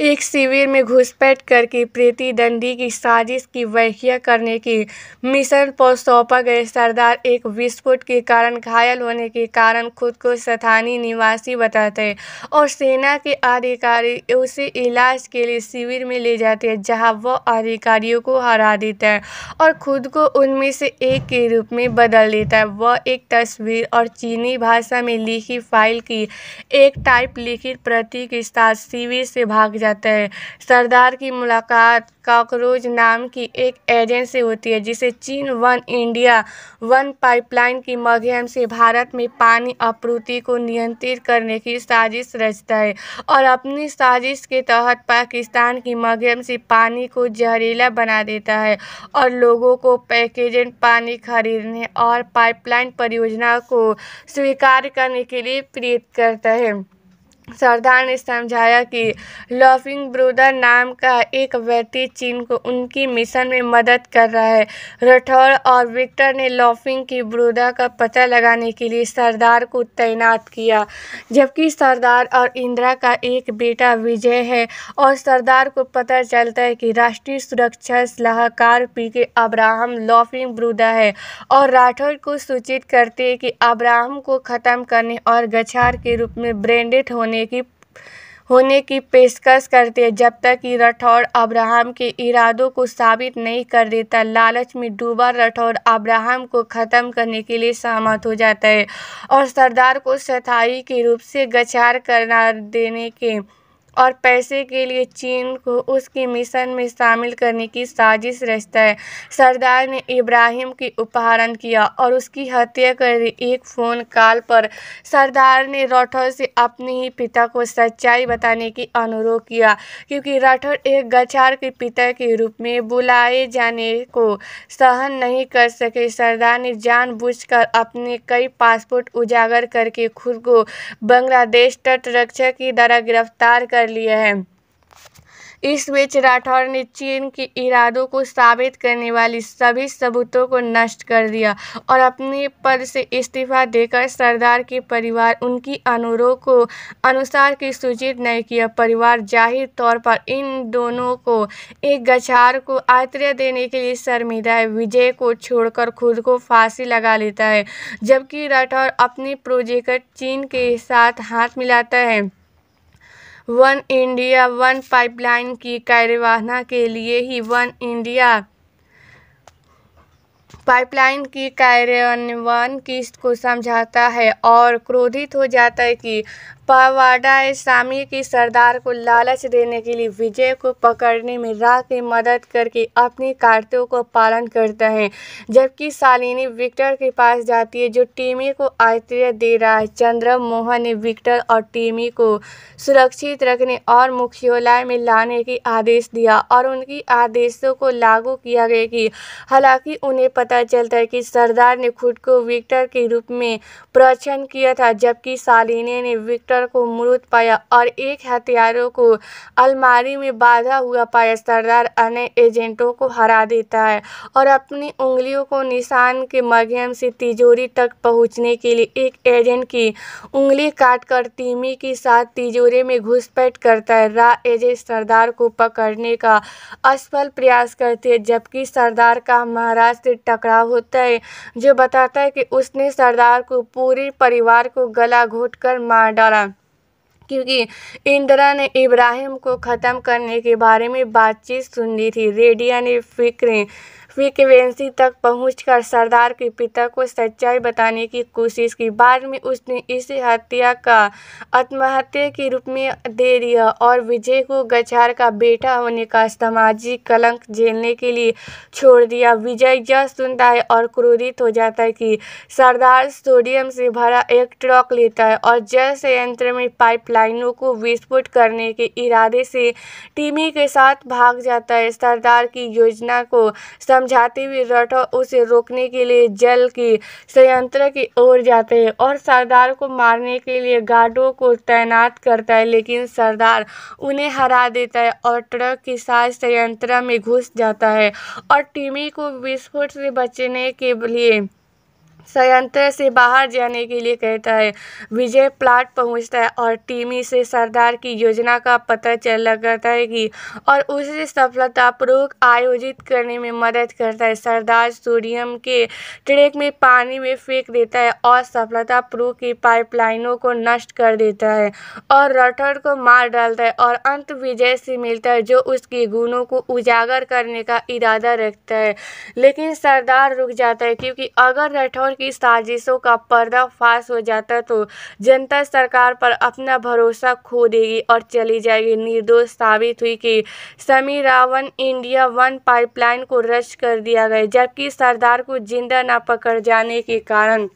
एक शिविर में घुसपैठ करके प्रीति दंडी की साजिश की व्याख्या करने की मिशन पर सौंपा गए सरदार एक विस्फोट के कारण घायल होने के कारण खुद को स्थानीय निवासी बताते और सेना के अधिकारी उसे इलाज के लिए शिविर में ले जाते हैं जहां वह अधिकारियों को हरा देता है और खुद को उनमें से एक के रूप में बदल देता है वह एक तस्वीर और चीनी भाषा में लिखी फाइल की एक टाइप लिखित प्रति के साथ शिविर से भाग जाता है सरदार की मुलाकात काकरोज नाम की एक एजेंट से होती है जिसे चीन वन इंडिया वन पाइपलाइन के माध्यम से भारत में पानी आपूर्ति को नियंत्रित करने की साजिश रचता है और अपनी साजिश के तहत पाकिस्तान के माध्यम से पानी को जहरीला बना देता है और लोगों को पैकेजन पानी खरीदने और पाइपलाइन परियोजना को स्वीकार करने के लिए प्रेरित करता है सरदार ने समझाया कि लॉफिंग ब्रूदर नाम का एक व्यक्ति चीन को उनकी मिशन में मदद कर रहा है राठौर और विक्टर ने लॉफिंग की ब्रूदर का पता लगाने के लिए सरदार को तैनात किया जबकि सरदार और इंदिरा का एक बेटा विजय है और सरदार को पता चलता है कि राष्ट्रीय सुरक्षा सलाहकार पी के अब्राहम लॉफिंग ब्रूदा है और राठौर को सूचित करते कि अब्राहम को ख़त्म करने और गछार के रूप में ब्रेंडेड होने होने की होने की पेशकश करते हैं जब तक कि राठौर अब्राहम के इरादों को साबित नहीं कर देता लालच में डूबा राठौर अब्राहम को ख़त्म करने के लिए सहमत हो जाता है और सरदार को सथाई के रूप से गचार करना देने के और पैसे के लिए चीन को उसके मिशन में शामिल करने की साजिश रचता है सरदार ने इब्राहिम की उपहरण किया और उसकी हत्या कर दी एक फ़ोन कॉल पर सरदार ने राठौर से अपने ही पिता को सच्चाई बताने की अनुरोध किया क्योंकि राठौर एक गछार के पिता के रूप में बुलाए जाने को सहन नहीं कर सके सरदार ने जानबूझकर अपने कई पासपोर्ट उजागर करके खुद को बांग्लादेश तटरक्षक की द्वारा गिरफ्तार कर कर लिए हैं इस बीच राठौर ने चीन के इरादों को साबित करने वाली सभी सबूतों को नष्ट कर दिया और अपने पद से इस्तीफा देकर सरदार के परिवार उनकी अनुरोध को अनुसार की सूचित नहीं किया परिवार जाहिर तौर पर इन दोनों को एक गछार को आत्रय देने के लिए शर्मिदा है विजय को छोड़कर खुद को फांसी लगा लेता है जबकि राठौर अपने प्रोजेक्ट चीन के साथ हाथ मिलाता है वन इंडिया वन पाइपलाइन की कार्यवाहना के लिए ही वन इंडिया पाइपलाइन की कार्यान्वयन किस्त को समझाता है और क्रोधित हो जाता है कि पवाडा इस्लामी की सरदार को लालच देने के लिए विजय को पकड़ने में राह की मदद करके अपनी कारतूं को पालन करता है जबकि सालिनी विक्टर के पास जाती है जो टीमी को आतिथ्य दे रहा है चंद्र मोहन ने विक्टर और टीमी को सुरक्षित रखने और मुख्यालय में लाने की आदेश दिया और उनकी आदेशों को लागू किया गया कि हालांकि उन्हें पता चलता है कि सरदार ने खुद को विक्टर के रूप में प्रचन्न किया था जबकि सालिनी ने विक्टर डॉक्टर को मृत पाया और एक हथियारों को अलमारी में बांधा हुआ पाया सरदार अन्य एजेंटों को हरा देता है और अपनी उंगलियों को निशान के माध्यम से तिजोरी तक पहुंचने के लिए एक एजेंट की उंगली काटकर तीमी के साथ तिजोरी में घुसपैठ करता है रा एजेंट सरदार को पकड़ने का असफल प्रयास करते हैं जबकि सरदार का महाराज से टकराव होता है जो बताता है कि उसने सरदार को पूरे परिवार को गला घोट कर मार डाला क्योंकि इंदिरा ने इब्राहिम को ख़त्म करने के बारे में बातचीत सुनी थी रेडिया ने फ़िक्र फ्रिक्वेंसी तक पहुंचकर सरदार के पिता को सच्चाई बताने की कोशिश की बाद में उसने इस हत्या का आत्महत्या के रूप में दे दिया और विजय को गछार का बेटा होने का सामाजिक कलंक झेलने के लिए छोड़ दिया विजय यह सुनता है और क्रोधित हो जाता है कि सरदार सोडियम से भरा एक ट्रक लेता है और जल संयंत्र में पाइपलाइनों को विस्फोट करने के इरादे से टीमी के साथ भाग जाता है सरदार की योजना को सम समझाते हुए राठौर उसे रोकने के लिए जल की संयंत्र की ओर जाते हैं और सरदार को मारने के लिए गार्डों को तैनात करता है लेकिन सरदार उन्हें हरा देता है और ट्रक के साथ संयंत्र में घुस जाता है और टीमी को विस्फोट से बचने के लिए संयंत्र से बाहर जाने के लिए कहता है विजय प्लाट पहुंचता है और टीमी से सरदार की योजना का पता चल लगाता है कि और उसे सफलतापूर्वक आयोजित करने में मदद करता है सरदार सोडियम के ट्रेक में पानी में फेंक देता है और सफलतापूर्वक की पाइपलाइनों को नष्ट कर देता है और रटर को मार डालता है और अंत विजय से मिलता है जो उसके गुणों को उजागर करने का इरादा रखता है लेकिन सरदार रुक जाता है क्योंकि अगर रठौर और की साजिशों का पर्दाफाश हो जाता तो जनता सरकार पर अपना भरोसा खो देगी और चली जाएगी निर्दोष साबित हुई कि समी रावण इंडिया वन पाइपलाइन को रद्द कर दिया गया जबकि सरदार को जिंदा न पकड़ जाने के कारण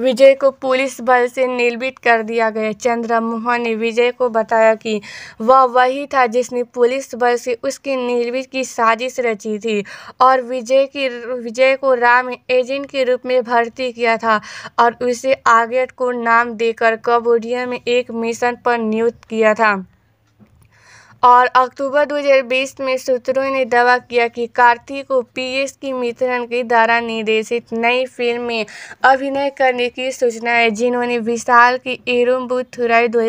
विजय को पुलिस बल से निलंबित कर दिया गया चंद्रमोहन ने विजय को बताया कि वह वही था जिसने पुलिस बल से उसकी निलंबित की साजिश रची थी और विजय की विजय को राम एजेंट के रूप में भर्ती किया था और उसे आगे को नाम देकर कबोडिया में एक मिशन पर नियुक्त किया था और अक्टूबर 2020 में सूत्रों ने दावा किया कि कार्तिक को पीएस की मित्रन के द्वारा निर्देशित नई फिल्म में अभिनय करने की सूचना है जिन्होंने विशाल की एरोम्बू थुराई दो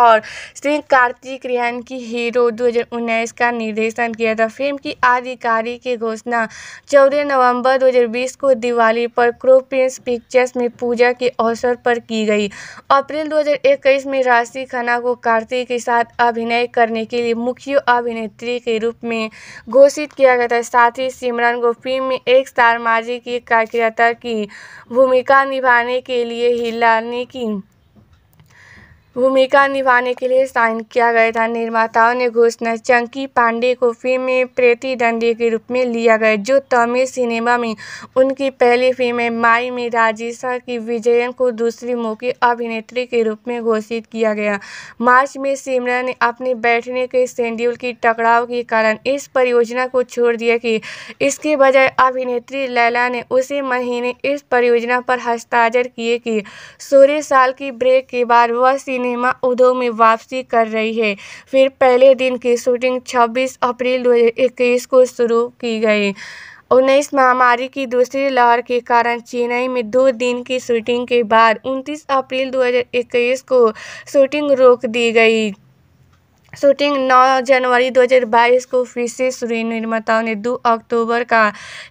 और श्री कार्तिक रियान की हीरो 2019 का निर्देशन किया था फिल्म की आधिकारिक की घोषणा चौदह नवंबर 2020 को दिवाली पर क्रोपिंस पिक्चर्स में पूजा के अवसर पर की गई अप्रैल 2021 में राशि खन्ना को कार्तिक के साथ अभिनय करने करने के लिए मुख्य अभिनेत्री के रूप में घोषित किया गया था साथ ही सिमरन को फिल्म में एक स्टार माजी की कार्यकर्ता की भूमिका निभाने के लिए हिलानी की भूमिका निभाने के लिए साइन किया गया था निर्माताओं ने घोषणा चंकी पांडे को फिल्म में प्रतिद्वंदी के रूप में लिया गया जो तमिल सिनेमा में उनकी पहली फिल्म है माई में राजेशा की विजयन को दूसरी मौके अभिनेत्री के रूप में घोषित किया गया मार्च में सिमरा ने अपने बैठने के शेड्यूल की टकराव के कारण इस परियोजना को छोड़ दिया कि इसके बजाय अभिनेत्री लैला ने उसी महीने इस परियोजना पर हस्ताक्षर किए कि सोलह साल की ब्रेक के बाद वह सिनेमा उद्योग में वापसी कर रही है फिर पहले दिन की शूटिंग 26 अप्रैल 2021 को शुरू की गई उन्नीस महामारी की दूसरी लहर के कारण चेन्नई में दो दिन की शूटिंग के बाद 29 अप्रैल 2021 को शूटिंग रोक दी गई शूटिंग 9 जनवरी 2022 को फिर से शुरू निर्माताओं ने 2 अक्टूबर का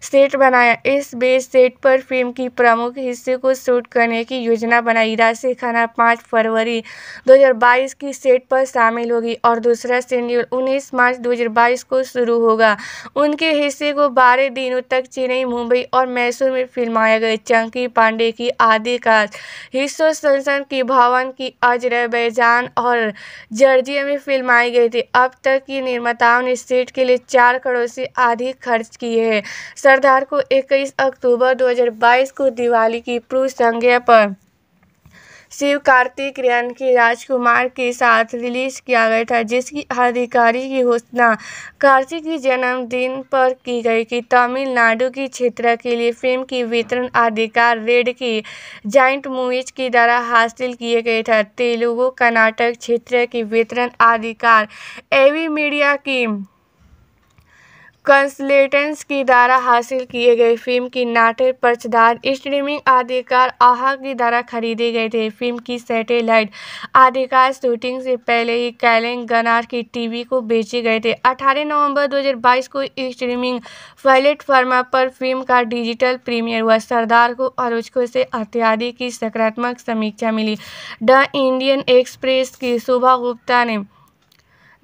सेट बनाया इस बेस सेट पर फिल्म की प्रमुख हिस्से को शूट करने की योजना बनाई राशि खाना 5 फरवरी 2022 की सेट पर शामिल होगी और दूसरा शेड्यूल 19 मार्च 2022 को शुरू होगा उनके हिस्से को 12 दिनों तक चेन्नई मुंबई और मैसूर में फिल्माया गया चंकी पांडे की आदि का हिस्सों संसद की भवन की अजरबैजान और जर्जिया में फिल्म कमाई गई थी अब तक की निर्माताओं ने सीट के लिए चार करोड़ से अधिक खर्च किए हैं सरदार को 21 अक्टूबर 2022 को दिवाली की पूर्व संज्ञा पर शिव कार्तिक की राजकुमार के साथ रिलीज किया गया था जिसकी आधिकारिक की घोषणा कार्तिक के जन्मदिन पर की गई कि तमिलनाडु की क्षेत्र के लिए फिल्म की वितरण अधिकार रेड की जॉइंट मूवीज के द्वारा हासिल किए गए थे तेलुगु कर्नाटक क्षेत्र की वितरण अधिकार एवी मीडिया की कंसलेटेंस की द्वारा हासिल किए गए फ़िल्म की नाटक पर्चदार स्ट्रीमिंग अधिकार आहा की द्वारा खरीदे गए थे फिल्म की सैटेलाइट आधिकार शूटिंग से पहले ही गनार की टीवी को बेचे गए थे 18 नवंबर 2022 को स्ट्रीमिंग प्लेटफॉर्म पर फिल्म का डिजिटल प्रीमियर हुआ सरदार को आलोचकों से अत्यादि की सकारात्मक समीक्षा मिली द इंडियन एक्सप्रेस की शोभा गुप्ता ने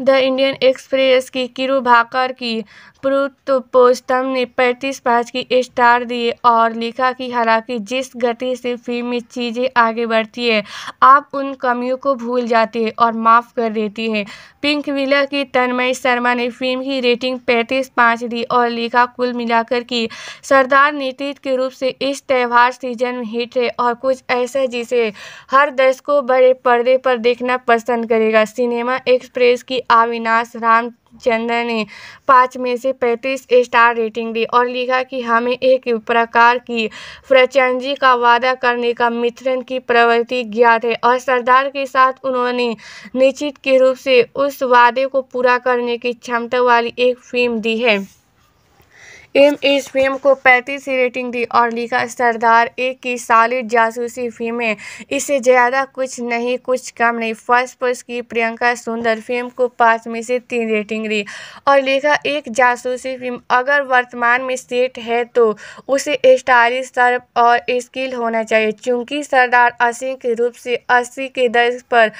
द इंडियन एक्सप्रेस की किरु भाकर की पुरुतोपोस्तम ने पैंतीस पाँच की स्टार दिए और लिखा कि हालांकि जिस गति से फिल्म में चीज़ें आगे बढ़ती है आप उन कमियों को भूल जाते हैं और माफ़ कर देती हैं पिंक विलर की तन्मय शर्मा ने फिल्म की रेटिंग पैंतीस पाँच दी और लिखा कुल मिलाकर कि सरदार नेतृत्व के रूप से इस त्यौहार सीजन में हिट है और कुछ ऐसा जिसे हर दर्शकों बड़े पर्दे पर देखना पसंद करेगा सिनेमा एक्सप्रेस की अविनाश राम चंद्र ने पाँच में से पैंतीस स्टार रेटिंग दी और लिखा कि हमें एक प्रकार की फ्रचंजी का वादा करने का मिथुन की प्रवृत्ति ज्ञात है और सरदार के साथ उन्होंने निश्चित के रूप से उस वादे को पूरा करने की क्षमता वाली एक फिल्म दी है एम इस फिल्म को पैंतीस की रेटिंग दी और लिखा सरदार एक की सालिड जासूसी फिल्में इससे ज़्यादा कुछ नहीं कुछ कम नहीं फर्स्ट पोस्ट की प्रियंका सुंदर फिल्म को पाँच में से तीन रेटिंग दी और लिखा एक जासूसी फिल्म अगर वर्तमान में सेट है तो उसे स्टारी सर्व और स्किल होना चाहिए चूँकि सरदार अस्सी के रूप से अस्सी के दर्ज पर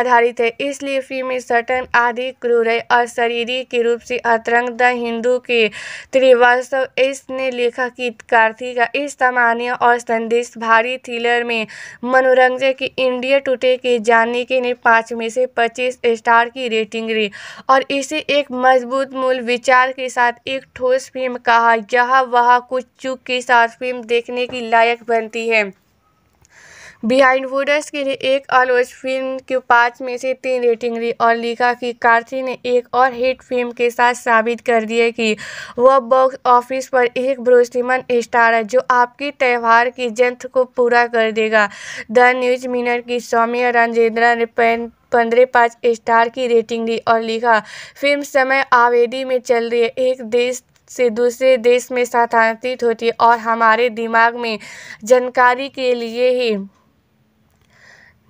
आधारित है इसलिए फिल्म सटन आदि क्रूर और शरीर के रूप से अतरंग द हिंदू के त्रिवा वास्तव इसने लेखक कार्थी का इस तमान्य और संदेश भारी थ्रिलर में मनोरंजन की इंडिया टुडे के के ने पाँच में से पच्चीस स्टार की रेटिंग रही और इसे एक मजबूत मूल विचार के साथ एक ठोस फिल्म कहा जहां वह कुछ चुप के साथ फिल्म देखने की लायक बनती है बिहाइंड वुडर्स के लिए एक और फिल्म की पाँच में से तीन रेटिंग ली और लिखा कि कार्थी ने एक और हिट फिल्म के साथ साबित कर दिया कि वह बॉक्स ऑफिस पर एक भरोसेमंद स्टार है जो आपके त्यौहार की जंत को पूरा कर देगा द न्यूज मिनर की सौम्य राजेंद्रा ने पैन पंद्रह पाँच स्टार की रेटिंग दी और लिखा फिल्म समय आवेदी में चल रही है एक देश से दूसरे देश में स्थानांतरित होती है और हमारे दिमाग में जानकारी के लिए ही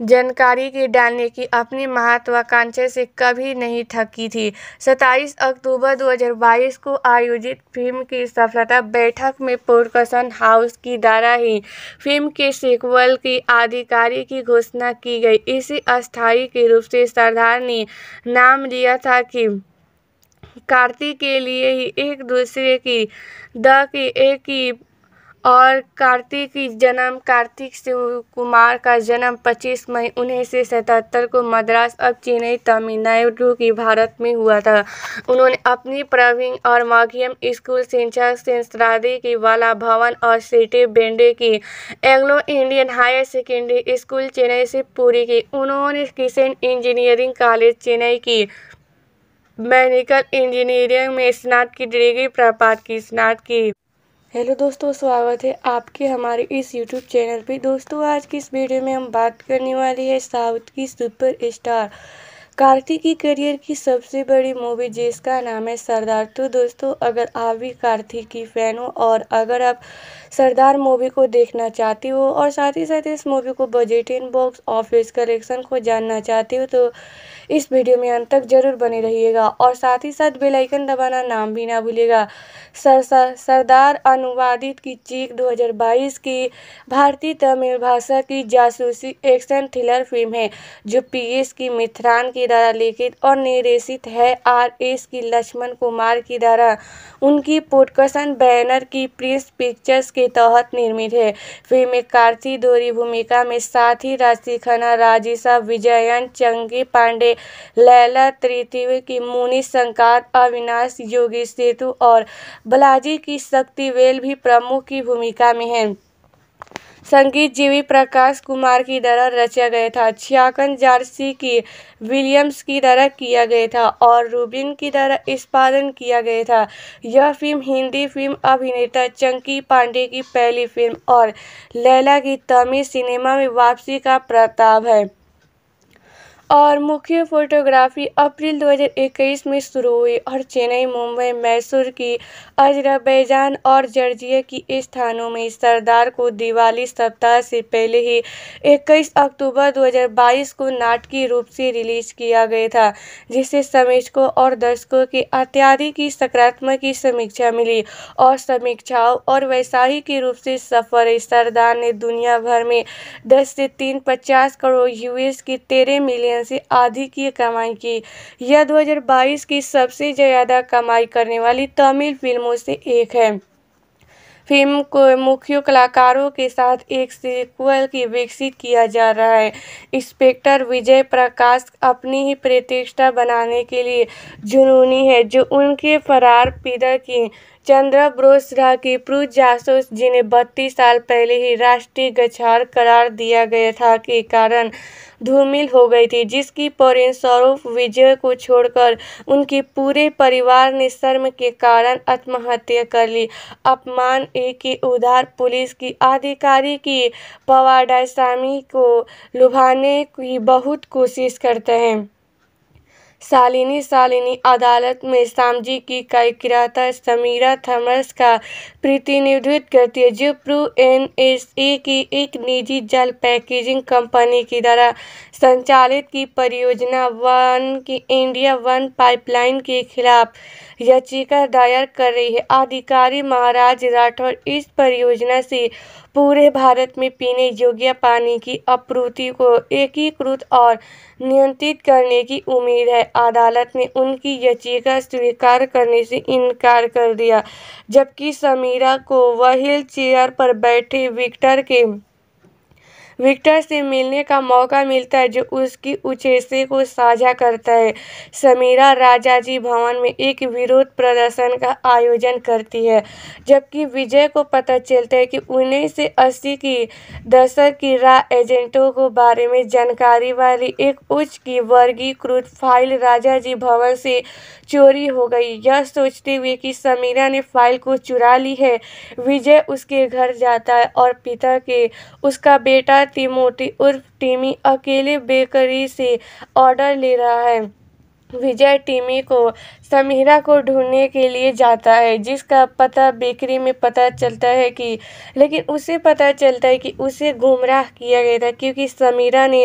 जानकारी के डालने की अपनी महत्वाकांक्षा से कभी नहीं थकी थी 27 अक्टूबर 2022 को आयोजित फिल्म की सफलता बैठक में प्रोडक्शन हाउस की द्वारा ही फिल्म के सीक्वल की आधिकारिक की घोषणा की गई इसी अस्थायी के रूप से सरदार ने नाम लिया था कि कार्तिक के लिए ही एक दूसरे की द की एक ही और कार्तिक जन्म कार्तिक शिव कुमार का जन्म 25 मई उन्नीस सौ सतहत्तर को मद्रास अब चेन्नई तमिलनाडु की भारत में हुआ था उन्होंने अपनी प्रवीण और माघियम स्कूल शिक्षा संस्रादी की वाला भवन और सिटी बेंडे की Anglo Indian higher secondary school Chennai से पूरी की उन्होंने किशन इंजीनियरिंग कॉलेज चेन्नई की मेडिकल इंजीनियरिंग में स्नातक की डिग्री प्राप्त की स्नातक की हेलो दोस्तों स्वागत है आपके हमारे इस यूट्यूब चैनल पे दोस्तों आज की इस वीडियो में हम बात करने वाले हैं साउथ की सुपर स्टार कार्तिक की करियर की सबसे बड़ी मूवी जिसका नाम है सरदार तो दोस्तों अगर आप भी कार्तिक की फ़ैन हो और अगर आप सरदार मूवी को देखना चाहते हो और साथ ही साथ इस मूवी को बजट इन बॉक्स ऑफिस कलेक्शन को जानना चाहते हो तो इस वीडियो में अंत तक जरूर बने रहिएगा और साथ ही साथ बेलाइकन दबाना नाम भी ना भूलिएगा सर, सर सरदार अनुवादित की चीख 2022 की भारतीय तमिल भाषा की जासूसी एक्शन थ्रिलर फिल्म है जो पीएस की मिथरान की द्वारा लिखित और निर्देशित है आर एस की लक्ष्मण कुमार की द्वारा उनकी पोटकसन बैनर की प्रिंस पिक्चर्स के तहत निर्मित है फिल्म में कार्ति दोरी भूमिका में साथ ही राशि खन्ना राजिशा विजयन चंगी पांडे लैला तृतीय की मुनि संकात अविनाश योगी सेतु और बलाजी की शक्तिवेल भी प्रमुख की भूमिका में हैं संगीत जीवी प्रकाश कुमार की तरह रचा गया था छियाकन जारसी की विलियम्स की तरह किया गया था और रूबिन की तरह निष्पादन किया गया था यह फिल्म हिंदी फिल्म अभिनेता चंकी पांडे की पहली फिल्म और लैला की तमिल सिनेमा में वापसी का प्रताप है और मुख्य फोटोग्राफी अप्रैल 2021 में शुरू हुई और चेन्नई मुंबई मैसूर की अजरबैजान और जर्जिया की स्थानों में सरदार को दिवाली सप्ताह से पहले ही 21 अक्टूबर 2022 को नाटकीय रूप से रिलीज किया गया था जिससे समीक्षकों और दर्शकों की अत्याधिक की सकारात्मक की समीक्षा मिली और समीक्षाओं और वैसाही के रूप से सफर सरदार ने दुनिया भर में दस से तीन पचास करोड़ यूएस की तेरह मिलियन रुपये से आधी की कमाई की यह 2022 की सबसे ज़्यादा कमाई करने वाली तमिल फिल्मों से एक है फिल्म को मुख्य कलाकारों के साथ एक सीक्वल की विकसित किया जा रहा है इंस्पेक्टर विजय प्रकाश अपनी ही प्रतिष्ठा बनाने के लिए जुनूनी है जो उनके फरार पिता की की प्रू जासूस जिन्हें बत्तीस साल पहले ही राष्ट्रीय गछार करार दिया गया था के कारण धूमिल हो गई थी जिसकी पौरेन स्वरूप विजय को छोड़कर उनके पूरे परिवार ने शर्म के कारण आत्महत्या कर ली अपमान एक ही उधार पुलिस की अधिकारी की पवाडा सामी को लुभाने की बहुत कोशिश करते हैं सालिनी सालिनी अदालत में श्यामजी की कार्यकर्ता समीरा थॉमस का प्रतिनिधित्व करती है जो प्रू एन एस ए की एक निजी जल पैकेजिंग कंपनी की द्वारा संचालित की परियोजना वन की इंडिया वन पाइपलाइन के खिलाफ याचिका दायर कर रही है अधिकारी महाराज राठौर इस परियोजना से पूरे भारत में पीने योग्य पानी की आपूर्ति को एकीकृत और नियंत्रित करने की उम्मीद है अदालत ने उनकी याचिका स्वीकार करने से इनकार कर दिया जबकि समीरा को वहील चेयर पर बैठे विक्टर के विक्टर से मिलने का मौका मिलता है जो उसकी उचेसे को साझा करता है समीरा राजा जी भवन में एक विरोध प्रदर्शन का आयोजन करती है जबकि विजय को पता चलता है कि उन्नीस से अस्सी की दशक की रा एजेंटों को बारे में जानकारी वाली एक उच्च की वर्गीकृत फाइल राजा जी भवन से चोरी हो गई यह सोचते हुए कि समीरा ने फाइल को चुरा ली है विजय उसके घर जाता है और पिता के उसका बेटा तिमोटी उर्फ टीमी अकेले बेकरी से ऑर्डर ले रहा है विजय टीमी को समीरा को ढूंढने के लिए जाता है जिसका पता बेकरी में पता चलता है कि लेकिन उसे पता चलता है कि उसे गुमराह किया गया था क्योंकि समीरा ने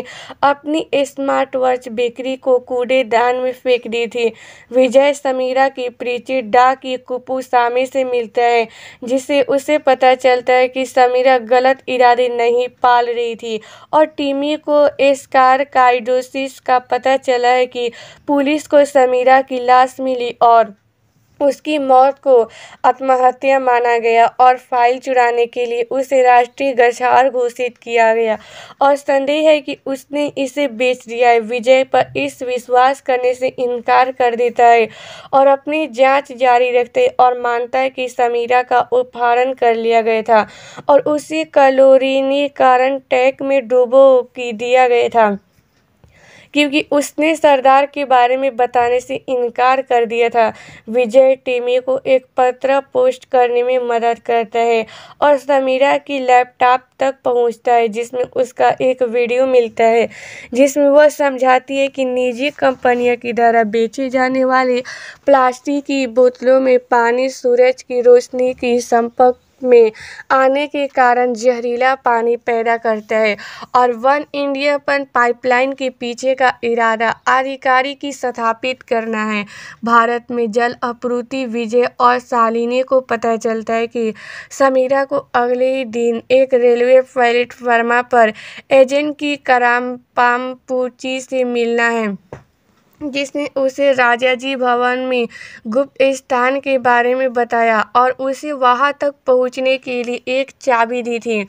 अपनी स्मार्ट वॉच बेकरी को कूड़ेदान में फेंक दी थी विजय समीरा की परिचित डा की कुपू सामी से मिलता है जिससे उसे पता चलता है कि समीरा गलत इरादे नहीं पाल रही थी और टीमी को एस्कार काइडोसिस का पता चला है कि पुलिस को समीरा की लाश में मिली और उसकी मौत को आत्महत्या माना गया और फाइल चुराने के लिए उसे राष्ट्रीय गछार घोषित किया गया और संदेह है कि उसने इसे बेच दिया है विजय पर इस विश्वास करने से इनकार कर देता है और अपनी जांच जारी रखते और मानता है कि समीरा का उपहारण कर लिया गया था और उसे कलोरिनी कारण टैक में डूबो की दिया गया था क्योंकि उसने सरदार के बारे में बताने से इनकार कर दिया था विजय टीमी को एक पत्र पोस्ट करने में मदद करता है और समीरा की लैपटॉप तक पहुंचता है जिसमें उसका एक वीडियो मिलता है जिसमें वह समझाती है कि निजी कंपनियों की द्वारा बेचे जाने वाले प्लास्टिक की बोतलों में पानी सूरज की रोशनी की संपर्क में आने के कारण जहरीला पानी पैदा करता है और वन इंडियापन पाइपलाइन के पीछे का इरादा आधिकारी की स्थापित करना है भारत में जल आपूर्ति विजय और शालिनी को पता चलता है कि समीरा को अगले ही दिन एक रेलवे प्लेटफार्मा पर एजेंट की कराम से मिलना है जिसने उसे राजा जी भवन में गुप्त स्थान के बारे में बताया और उसे वहाँ तक पहुँचने के लिए एक चाबी दी थी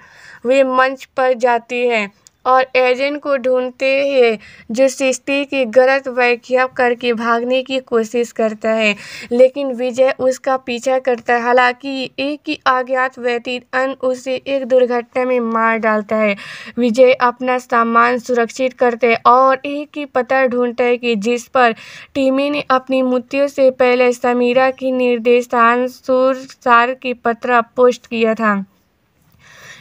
वे मंच पर जाती है और एजेंट को ढूंढते हैं जो सृष्टि की गलत व्याख्या करके भागने की कोशिश करता है लेकिन विजय उसका पीछा करता है हालांकि एक ही अज्ञात व्यतीत अन्य उसे एक दुर्घटना में मार डालता है विजय अपना सामान सुरक्षित करते हैं और एक ही पता ढूंढता है कि जिस पर टीमी ने अपनी मृत्यु से पहले समीरा की निर्देशान सुरसार की पत्र पोस्ट किया था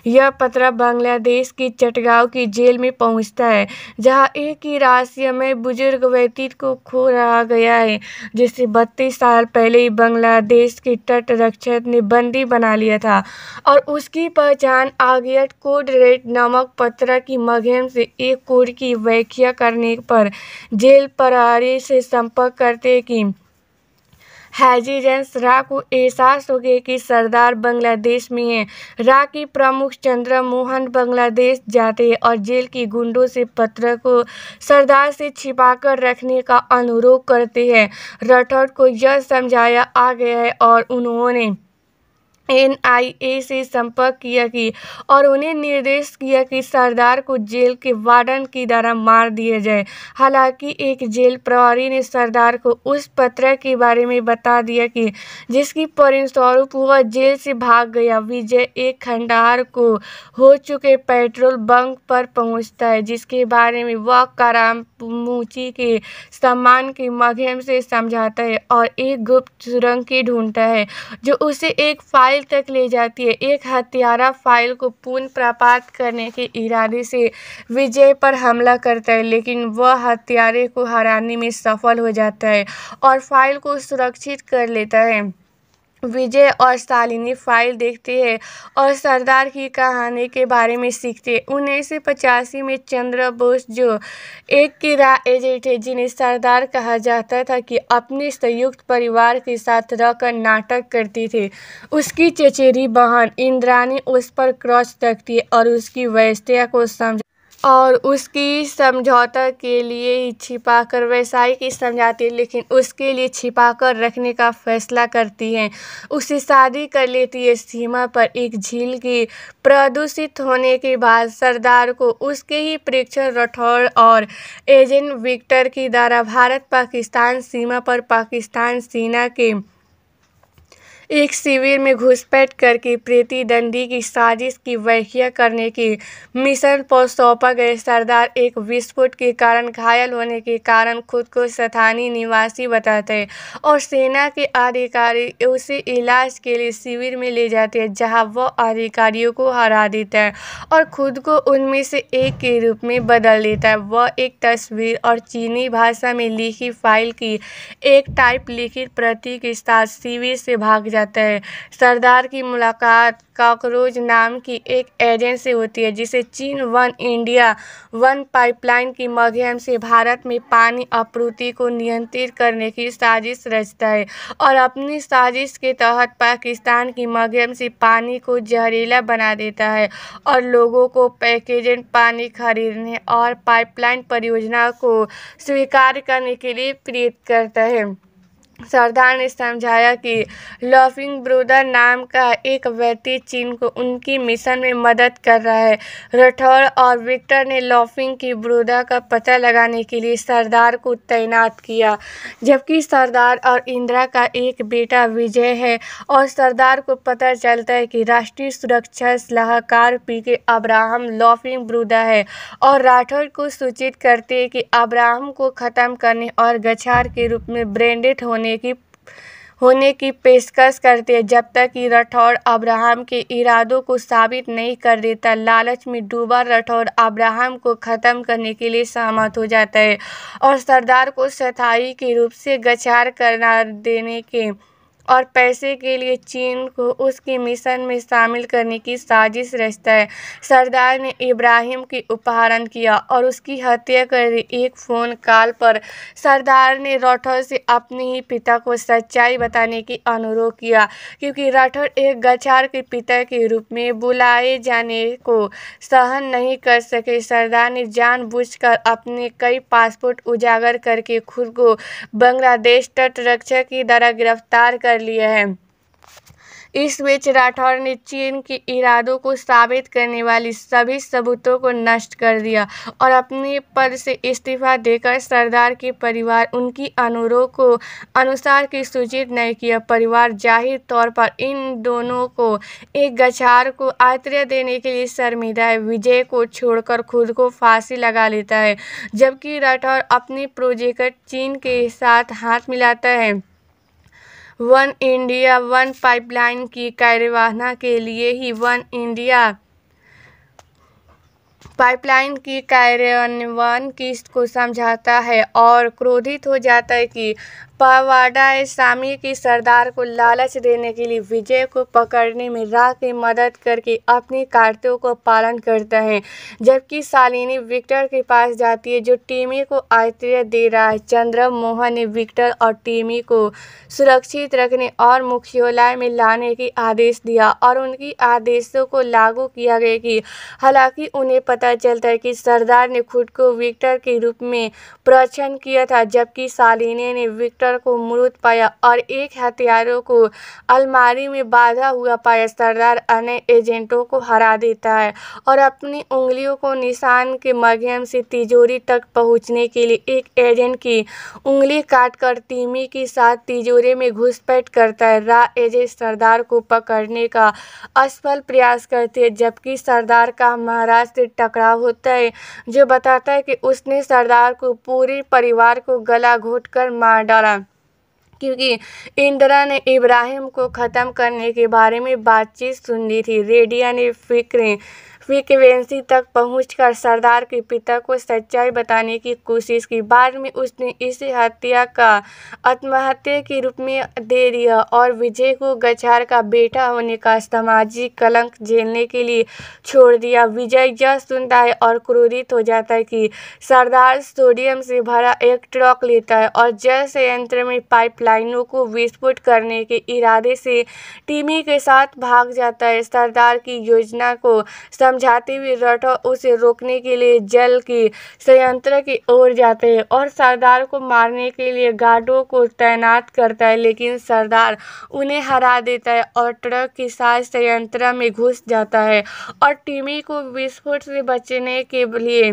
यह पत्र बांग्लादेश की चटगांव की जेल में पहुंचता है जहां एक ही राशि में बुजुर्ग व्यक्ति को खो रहा गया है जिसे बत्तीस साल पहले ही बांग्लादेश के तट रक्षक ने बंदी बना लिया था और उसकी पहचान आगियट कोड रेड नामक पत्र की माध्यम से एक कोड की व्याख्या करने पर जेल प्रहारी से संपर्क करते कि हैजी जेंस रा को एहसास हो गया कि सरदार बांग्लादेश में है रा की प्रमुख चंद्र मोहन बांग्लादेश जाते और जेल की गुंडों से पत्र को सरदार से छिपाकर रखने का अनुरोध करते हैं राठौर को यह समझाया आ गया है और उन्होंने एन आई ए से संपर्क किया कि और उन्हें निर्देश किया कि सरदार को जेल के वार्डन की द्वारा मार दिया जाए हालांकि एक जेल प्रभारी ने सरदार को उस पत्र के बारे में बता दिया कि जिसकी परिणस्वरूप वह जेल से भाग गया विजय एक खंडार को हो चुके पेट्रोल बंक पर पहुंचता है जिसके बारे में वह कराम मूची के सम्मान के माध्यम से समझाता है और एक गुप्त सुरंग की ढूंढता है जो उसे एक फाइल तक ले जाती है एक हत्यारा फाइल को पुनः प्राप्त करने के इरादे से विजय पर हमला करता है लेकिन वह हत्यारे को हराने में सफल हो जाता है और फाइल को सुरक्षित कर लेता है विजय और शालिनी फाइल देखते हैं और सरदार की कहानी के बारे में सीखते हैं उन्नीस सौ पचासी में चंद्र बोस जो एक किरा एजेंट है जिन्हें सरदार कहा जाता था कि अपने संयुक्त परिवार के साथ रहकर नाटक करती थी उसकी चचेरी बहन इंद्रानी उस पर क्रॉस रखती है और उसकी वैस्या को समझ और उसकी समझौता के लिए ही छिपा कर वैसाई की समझाती है लेकिन उसके लिए छिपा कर रखने का फैसला करती है उसे शादी कर लेती है सीमा पर एक झील की प्रदूषित होने के बाद सरदार को उसके ही प्रेक्षक राठौर और एजेंट विक्टर की द्वारा भारत पाकिस्तान सीमा पर पाकिस्तान सेना के एक शिविर में घुसपैठ करके प्रीति दंडी की साजिश की व्याख्या करने के मिशन पर सौंपा गए सरदार एक विस्फोट के कारण घायल होने के कारण खुद को स्थानीय निवासी बताते और सेना के अधिकारी उसे इलाज के लिए शिविर में ले जाते हैं जहां वह अधिकारियों को हरा देता है और खुद को उनमें से एक के रूप में बदल देता है वह एक तस्वीर और चीनी भाषा में लिखी फाइल की एक टाइप लिखित प्रति के साथ शिविर से भाग जाता जाता है सरदार की मुलाकात काकरोज नाम की एक एजेंट से होती है जिसे चीन वन इंडिया वन पाइपलाइन के माध्यम से भारत में पानी आपूर्ति को नियंत्रित करने की साजिश रचता है और अपनी साजिश के तहत पाकिस्तान के माध्यम से पानी को जहरीला बना देता है और लोगों को पैकेजेंट पानी खरीदने और पाइपलाइन परियोजना को स्वीकार करने के लिए प्रेरित करता है सरदार ने समझाया कि लॉफिंग ब्रूदर नाम का एक व्यक्ति चीन को उनकी मिशन में मदद कर रहा है राठौर और विक्टर ने लॉफिंग की ब्रुदा का पता लगाने के लिए सरदार को तैनात किया जबकि सरदार और इंदिरा का एक बेटा विजय है और सरदार को पता चलता है कि राष्ट्रीय सुरक्षा सलाहकार पी के अब्राहम लॉफिंग ब्रुदा है और राठौर को सूचित करते हैं कि अब्राहम को ख़त्म करने और गछार के रूप में ब्रेंडेड होने होने की होने की पेशकश करते हैं जब तक कि राठौर अब्राहम के इरादों को साबित नहीं कर देता लालच में डूबा राठौर अब्राहम को ख़त्म करने के लिए सहमत हो जाता है और सरदार को सथाई के रूप से गचार करना देने के और पैसे के लिए चीन को उसके मिशन में शामिल करने की साजिश रचता है सरदार ने इब्राहिम की उपहारण किया और उसकी हत्या कर दी एक फ़ोन कॉल पर सरदार ने राठौर से अपने ही पिता को सच्चाई बताने की अनुरोध किया क्योंकि राठौर एक गछार के पिता के रूप में बुलाए जाने को सहन नहीं कर सके सरदार ने जान अपने कई पासपोर्ट उजागर करके खुद को बांग्लादेश तटरक्षक की द्वारा गिरफ्तार कर कर लिए हैं इस बीच राठौर ने चीन के इरादों को साबित करने वाली सभी सबूतों को नष्ट कर दिया और अपने पद से इस्तीफा देकर सरदार के परिवार उनकी अनुरोध को अनुसार की सूचित नहीं किया परिवार जाहिर तौर पर इन दोनों को एक गछार को आत्रय देने के लिए शर्मिदा है विजय को छोड़कर खुद को फांसी लगा लेता है जबकि राठौर अपने प्रोजेक्ट चीन के साथ हाथ मिलाता है वन इंडिया वन पाइपलाइन की कार्यवाहना के लिए ही वन इंडिया पाइपलाइन की कार्यान्वयन किस्त को समझाता है और क्रोधित हो जाता है कि पवाडा इस्लामी की सरदार को लालच देने के लिए विजय को पकड़ने में राह की मदद करके अपनी कार्यों को पालन करता है जबकि सालिनी विक्टर के पास जाती है जो टीमी को आश्चर्य दे रहा है चंद्र मोहन ने विक्टर और टीमी को सुरक्षित रखने और मुख्यालय में लाने की आदेश दिया और उनकी आदेशों को लागू किया गया कि हालांकि उन्हें पता पता चलता है कि सरदार ने खुद को विक्टर के रूप में प्रदर्शन किया था जबकि सालिने ने विक्टर को मृत पाया और एक हथियारों को अलमारी में बांधा हुआ पाया सरदार अन्य एजेंटों को हरा देता है और अपनी उंगलियों को निशान के माध्यम से तिजोरी तक पहुंचने के लिए एक एजेंट की उंगली काटकर तीमी के साथ तिजोरी में घुसपैठ करता है रा एजेंट सरदार को पकड़ने का असफल प्रयास करते हैं जबकि सरदार का महाराष्ट्र पकड़ा होता है जो बताता है कि उसने सरदार को पूरे परिवार को गला घोट मार डाला क्योंकि इंदिरा ने इब्राहिम को ख़त्म करने के बारे में बातचीत सुन ली थी रेडिया ने फिक्रें फ्रिक्वेंसी तक पहुंचकर सरदार के पिता को सच्चाई बताने की कोशिश की बाद में उसने इस हत्या का आत्महत्या के रूप में दे दिया और विजय को गछार का बेटा होने का सामाजिक कलंक झेलने के लिए छोड़ दिया विजय यह सुनता है और क्रोधित हो जाता है कि सरदार सोडियम से भरा एक ट्रक लेता है और जल संयंत्र में पाइपलाइनों को विस्फोट करने के इरादे से टीमी के साथ भाग जाता है सरदार की योजना को सम समझाते हुए राठौर उसे रोकने के लिए जल की संयंत्र की ओर जाते हैं और सरदार को मारने के लिए गार्डों को तैनात करता है लेकिन सरदार उन्हें हरा देता है और ट्रक के साथ संयंत्र में घुस जाता है और टीमी को विस्फोट से बचने के लिए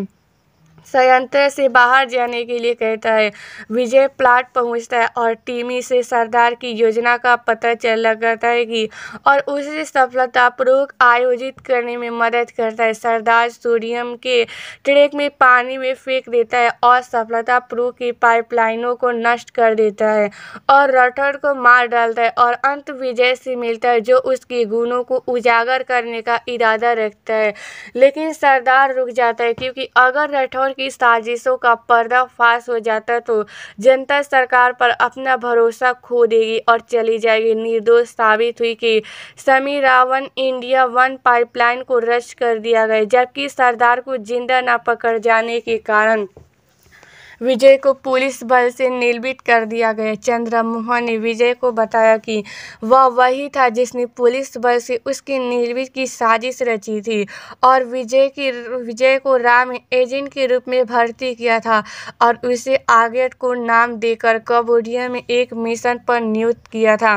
संयंत्र से बाहर जाने के लिए कहता है विजय प्लाट पहुंचता है और टीमी से सरदार की योजना का पता चल जाता है कि और उसे सफलतापूर्वक आयोजित करने में मदद करता है सरदार सोडियम के ट्रेक में पानी में फेंक देता है और सफलतापूर्वक की पाइपलाइनों को नष्ट कर देता है और रटर को मार डालता है और अंत विजय से मिलता है जो उसके गुणों को उजागर करने का इरादा रखता है लेकिन सरदार रुक जाता है क्योंकि अगर राठौर की साजिशों का पर्दाफाश हो जाता तो जनता सरकार पर अपना भरोसा खो देगी और चली जाएगी निर्दोष साबित हुई कि Sameer Ravan India one pipeline को रद्द कर दिया गया जबकि सरदार को जिंदा न पकड़ जाने के कारण विजय को पुलिस बल से निलंबित कर दिया गया चंद्रमोहन ने विजय को बताया कि वह वही था जिसने पुलिस बल से उसकी निलंबित की साजिश रची थी और विजय की विजय को राम एजेंट के रूप में भर्ती किया था और उसे आगेट को नाम देकर कबोडिया में एक मिशन पर नियुक्त किया था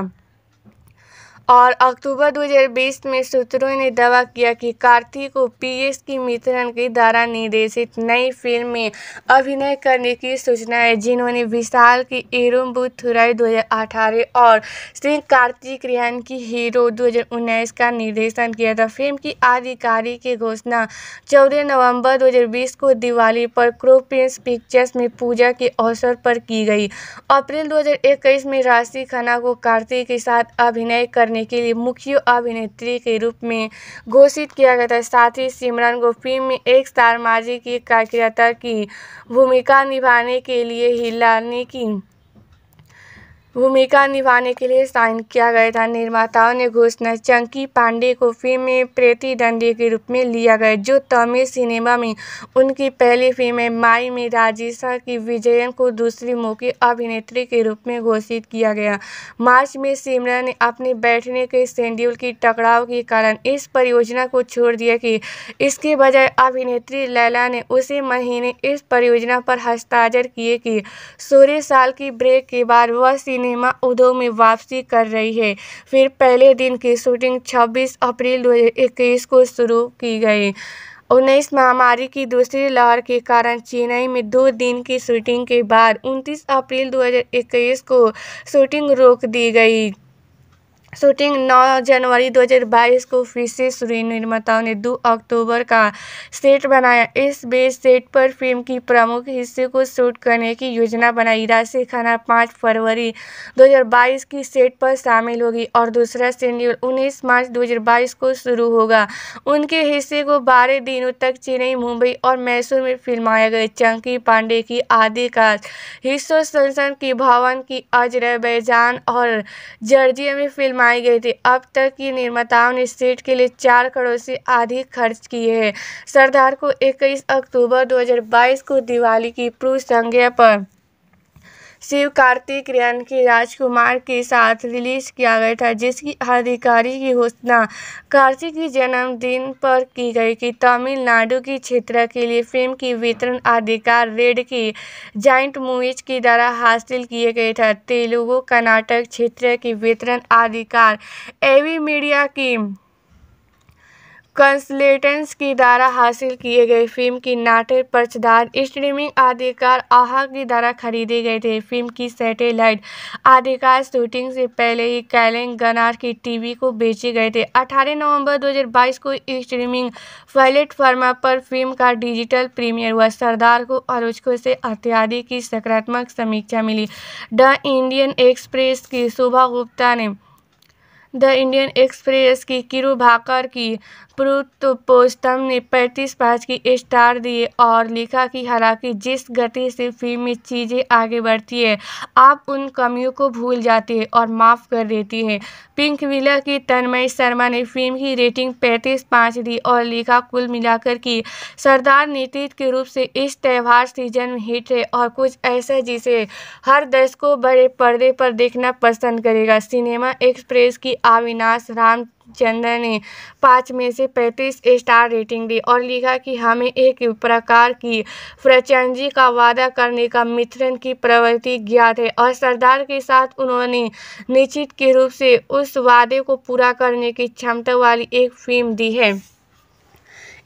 और अक्टूबर 2020 में सूत्रों ने दावा किया कि कार्तिक को पीएस की मित्रन के द्वारा निर्देशित नई फिल्म में अभिनय करने की सूचना है जिन्होंने विशाल की एरोम्बू थुराई दो और श्री कार्तिक रिहान की हीरो 2019 का निर्देशन किया था फिल्म की आधिकारिक की घोषणा 14 नवंबर 2020 को दिवाली पर क्रो प्रिंस पिक्चर्स में पूजा के अवसर पर की गई अप्रैल दो में राशि खन्ना को कार्तिक के साथ अभिनय करने करने के लिए मुख्य अभिनेत्री के रूप में घोषित किया गया था साथ ही सिमरन को फिल्म में एक स्टार माजी की कार्यकर्ता की भूमिका निभाने के लिए हिलाने की भूमिका निभाने के लिए साइन किया गया था निर्माताओं ने घोषणा चंकी पांडे को फिल्म में प्रतिद्वंदी के रूप में लिया गया जो तमिल सिनेमा में उनकी पहली फिल्म है माई में राजेशा की विजयन को दूसरी मौके अभिनेत्री के रूप में घोषित किया गया मार्च में सिमरन ने अपने बैठने के शेड्यूल की टकराव के कारण इस परियोजना को छोड़ दिया कि इसके बजाय अभिनेत्री लैला ने उसी महीने इस परियोजना पर हस्ताक्षर किए कि सोलह साल की ब्रेक के बाद वह सिनेमा उद्योग में वापसी कर रही है फिर पहले दिन की शूटिंग 26 अप्रैल 2021 को शुरू की गई उन्नीस महामारी की दूसरी लहर के कारण चेन्नई में दो दिन की शूटिंग के बाद 29 अप्रैल 2021 को शूटिंग रोक दी गई शूटिंग 9 जनवरी 2022 को फिर से निर्माताओं ने 2 अक्टूबर का सेट बनाया इस बीच सेट पर फिल्म की प्रमुख हिस्से को शूट करने की योजना बनाई राशि खाना 5 फरवरी 2022 की सेट पर शामिल होगी और दूसरा शेड्यूल 19 मार्च 2022 को शुरू होगा उनके हिस्से को 12 दिनों तक चेन्नई मुंबई और मैसूर में फिल्माया गया चंकी पांडे की आदि का हिस्सों संसद की भवन की अजरबैजान और जर्जिया में फिल्म फिल्माई गई थी अब तक की निर्माताओं ने सीट के लिए चार करोड़ से अधिक खर्च किए हैं सरदार को इक्कीस अक्टूबर 2022 को दिवाली की पूर्व संज्ञा पर शिव कार्तिक की राजकुमार के साथ रिलीज किया गया था जिसकी आधिकारिक की घोषणा कार्तिक के जन्मदिन पर की गई कि तमिलनाडु के क्षेत्र के लिए फिल्म की वितरण अधिकार रेड की जॉइंट मूवीज के द्वारा हासिल किए गए थे तेलुगु कर्नाटक क्षेत्र के वितरण अधिकार एवी मीडिया की कंसलेटेंस की द्वारा हासिल किए गए फिल्म की नाटक पर्चदार स्ट्रीमिंग अधिकार आहा की द्वारा खरीदे गए थे फिल्म की सैटेलाइट अधिकार शूटिंग से पहले ही कैलेंग गनार की टीवी को बेचे गए थे 18 नवंबर 2022 को स्ट्रीमिंग प्लेटफॉर्म पर फिल्म का डिजिटल प्रीमियर हुआ सरदार को आलोचकों से अत्यादि की सकारात्मक समीक्षा मिली द इंडियन एक्सप्रेस की शोभा गुप्ता ने द इंडियन एक्सप्रेस की किरु भाकर की पोस्टम ने पैंतीस पाँच की स्टार दिए और लिखा कि हालांकि जिस गति से फिल्म में चीज़ें आगे बढ़ती है आप उन कमियों को भूल जाती है और माफ़ कर देती हैं पिंक विला की तन्मय शर्मा ने फिल्म की रेटिंग पैंतीस पाँच दी और लिखा कुल मिलाकर कि सरदार नेतृत्व के रूप से इस त्यौहार सीजन में हिट है और कुछ ऐसा जिसे हर दर्शकों बड़े पर्दे पर देखना पसंद करेगा सिनेमा एक्सप्रेस की अविनाश राम चंद्र ने पाँच में से पैंतीस स्टार रेटिंग दी और लिखा कि हमें एक प्रकार की फ्रचंजी का वादा करने का मिथुन की प्रवृत्ति ज्ञात है और सरदार के साथ उन्होंने निश्चित के रूप से उस वादे को पूरा करने की क्षमता वाली एक फिल्म दी है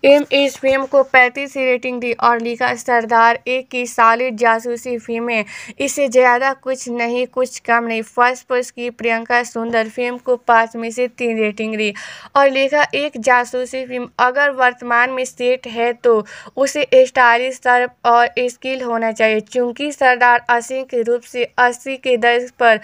एम इस फिल्म को पैंतीस की रेटिंग दी और लिखा सरदार एक की सॉलिड जासूसी है इससे ज़्यादा कुछ नहीं कुछ कम नहीं फर्स्ट पोस्ट की प्रियंका सुंदर फिल्म को पाँच में से तीन रेटिंग दी और लिखा एक जासूसी फिल्म अगर वर्तमान में सेट है तो उसे स्टाइलिश तरफ और स्किल होना चाहिए चूंकि सरदार अस्सी के रूप से अस्सी के दर्ज पर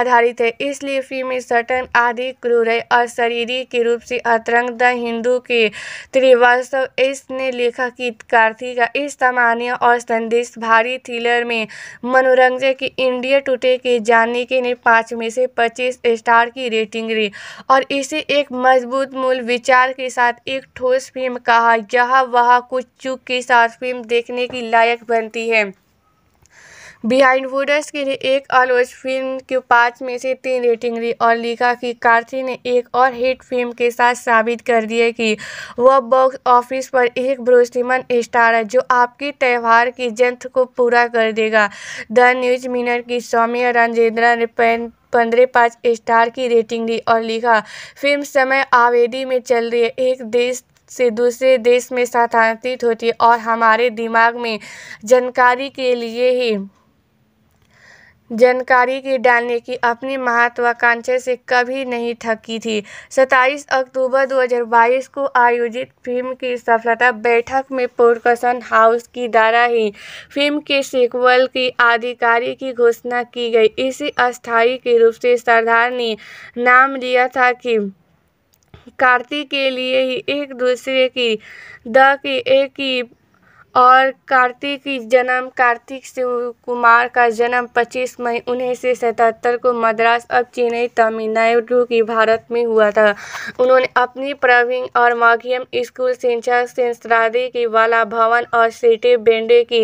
आधारित है इसलिए फिल्म सटन आदि क्रूर और शरीरी के रूप से अतरंग द हिंदू के त्रिवर्ष वास्तव तो इसने लेखक कार्थी का इस तमान्य और संदेश भारी थ्रिलर में मनोरंजन की इंडिया टुडे के के ने पाँच में से पच्चीस स्टार की रेटिंग दी और इसे एक मजबूत मूल विचार के साथ एक ठोस फिल्म कहा जहां वह कुछ चुक के साथ फिल्म देखने की लायक बनती है बिहाइंड वुडर्स के लिए एक और फिल्म की पाँच में से तीन रेटिंग ली और लिखा कि कार्थी ने एक और हिट फिल्म के साथ साबित कर दिया कि वह बॉक्स ऑफिस पर एक भरोसेमंद स्टार है जो आपके त्यौहार की जंत को पूरा कर देगा द न्यूज मिनर की स्वामी राजेंद्रा ने पंद्रह पाँच स्टार की रेटिंग दी और लिखा फिल्म समय आवेदी में चल रही है एक देश से दूसरे देश में स्थानांतरित होती है और हमारे दिमाग में जानकारी के लिए ही जानकारी की डालने की अपनी महत्वाकांक्षा से कभी नहीं थकी थी 27 अक्टूबर 2022 को आयोजित फिल्म की सफलता बैठक में प्रोडक्शन हाउस की द्वारा ही फिल्म के सीक्वल की आधिकारिक की घोषणा की गई इसी अस्थायी के रूप से सरदार ने नाम लिया था कि कार्तिक के लिए ही एक दूसरे की द की एक ही और कार्तिक की जन्म कार्तिक शिव कुमार का जन्म 25 मई उन्नीस सौ सतहत्तर को मद्रास अब चेन्नई तमिलनाडु की भारत में हुआ था उन्होंने अपनी प्रवीण और माघियम स्कूल शिक्षा संस्थादी की वाला भवन और सिटी बेंडे की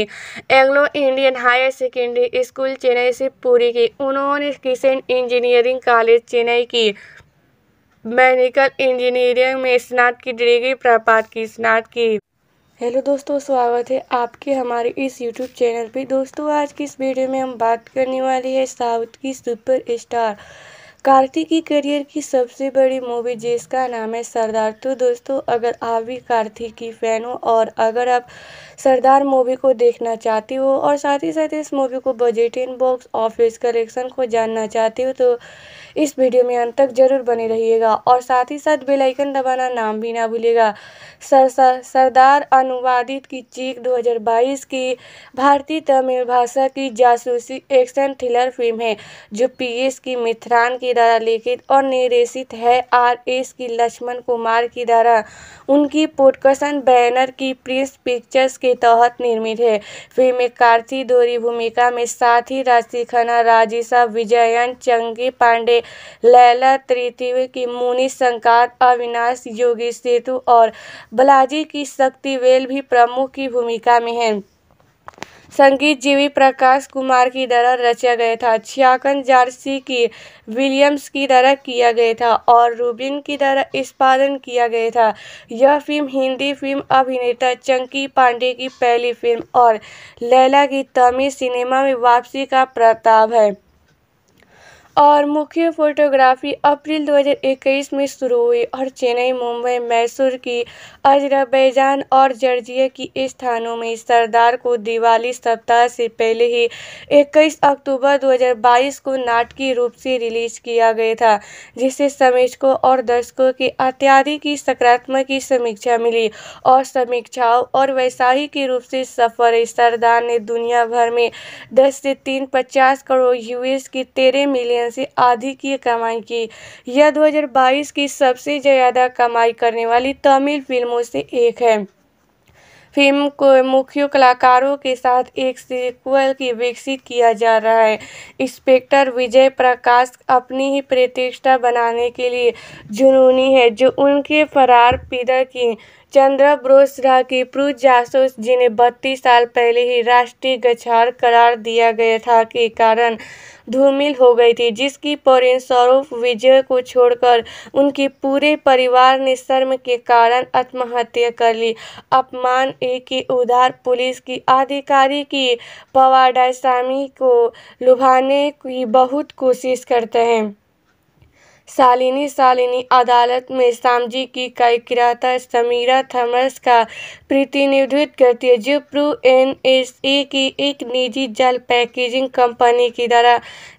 Anglo Indian higher secondary school Chennai से पूरी की उन्होंने किशन इंजीनियरिंग कॉलेज चेन्नई की मेडिकल इंजीनियरिंग में स्नातक की डिग्री प्राप्त की स्नातक की हेलो दोस्तों स्वागत है आपके हमारे इस यूट्यूब चैनल पे दोस्तों आज की इस वीडियो में हम बात करने वाले हैं साउथ की सुपर स्टार कार्तिक की करियर की सबसे बड़ी मूवी जिसका नाम है सरदार तो दोस्तों अगर आप भी कार्तिक की फ़ैन हो और अगर आप सरदार मूवी को देखना चाहते हो और साथ ही साथ इस मूवी को बजट इन बॉक्स ऑफिस कलेक्शन को जानना चाहते हो तो इस वीडियो में अंत तक जरूर बने रहिएगा और साथ ही साथ बेलाइकन दबाना नाम भी ना भूलिएगा सर, सरदार अनुवादित की चीक 2022 की भारतीय तमिल भाषा की जासूसी एक्शन थ्रिलर फिल्म है जो पीएस की मिथरान की द्वारा लिखित और निर्देशित है आर एस की लक्ष्मण कुमार की द्वारा उनकी पोटकसन बैनर की प्रिंस पिक्चर्स के तहत निर्मित है फिल्म में कार्ति दोरी भूमिका में साथ ही राशि खन्ना राजिशा विजयन चंगी पांडे लैला तृतीय की मुनि संकात अविनाश योगी सेतु और बलाजी की शक्ति वेल भी प्रमुख की भूमिका में हैं संगीत जीवी प्रकाश कुमार की तरह रचा गया था छियाकन जारसी की विलियम्स की तरह किया गया था और रूबिन की तरह निष्पादन किया गया था यह फिल्म हिंदी फिल्म अभिनेता चंकी पांडे की पहली फिल्म और लैला की तमिल सिनेमा में वापसी का प्रताप है और मुख्य फोटोग्राफी अप्रैल 2021 में शुरू हुई और चेन्नई मुंबई मैसूर की अजरबैजान और जर्जिया की स्थानों में सरदार को दिवाली सप्ताह से पहले ही 21 अक्टूबर 2022 को नाटकीय रूप से रिलीज किया गया था जिससे समीक्षकों और दर्शकों की अत्याधि की सकारात्मक की समीक्षा मिली और समीक्षाओं और वैसाही के रूप से सफर सरदार ने दुनिया भर में दस से तीन पचास करोड़ यूएस की तेरह मिलियन मिलियन से आधी की कमाई की यह 2022 की सबसे ज़्यादा कमाई करने वाली तमिल फिल्मों से एक है फिल्म को मुख्य कलाकारों के साथ एक सीक्वल की विकसित किया जा रहा है इंस्पेक्टर विजय प्रकाश अपनी ही प्रतिष्ठा बनाने के लिए जुनूनी है जो उनके फरार पिता की ब्रोस रहा कि प्रू जासूस जिन्हें बत्तीस साल पहले ही राष्ट्रीय गछार करार दिया गया था के कारण धूमिल हो गई थी जिसकी पौरेन स्वरूप विजय को छोड़कर उनके पूरे परिवार ने शर्म के कारण आत्महत्या कर ली अपमान एक ही उधार पुलिस की अधिकारी की पवाडा सामी को लुभाने की बहुत कोशिश करते हैं सालिनी सालिनी अदालत में सामजी की किराता समीरा थॉमस का प्रतिनिधित्व करती है जो प्रू एन एस ए की एक निजी जल पैकेजिंग कंपनी की द्वारा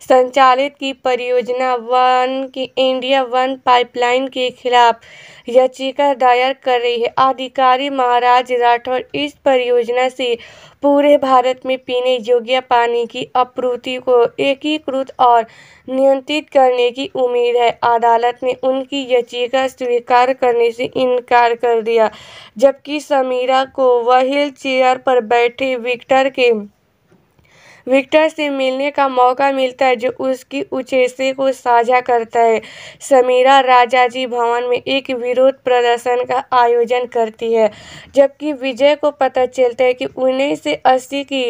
संचालित की परियोजना वन की इंडिया वन पाइपलाइन के खिलाफ याचिका दायर कर रही है अधिकारी महाराज राठौर इस परियोजना से पूरे भारत में पीने योग्य पानी की आपूर्ति को एकीकृत और नियंत्रित करने की उम्मीद है अदालत ने उनकी याचिका स्वीकार करने से इनकार कर दिया जबकि समीरा को व्हील चेयर पर बैठे विक्टर के विक्टर से मिलने का मौका मिलता है जो उसकी उचेसे को साझा करता है समीरा राजा जी भवन में एक विरोध प्रदर्शन का आयोजन करती है जबकि विजय को पता चलता है कि उन्नीस से अस्सी की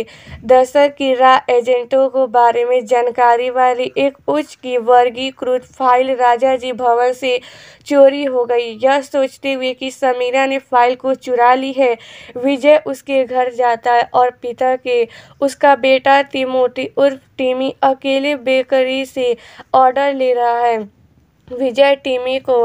दशक की रा एजेंटों को बारे में जानकारी वाली एक उच्च की वर्गीकृत फाइल राजा जी भवन से चोरी हो गई यह सोचते हुए कि समीरा ने फाइल को चुरा ली है विजय उसके घर जाता है और पिता के उसका बेटा पत्रकार तिमोटी उर्फ टीमी अकेले बेकरी से ऑर्डर ले रहा है विजय टीमी को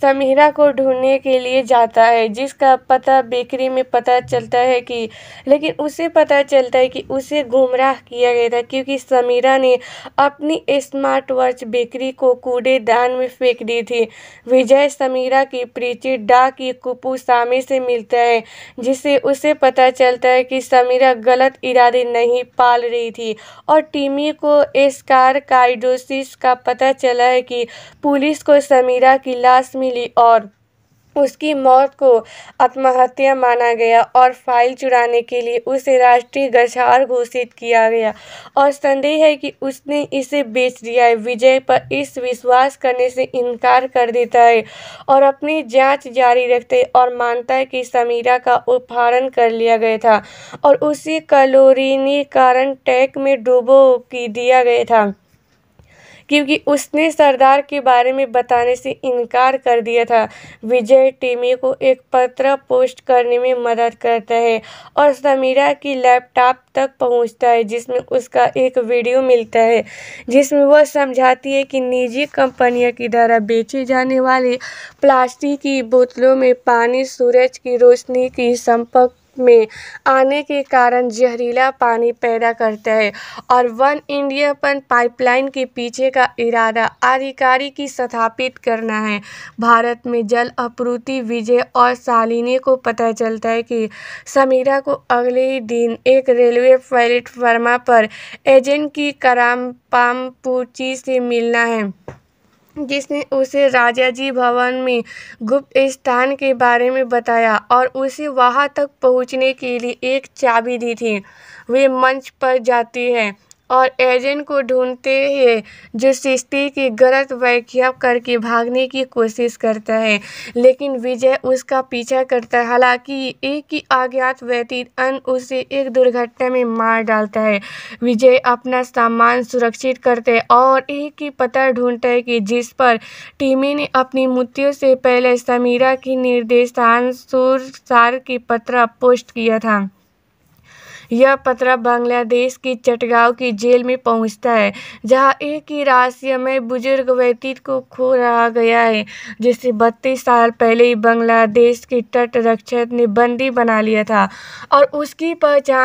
समीरा को ढूंढने के लिए जाता है जिसका पता बेकरी में पता चलता है कि लेकिन उसे पता चलता है कि उसे गुमराह किया गया था क्योंकि समीरा ने अपनी स्मार्ट वॉच बेकरी को कूड़ेदान में फेंक दी थी विजय समीरा की प्रीति डा की कुपू सामी से मिलता है जिससे उसे पता चलता है कि समीरा गलत इरादे नहीं पाल रही थी और टीमी को एस्कार काइडोसिस का पता चला है कि पुलिस को समीरा की लाश में मिली और उसकी मौत को आत्महत्या माना गया और फाइल चुराने के लिए उसे राष्ट्रीय गछार घोषित किया गया और संदेह है कि उसने इसे बेच दिया है विजय पर इस विश्वास करने से इनकार कर देता है और अपनी जांच जारी रखते और मानता है कि समीरा का उपहारण कर लिया गया था और उसे कलोरिनी कारण टैक में डूबो की दिया गया था क्योंकि उसने सरदार के बारे में बताने से इनकार कर दिया था विजय टीमी को एक पत्र पोस्ट करने में मदद करता है और समीरा की लैपटॉप तक पहुंचता है जिसमें उसका एक वीडियो मिलता है जिसमें वह समझाती है कि निजी कंपनियों की द्वारा बेचे जाने वाली प्लास्टिक की बोतलों में पानी सूरज की रोशनी की संपर्क में आने के कारण जहरीला पानी पैदा करता है और वन इंडियापन पाइपलाइन के पीछे का इरादा आधिकारी की स्थापित करना है भारत में जल आपूर्ति विजय और शालिनी को पता चलता है कि समीरा को अगले ही दिन एक रेलवे प्लेटफार्मा पर एजेंट की करामपाम पामपुची से मिलना है जिसने उसे राजा जी भवन में गुप्त स्थान के बारे में बताया और उसे वहाँ तक पहुँचने के लिए एक चाबी दी थी वे मंच पर जाती है और एजेंट को ढूंढते हैं जो सृष्टि की गलत व्याख्या करके भागने की कोशिश करता है लेकिन विजय उसका पीछा करता है हालांकि एक ही अज्ञात व्यतीत अन्य उसे एक दुर्घटना में मार डालता है विजय अपना सामान सुरक्षित करते हैं और एक ही पता ढूंढता है कि जिस पर टीमी ने अपनी मृत्यु से पहले समीरा की निर्देशान सुरसार की पत्र पोस्ट किया था यह पत्र बांग्लादेश की चटगांव की जेल में पहुंचता है जहां एक ही में बुजुर्ग व्यक्ति को खो रहा गया है जिसे बत्तीस साल पहले ही बांग्लादेश की तटरक्षक ने बंदी बना लिया था और उसकी पहचान